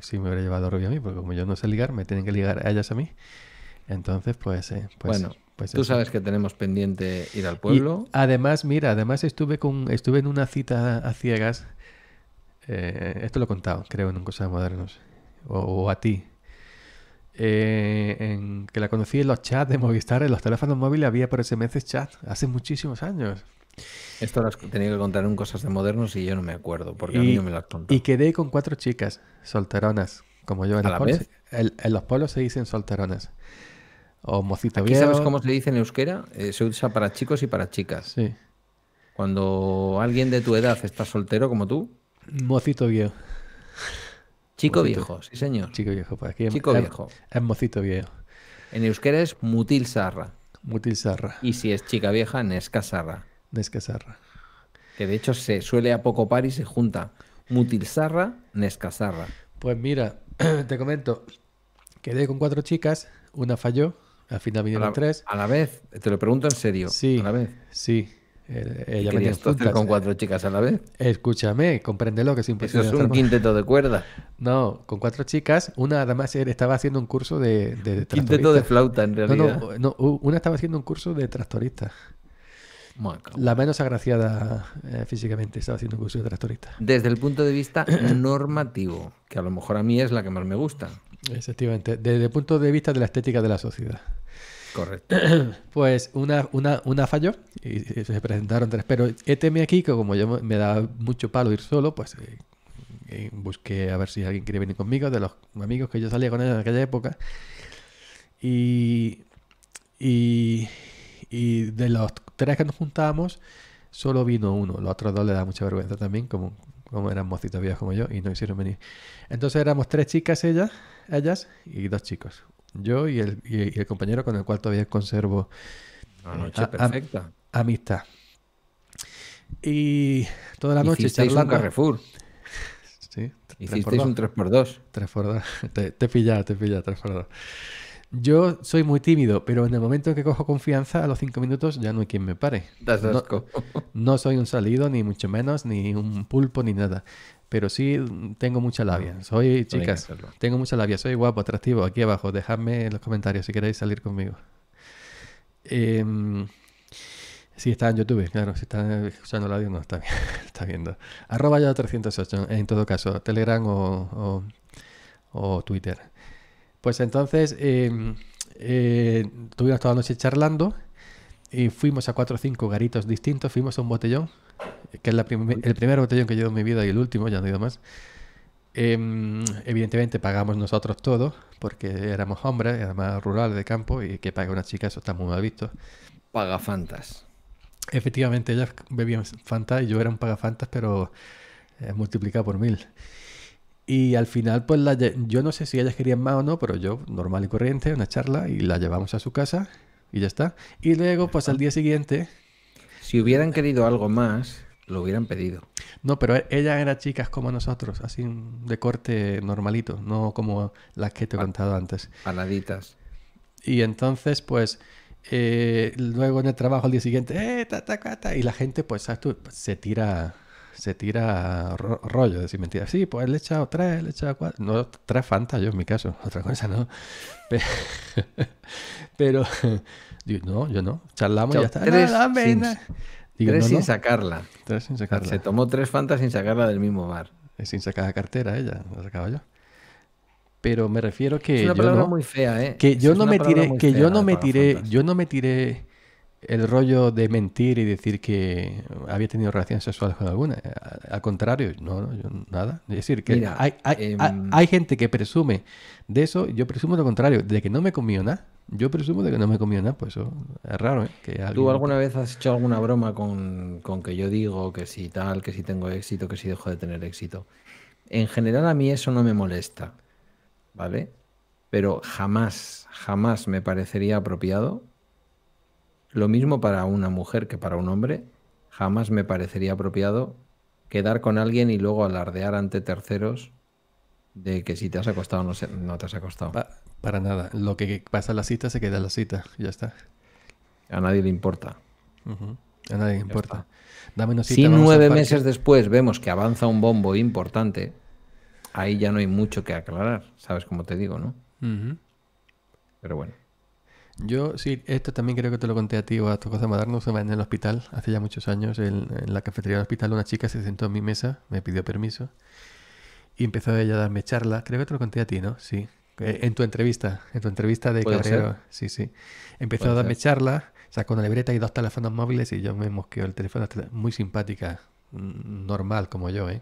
A: sí me hubiera llevado a rubia a mí, porque como yo no sé ligar, me tienen que ligar a ellas a mí. Entonces, pues, eh, pues bueno, pues tú sabes
B: que tenemos pendiente ir al pueblo.
A: además, mira, además estuve con, estuve en una cita a ciegas. Eh, esto lo he contado, creo, en un de Modernos. o a ti. Eh, en, que la conocí en los chats de Movistar, en los teléfonos móviles había por SMS chat, hace muchísimos años. Esto lo has
B: tenido que contar en Cosas de Modernos y yo no me acuerdo, porque y, a mí me lo has
A: Y quedé con cuatro chicas solteronas, como yo. En, los, la pueblos, En, los pueblos se dicen solteronas. O mocito Aquí ¿Sabes cómo
B: se dice en euskera? Eh, se usa para chicos y para chicas. Sí. Cuando alguien de tu edad está soltero como tú.
A: Mocito viejo. Chico viejo, sí señor. Chico viejo, pues aquí Chico viejo. Es, mocito viejo. En euskera es mutil sarra.
B: Y si es chica vieja, nesca sarra. Nesca Que de hecho se suele a poco par y se junta. Mutil sarra, nesca
A: Pues mira, <clears throat> te comento. Quedé con cuatro chicas, una falló, al final
B: vinieron tres. A la vez, te lo pregunto en serio. Sí, a la vez. Sí, ella con
A: cuatro chicas a la vez? Escúchame, compréndelo que es imposible. es un quinteto de cuerda. <laughs> No, con cuatro chicas. Una además estaba haciendo un curso de, de Quinteto de flauta, en realidad. No, una estaba haciendo un curso de tractorista. La menos agraciada eh, físicamente estaba haciendo un curso de tractorista.
B: Desde el punto de vista <clears throat> normativo, que a lo mejor a mí es la que más me gusta.
A: Efectivamente, desde el punto de vista de la estética de la sociedad.
B: Correcto. <clears throat>
A: Pues una, una, una falló y, se presentaron tres. Pero este me aquí que como yo me da mucho palo ir solo, pues eh, eh, busqué a ver si alguien quería venir conmigo, de los amigos que yo salía con ellos en aquella época. Y, y, de los tres que nos juntábamos, solo vino uno. Los otros dos le da mucha vergüenza también, como, como eran mocitos viejos como yo, y no hicieron venir. Entonces éramos tres chicas ellas, ellas y dos chicos. Yo y el, y el compañero con el cual todavía conservo la noche eh, perfecta. amistad. Y toda la noche charlando. un Carrefour. Sí. Hicisteis un 3x2. 3x2. <laughs> Te, te pilla, te pilla, 3x2. Yo soy muy tímido, pero en el momento en que cojo confianza, a los 5 minutos ya no hay quien me pare. no, soy un salido, ni mucho menos, ni un pulpo, ni nada pero sí mm, tengo mucha ah, labia. Soy, chicas, tengo mucha labia, soy guapo, atractivo, aquí abajo, dejadme en los comentarios si queréis salir conmigo. Eh, sí, está en YouTube, claro, si están escuchando el audio, no, está, <laughs> viendo. Arroba ya 308, en todo caso, Telegram o, Twitter. Pues entonces, em, eh, estuvimos toda la noche charlando y fuimos a cuatro o cinco garitos distintos, fuimos a un botellón, que es el primer botellón que llevo en mi vida y el último, ya no he ido más. Em, evidentemente pagamos nosotros todo, porque éramos hombres, además rurales de campo, y que pague una chica, eso está muy mal visto.
B: Paga fantas.
A: Efectivamente, ellas bebían fanta y yo era un pagafantas, pero eh, multiplicado por mil. Y al final, pues la, yo no sé si ellas querían más o no, pero yo, normal y corriente, una charla, y la llevamos a su casa y ya está. Y luego, pues al día siguiente... Si hubieran querido algo más,
B: lo hubieran pedido.
A: No, pero e-, ella era chicas como nosotros, así de corte normalito, no como las que te he contado antes. panaditas Y entonces, pues, eh, luego en el trabajo al día siguiente, ¡eh, ta, ta, ta, Y la gente, pues, ¿sabes tú? Se tira se tira rollo, decir mentira. Sí, pues le he echado tres, le he echado cuatro. No, tres fantas yo en mi caso, <laughs> otra cosa no. <laughs> Pero, <laughs> no, yo no. Charlamos y ya está. Tres, ah, sin, sacarla. Tres sin sacarla. Se tomó tres fantas sin sacarla del mismo bar. Es eh, sin sacar la cartera ella, la sacaba yo pero me refiero que es una yo muy fea, ¿eh? que yo no me tiré que yo no me tiré yo no me tiré el rollo de mentir y decir que había tenido relaciones sexuales con alguna. Al contrario, no, no yo nada. Es decir, que em, hay, gente que presume de eso, yo presumo lo contrario, de que no me comió nada. Yo presumo de que no me comió nada, pues eso es raro. ¿eh? Que ¿Tú alguna
B: vez has hecho alguna broma con, con que yo digo que si tal, que si tengo éxito, que si dejo de tener éxito? En general a mí eso no me molesta, ¿vale? Pero jamás, jamás me parecería apropiado lo mismo para una mujer que para un hombre, jamás me parecería apropiado quedar con alguien y luego alardear ante terceros de que
A: si te has acostado o no, no te has acostado. para nada. Lo que pasa en la cita se queda en la cita. Ya está. A nadie le importa. A nadie le importa. si
B: nueve meses después vemos que avanza un bombo importante, ahí ya no hay mucho que aclarar. ¿Sabes cómo te digo, no? Pero bueno.
A: Yo sí, esto también creo que te lo conté a ti o a tu cosa va En el hospital, hace ya muchos años, en, la cafetería del hospital, una chica se sentó en mi mesa, me pidió permiso y empezó ella a darme charla. Creo que te lo conté a ti, ¿no? Sí. Eh, en tu entrevista, en tu entrevista de carrero Sí, sí. Empezó a darme o charla, sacó una libreta y dos teléfonos móviles y yo me mosqueo el teléfono. Muy simpática, mm, normal como yo, ¿eh?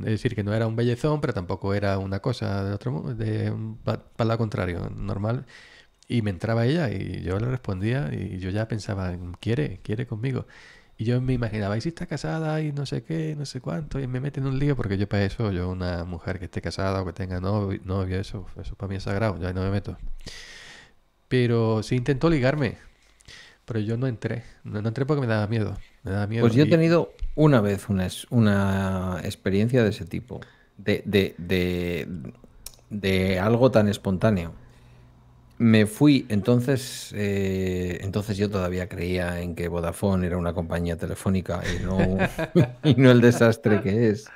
A: Es decir, que no era un bellezón, pero tampoco era una cosa de otro mundo, para lo contrario, normal. Y me entraba ella y yo le respondía y yo ya pensaba, quiere, quiere conmigo. Y yo me imaginaba, ¿y si está casada y no sé qué, no sé cuánto? Y me meten en un lío porque yo para eso, yo una mujer que esté casada o que tenga novio, eso, eso para mí es sagrado, yo ahí no me meto. Pero sí intentó ligarme, pero yo no entré, no, entré porque me daba miedo. pues yo he
B: tenido una vez una, una experiencia de ese tipo, de, de, de algo tan espontáneo. Me fui, entonces, eh, entonces yo todavía creía en que Vodafone era una compañía telefónica <laughs> y no, el desastre que es.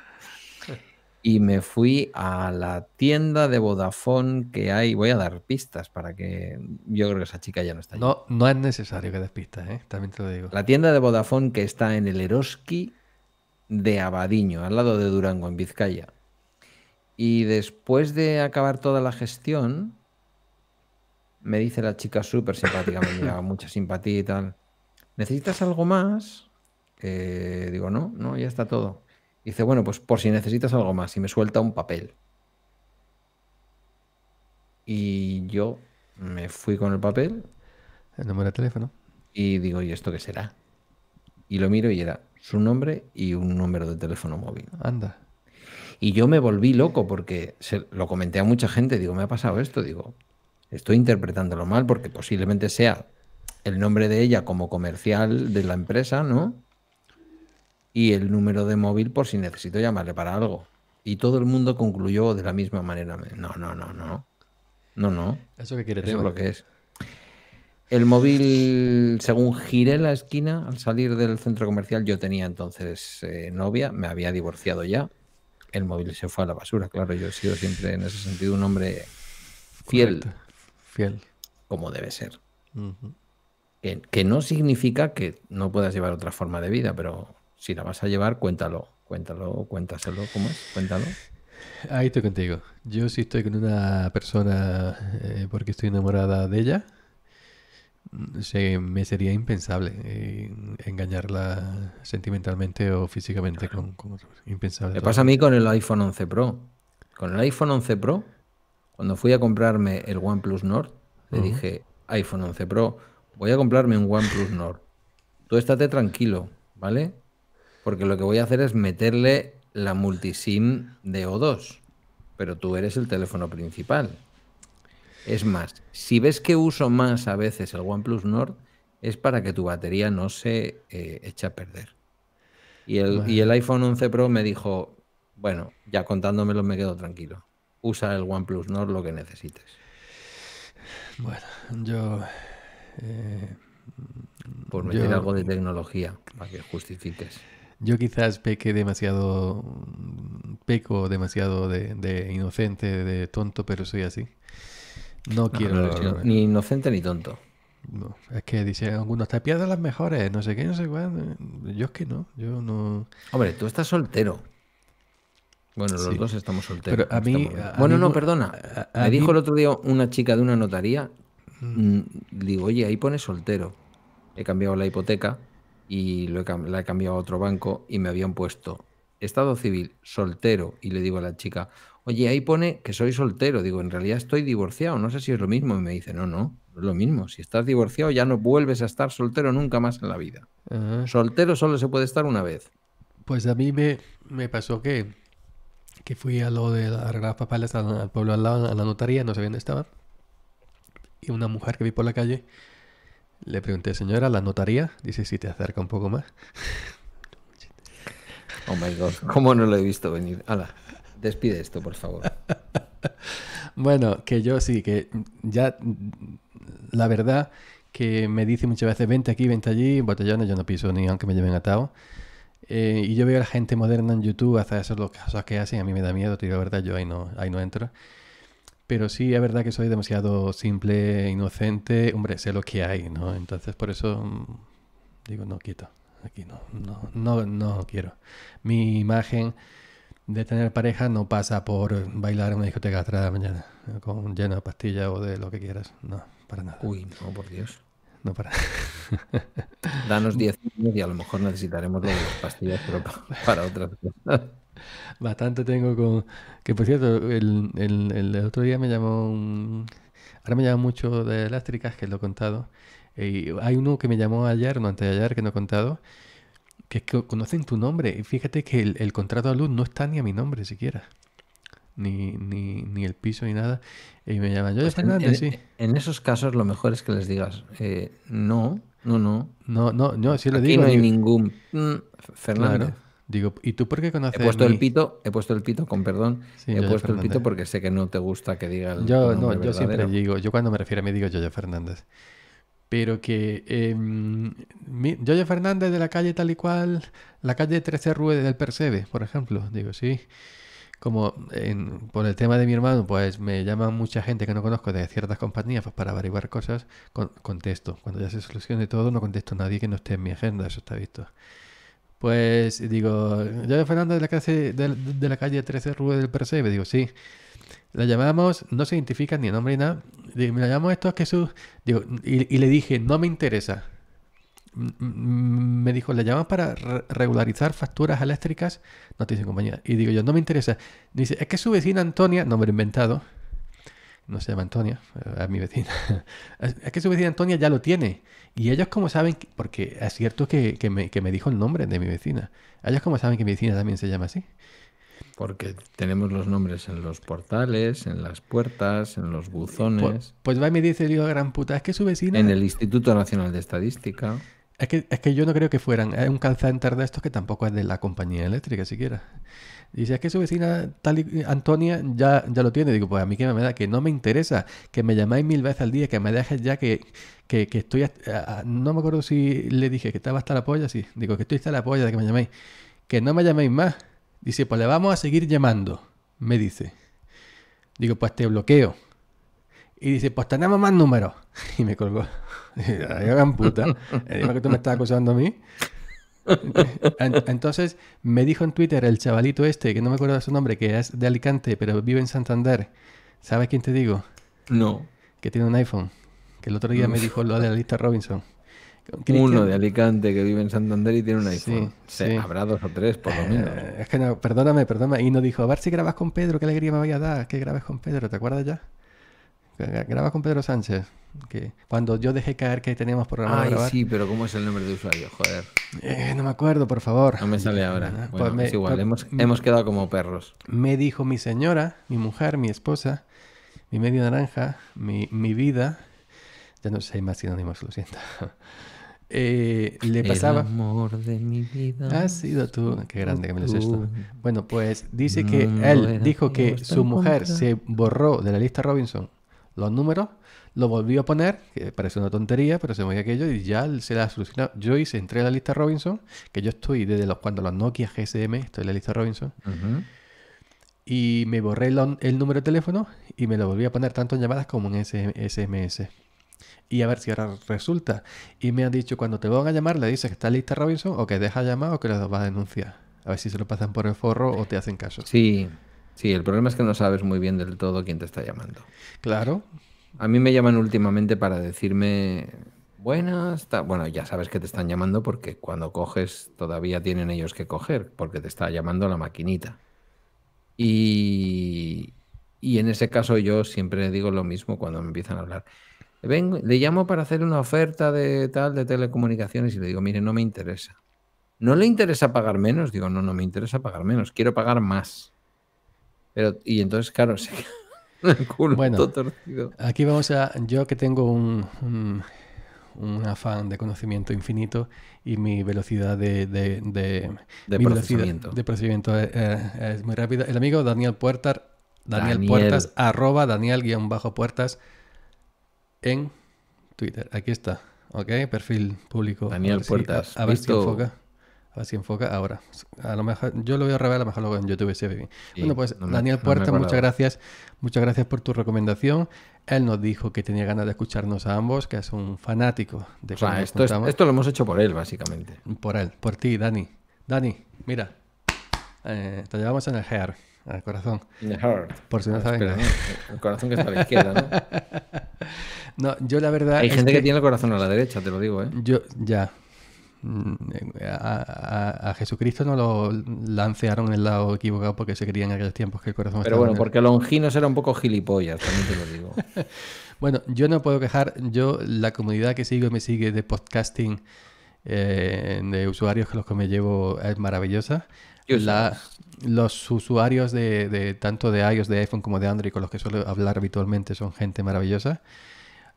B: Y me fui a la tienda de Vodafone que hay. Voy a dar pistas para que. Yo creo que esa
A: chica ya no está allí. No, no es necesario que des pistas, ¿eh? también te lo
B: digo. La tienda de Vodafone que está en el Eroski de Abadiño, al lado de Durango, en Vizcaya. Y después de acabar toda la gestión, me dice la chica súper simpática, me mucha simpatía y tal. ¿Necesitas algo más? Eh, digo, no, no, ya está todo. Dice, bueno, pues por si necesitas algo más, y me suelta un papel. Y yo me fui con el papel.
A: El número de teléfono.
B: Y digo, ¿y esto qué será? Y lo miro y era su nombre y un número de teléfono móvil. Anda. Y yo me volví loco porque se, lo comenté a mucha gente, digo, me ha pasado esto, digo, Estoy interpretándolo mal porque posiblemente sea el nombre de ella como comercial de la empresa, ¿no? Y el número de móvil por si necesito llamarle para algo. Y todo el mundo concluyó de la misma manera. No, no, no, no. No, no.
A: Eso que quiere Eso es lo
B: que es. El móvil, según giré la esquina al salir del centro comercial, yo tenía entonces eh, novia, me había divorciado ya. El móvil se fue a la basura, claro, yo he sido siempre en ese sentido un hombre fiel. Como debe ser. que, no significa que no puedas llevar otra forma de vida, pero si la vas a llevar, cuéntalo, cuéntalo, cuéntaselo, como, es? Cuéntalo.
A: Ahí estoy contigo. Yo si estoy con una persona eh, porque estoy enamorada de ella. Mm, me sería impensable eh, engañarla sentimentalmente o físicamente impensable. Me pasa a mí con el iPhone 11 Pro. Con el
B: iPhone 11 Pro cuando fui a comprarme el OnePlus Nord, le dije, iPhone 11 Pro, voy a comprarme un OnePlus Nord. Tú estate tranquilo, ¿vale? Porque lo que voy a hacer es meterle la multisim de O2, pero tú eres el teléfono principal. Es más, si ves que uso más a veces el OnePlus Nord, es para que tu batería no se eh, eche a perder. Y el, y el iPhone 11 Pro me dijo, bueno, ya contándomelo me quedo tranquilo usa el OnePlus Nord lo que necesites.
A: Bueno, yo... Eh, Por meter algo
B: de tecnología, para que justifiques.
A: Yo quizás peque demasiado, peco demasiado de, inocente, de tonto, pero soy así. No, quiero... ni inocente ni tonto. es que dice algunos, te pierdes las mejores, no sé qué, no sé cuándo Yo es que no, yo no...
B: Hombre, tú estás soltero. Bueno, los dos estamos solteros. bueno, no, perdona. me dijo el otro día una chica de una notaría, mm. Mm, digo, oye, ahí pone soltero. He cambiado la hipoteca y la he cambiado a otro banco y me habían puesto estado civil, soltero. Y le digo a la chica, oye, ahí pone que soy soltero. Digo, en realidad estoy divorciado, no sé si es lo mismo. Y me dice, no, no, no es lo mismo. Si estás divorciado ya no vuelves a estar soltero nunca más en la vida. Soltero solo se puede estar una
A: vez. Pues a mí me, me pasó que que fui a lo de arreglar papeles al, pueblo al lado, a la notaría, no sabía dónde estaba. Y una mujer que vi por la calle, le pregunté, señora, ¿la notaría? Dice, si te acerca un poco más.
B: Oh my god, ¿cómo no lo he visto venir? Ala, despide esto, por favor. <laughs>
A: bueno, que yo sí, que ya la verdad que me dice muchas veces, vente aquí, vente allí, botellones, yo no piso ni aunque me lleven atado. Eh, y yo veo a la gente moderna en YouTube hacer los casos que hacen, a mí me da miedo, tío, digo la verdad, yo ahí no, ahí no entro. Pero sí, es verdad que soy demasiado simple, inocente, hombre, sé lo que hay, ¿no? Entonces por eso mm, digo, no quito, aquí no, no, no, quiero. Mi imagen de tener pareja no pasa por bailar en una discoteca a de la mañana, con lleno de pastillas o de lo que quieras, no, para nada. Uy, no, por Dios no para. <laughs>
B: Danos 10 años y a lo mejor necesitaremos pastillas, <laughs> para otra
A: <laughs> Bastante tengo con. Que por cierto, el, otro día me llamó un. Ahora me llama mucho de elástricas, que lo he contado. Y hay uno que me llamó ayer, no antes de ayer, que no he contado, que, que conocen tu nombre. Y fíjate que el, contrato a luz no está ni a mi nombre siquiera ni, ni, ni el piso, ni nada. Y me llaman, yo pues Fernández, en, esos casos lo mejor es que les
B: digas, eh, no, no, no. No, no, no, sí lo Aquí Y no hay ningún mm, Fernández.
A: Digo, ¿y tú por qué conoces? He puesto el pito, he puesto el pito, con perdón, he puesto el pito porque sé que no te gusta que diga Yo no, yo siempre digo, yo cuando me refiero a mí digo Yoyo Fernández. Pero que eh, Fernández de la calle tal y cual, la calle 13 Rue del Percebe, por ejemplo, digo, sí como por el tema de mi hermano, pues me llama mucha gente que no conozco de ciertas compañías pues para averiguar cosas, con, contesto. Cuando ya se solucione todo, no contesto a nadie que no esté en mi agenda, eso está visto. Pues digo, yo Fernando de la, clase, de, la calle 13 Rue del Percebe, digo, sí. La llamamos, no se identifica ni nombre ni nada. me la esto a Jesús. Digo, y le dije, no me interesa. Mm, me dijo, le llama para regularizar facturas eléctricas, no te compañía. Y digo yo, no me interesa. Dice, es que su vecina Antonia, nombre inventado, no se llama Antonia, eh, es mi vecina. <laughs> es que su vecina Antonia ya lo tiene. Y ellos como saben, porque es cierto que, me, que me dijo el nombre de mi vecina. Ellos como saben que mi vecina también se llama así. Porque tenemos los nombres en los portales, en las puertas, en los buzones. Pues, pues va y me dice, digo, gran puta, es que su vecina...
B: En el Instituto Nacional de Estadística.
A: Es que, es que yo no creo que fueran. Es un call de estos que tampoco es de la compañía eléctrica siquiera. Dice, es que su vecina tal y, eh, Antonia ya, ya lo tiene. Digo, pues a mí que me da, que no me interesa, que me llamáis mil veces al día, que me dejes ya que, que, estoy... no me acuerdo si le dije que estaba hasta la polla, sí. Digo, que estoy hasta la polla de que me llaméis. Que no me llaméis más. Dice, pues le vamos a seguir llamando, me dice. Digo, pues te bloqueo. Y dice, pues tenemos más números. <laughs> Y me colgó. <laughs> Gran puta. dijo <laughs> que tú me estás acusando a mí. Entonces me dijo en Twitter el chavalito este, que no me acuerdo de su nombre, que es de Alicante, pero vive en Santander. ¿Sabes quién te digo? No. Que tiene un iPhone. Que el otro día me dijo lo de la lista Robinson.
B: Uno de Alicante que vive en Santander y tiene un iPhone. Sí, Habrá dos o tres, por lo eh, menos.
A: es que no, perdóname, perdóname. Y no dijo, a ver si grabas con Pedro, qué alegría me vaya a dar, que grabes con Pedro, ¿te acuerdas ya? Graba con Pedro Sánchez. Que cuando yo dejé caer que teníamos programa Ay, sí,
B: pero ¿cómo es el nombre de usuario? Joder. Eh,
A: no me acuerdo, por favor. No me sale ahora. Ah, pues es igual, hemos,
B: quedado como perros.
A: Me dijo mi señora, mi mujer, mi esposa, mi medio naranja, mi, vida. Ya no sé más sinónimos, lo siento. <laughs> Eh, le pasaba. El amor de mi vida. Ha sido tú. Qué grande que me lo esto. Bueno, pues dice que él dijo que su mujer se borró de la lista Robinson los números, lo volví a poner, que parece una tontería, pero se me aquello y ya se la solucionó. Yo hice, entré a la lista Robinson, que yo estoy desde los, cuando los Nokia GSM, estoy en la lista Robinson. Y me borré el, número de teléfono y me lo volví a poner tanto en llamadas como en SMS. Y a ver si ahora resulta. Y me han dicho, cuando te van a llamar, le dices que está en lista Robinson o que deja llamar o que los vas a denunciar. A ver si se lo pasan por el forro o te hacen caso.
B: Sí. Sí, el problema es que no sabes muy bien del todo quién te está llamando. Claro. A mí me llaman últimamente para decirme buenas. Bueno, ya sabes que te están llamando porque cuando coges todavía tienen ellos que coger, porque te está llamando la maquinita. Y, en ese caso yo siempre digo lo mismo cuando me empiezan a hablar. le llamo para hacer una oferta de tal, de telecomunicaciones, y le digo, mire, no me interesa. ¿No le interesa pagar menos? Digo, no, no me interesa pagar menos, quiero pagar más. Pero, y entonces, claro, se <laughs>
A: bueno, todo torcido. Aquí vamos a. Yo que tengo un, un, afán de conocimiento infinito y mi velocidad de. de, de, de de eh, eh, es, muy rápida. El amigo Daniel Puertas. Daniel, Puertas, arroba Daniel-Puertas en Twitter. Aquí está. Ok, perfil público. Daniel Puertas. a Así enfoca ahora. A lo mejor, yo lo voy a revelar a lo mejor luego en YouTube bueno, pues Daniel Puerta, muchas gracias. Muchas gracias por tu recomendación. Él nos dijo que tenía ganas de escucharnos a ambos, que es un fanático de esto, esto lo hemos hecho por él, básicamente. Por él, por ti, Dani. Dani, mira. Eh, te llevamos en el Heart, al corazón. heart. Por si no ah, sabes. El corazón que está a la izquierda, ¿no? <laughs> no, yo la verdad. Hay gente que... tiene el corazón a la derecha, te lo digo, ¿eh? Yo, ya. Mm, eh, a, Jesucristo no lo lancearon en el lado equivocado porque se querían en aquellos tiempos que el corazón Pero bueno, porque Longinos era un poco gilipollas, también te lo digo. <laughs> bueno, yo no puedo quejar. Yo, la comunidad que sigo me sigue de podcasting eh, de usuarios que los que me llevo es maravillosa. La, los usuarios de, de, tanto de iOS, de iPhone como de Android con los que suelo hablar habitualmente son gente maravillosa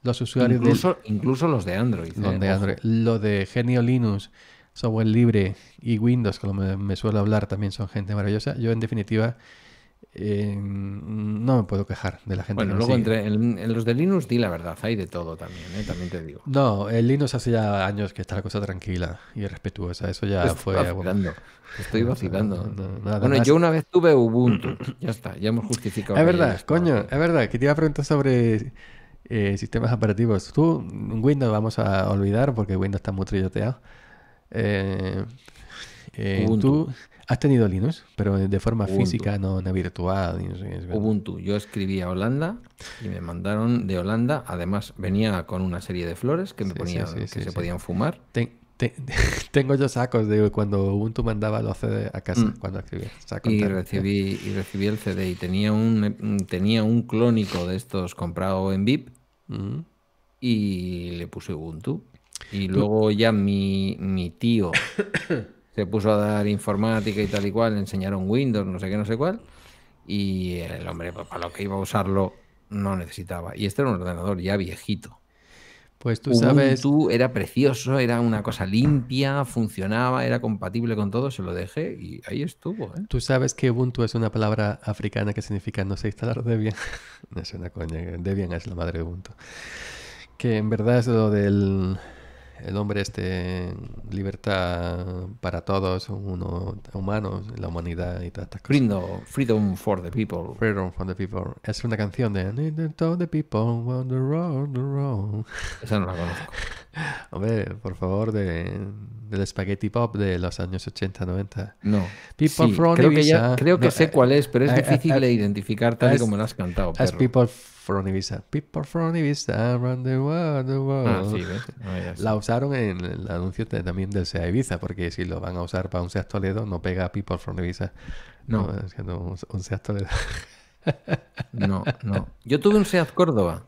A: los usuarios de, incluso los de Android. Los de eh, Android. Lo de Genio Linux, software libre y Windows, como me, suelo hablar, también son gente maravillosa. Yo, en definitiva, eh, no me puedo quejar de la gente. Bueno, luego entre
B: en, los de Linux di la verdad, hay de todo también, ¿eh? también te digo.
A: No, en Linux hace ya años que está la cosa tranquila y respetuosa, eso ya Estoy fue... Vacilando. Estoy vacilando. bueno, yo una vez tuve Ubuntu, ya está, ya hemos justificado. Es verdad, coño, es verdad, que te iba a preguntar sobre eh, sistemas operativos. Tú, Windows vamos a olvidar porque Windows está muy trilloteado. Eh, eh, tú has tenido Linux, pero de forma física, no, virtual. Ubuntu. Yo
B: escribí a Holanda y me mandaron de Holanda. Además, venía con una serie de flores
A: que me ponían, que se podían fumar. <laughs> tengo yo sacos de cuando Ubuntu mandaba los CD a casa, mm. cuando escribía. y, recibí,
B: y recibí el CD y tenía un, tenía un clónico de estos comprado en VIP y le puse Ubuntu. Y luego ya mi, mi tío <coughs> se puso a dar informática y tal y cual, le enseñaron Windows, no sé qué, no sé cuál. Y el hombre, pues, para lo que iba a usarlo, no necesitaba. Y este era un ordenador ya viejito.
A: Pues tú Ubuntu
B: era precioso, era una cosa limpia, funcionaba, era compatible con todo, se lo
A: dejé y ahí estuvo. ¿eh? Tú sabes que Ubuntu es una palabra africana que significa no sé instalar Debian. <laughs> no es una coña, Debian es la madre de Ubuntu. Que en verdad es lo del el hombre esté en libertad para todos, uno humanos, la humanidad y todas cosas. Freedom, for the people. Freedom for the people. Es una canción de the people on the road, Esa no la conozco. <laughs> Hombre, por favor, de, del spaghetti pop de los años 80-90. No. People from creo Que ya, creo que sé cuál es, pero es eh, difícil eh, de identificar tal y como lo has cantado. As people from Ibiza. People from Ibiza around the world. Ah, La usaron en el anuncio también del SEA Ibiza, porque si lo van a usar para un SEA Toledo, no pega People from Ibiza. No. no un Toledo. <laughs> no, no. Yo tuve un SEAT Córdoba.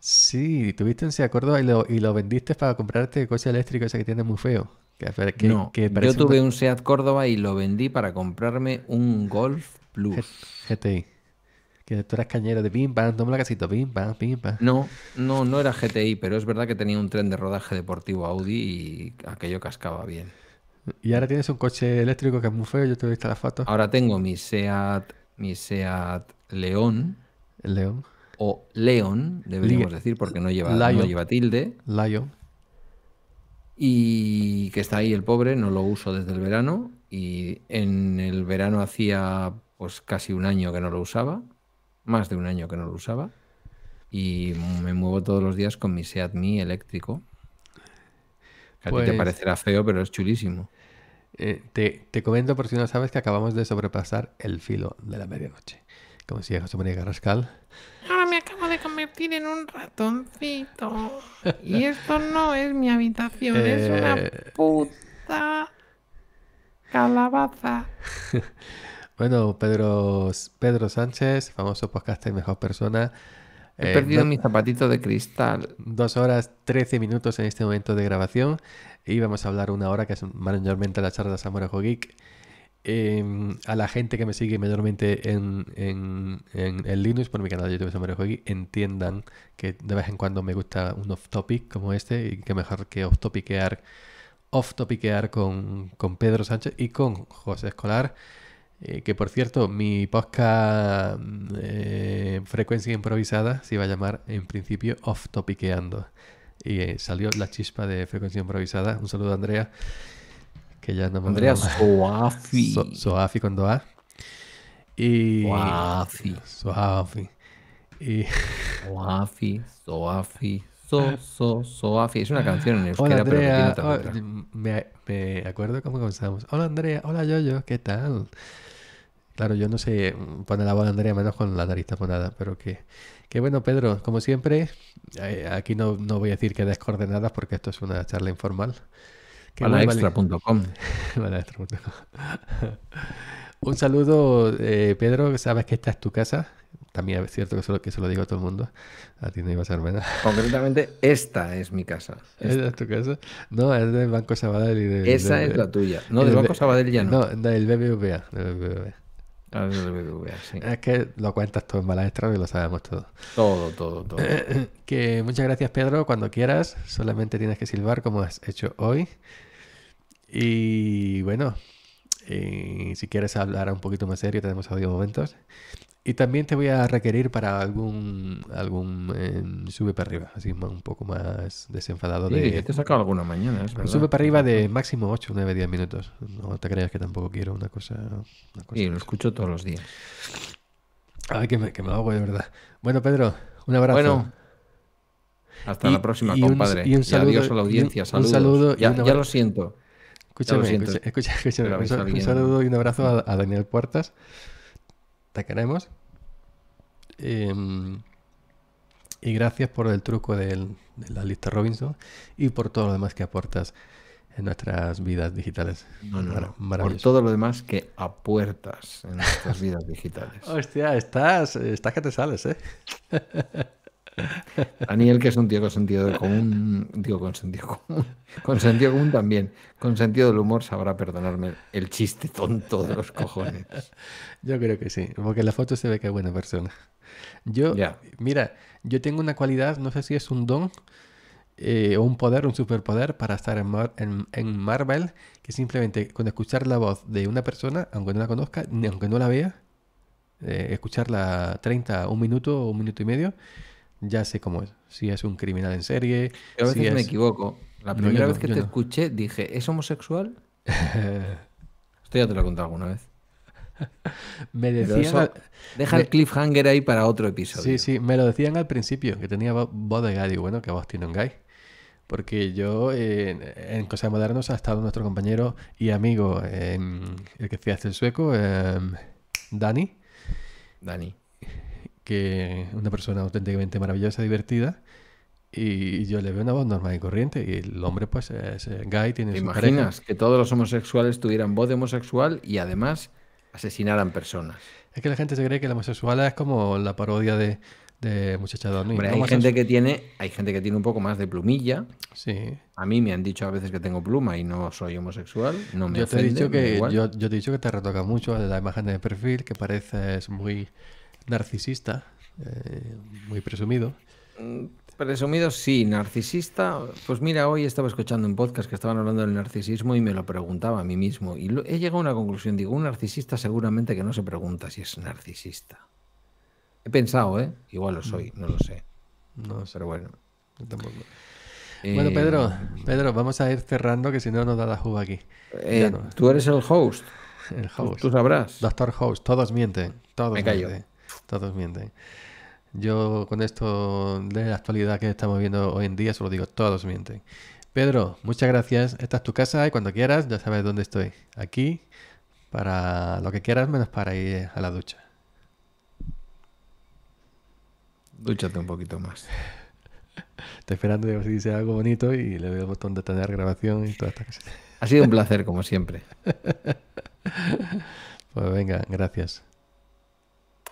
A: Sí, tuviste un SEAT Córdoba y lo, y lo vendiste para comprarte coche eléctrico ese que tiene muy feo. Que, yo tuve
B: un... sea SEAT Córdoba y lo vendí para comprarme un Golf Plus. GTI. Que
A: tú eras cañero de pim, pam, toma la casita,
B: No, no, no era GTI, pero es verdad que tenía un tren de rodaje deportivo Audi y aquello cascaba bien.
A: Y ahora tienes un coche eléctrico que es muy feo, yo te he visto las fotos. Ahora
B: tengo mi Seat, mi Seat León. León. O León, deberíamos decir, porque no lleva, lleva tilde. Lion. Y que está ahí el pobre, no lo uso desde el verano. Y en el verano hacía pues casi un año que no lo usaba más de un año que no lo usaba y me muevo todos los días con mi Seat Mi eléctrico. A ti te pues parecerá
A: feo, pero es chulísimo. Eh, te, te, comento por si no sabes que acabamos de sobrepasar el filo de la medianoche. Como si José María Carrascal.
B: Ahora me acabo de convertir en un ratoncito. Y esto no es mi habitación, eh, es una puta calabaza. <laughs>
A: Bueno, Pedro, Pedro Sánchez, famoso podcaster Mejor Persona. He eh, perdido mi zapatito de cristal. Dos horas, trece minutos en este momento de grabación. Y vamos a hablar una hora, que es mayormente la charla de Samurai Geek. Em, a la gente que me sigue mayormente en, en, Linux por mi canal de YouTube Samurai Geek, entiendan que de vez en cuando me gusta un off-topic como este y que mejor que off-topiquear off con Pedro Sánchez y con José Escolar eh, que por cierto, mi podcast eh, Frecuencia Improvisada se iba a llamar en principio Off topicando Y eh, salió la chispa de Frecuencia Improvisada. Un saludo a Andrea. Que ya no Andrea Soafi. Soafi con A. Y... Soafi. Soafi. Y... Soafi, Soafi, So, So, Soafi.
B: Es una canción en el Hola, Andrea. Pero
A: oh, me, me, acuerdo cómo comenzamos. Hola, Andrea. Hola, Yoyo. ¿Qué tal? Claro, yo no sé mm, poner la de Andrea menos con la nariz taponada, pero que, que bueno, Pedro, como siempre, eh, aquí no, no, voy a decir que des porque esto es una charla informal. Balaextra.com. <laughs> Un saludo, eh, Pedro, sabes que esta es tu casa. También es cierto que, solo, que se lo digo a todo el mundo. A ti no iba a ser menos. Concretamente, esta es mi casa. Esta. es tu casa? No, es del Banco Sabadell y de, Esa es la tuya. No, del Banco Sabadell ya no. No, del BBVA. Del BBVA. E, es que lo cuentas todo en extra y lo sabemos todo.
B: Todo, todo, todo. <clears throat>
A: que muchas gracias, Pedro. Cuando quieras, solamente tienes que silbar como has hecho hoy. Y bueno, eh, si quieres hablar un poquito más serio, tenemos audio momentos. Y también te voy a requerir para algún, algún em, sube para arriba, así un poco más desenfadado. Sí, de, te he sacado alguna mañana, es verdad. Sube para arriba de máximo 8, 9, 10 minutos. No te creas que tampoco quiero una cosa... sí, lo escucho todos los días. Ay, que me, que me hago de verdad. Bueno, Pedro, un abrazo. Bueno,
B: hasta la próxima, compadre. y un saludo. a la audiencia. Un, saludo. Ya, lo siento. Escúchame, escúchame, un, saludo y un abrazo
A: a Daniel Puertas. Te queremos. Em, y gracias por el truco de la lista Robinson y por todo lo demás que aportas en nuestras vidas digitales. No, Por todo lo demás que aportas en nuestras vidas digitales. <laughs> Hostia, estás, estás que te sales, ¿eh?
B: Daniel, <laughs> que es un tío con sentido común, digo con sentido común, con sentido común también, con sentido del humor sabrá perdonarme el chiste
A: tonto de los cojones. <laughs> Yo creo que sí, porque en la foto se ve que es buena persona. Yo, mira, yo tengo una cualidad, no sé si es un don eh, o un poder, un superpoder para estar en, en, Marvel, que simplemente con escuchar la voz de una persona, aunque no la conozca, ni aunque no la vea, eh, escucharla 30, un minuto o un minuto y medio, ya sé cómo es. Si es un criminal en serie. a veces me equivoco. La primera vez que te
B: escuché dije, ¿es homosexual? <laughs> Esto
A: ya te lo he contado alguna vez. <laughs> me decían. deja el cliffhanger ahí para otro episodio. Sí, sí, me lo decían al principio, que tenía voz de gay Bueno, que vos tiene un gay? Porque yo eh, en, Cosas Modernas, ha estado nuestro compañero y amigo, em, el que hace este el sueco, em, Dani. Dani. Que una persona auténticamente maravillosa, divertida. Y yo le veo una voz normal y corriente. Y el hombre, pues, es eh, gay, tiene imaginas
B: que todos los homosexuales tuvieran voz de homosexual y además asesinaran personas.
A: Es que la gente se cree que la homosexual es como la parodia de, de muchacha Hombre, hay gente que
B: tiene, hay gente que tiene un poco
A: más de plumilla.
B: Sí. A mí me han dicho a veces que tengo pluma y no soy homosexual. No me yo te he dicho que yo,
A: te he dicho que te retoca mucho la imagen de perfil, que pareces muy narcisista, eh, muy presumido.
B: Mm, Presumido, sí. Narcisista, pues mira, hoy estaba escuchando en podcast que estaban hablando del narcisismo y me lo preguntaba a mí mismo. Y he llegado a una conclusión. Digo, un narcisista seguramente que no se pregunta si es narcisista. He
A: pensado, ¿eh?
B: Igual lo soy, no lo sé. No, pero bueno. tampoco. Eh, bueno, Pedro,
A: Pedro, vamos a ir cerrando que si no nos da la jugada aquí. Eh, tú eres el host. El host. Tú, sabrás. Doctor Host, todos mienten. Todos mienten. Todos mienten. Yo con esto de la actualidad que estamos viendo hoy en día, se lo digo, todos mienten. Pedro, muchas gracias. Esta es tu casa y cuando quieras ya sabes dónde estoy. Aquí para lo que quieras menos para ir a la ducha.
B: Dúchate un poquito más. <laughs>
A: Estoy esperando que si dice algo bonito y le doy el botón de tener grabación y toda esta cosa.
B: Ha sido un placer, como siempre.
A: <laughs> pues venga, gracias.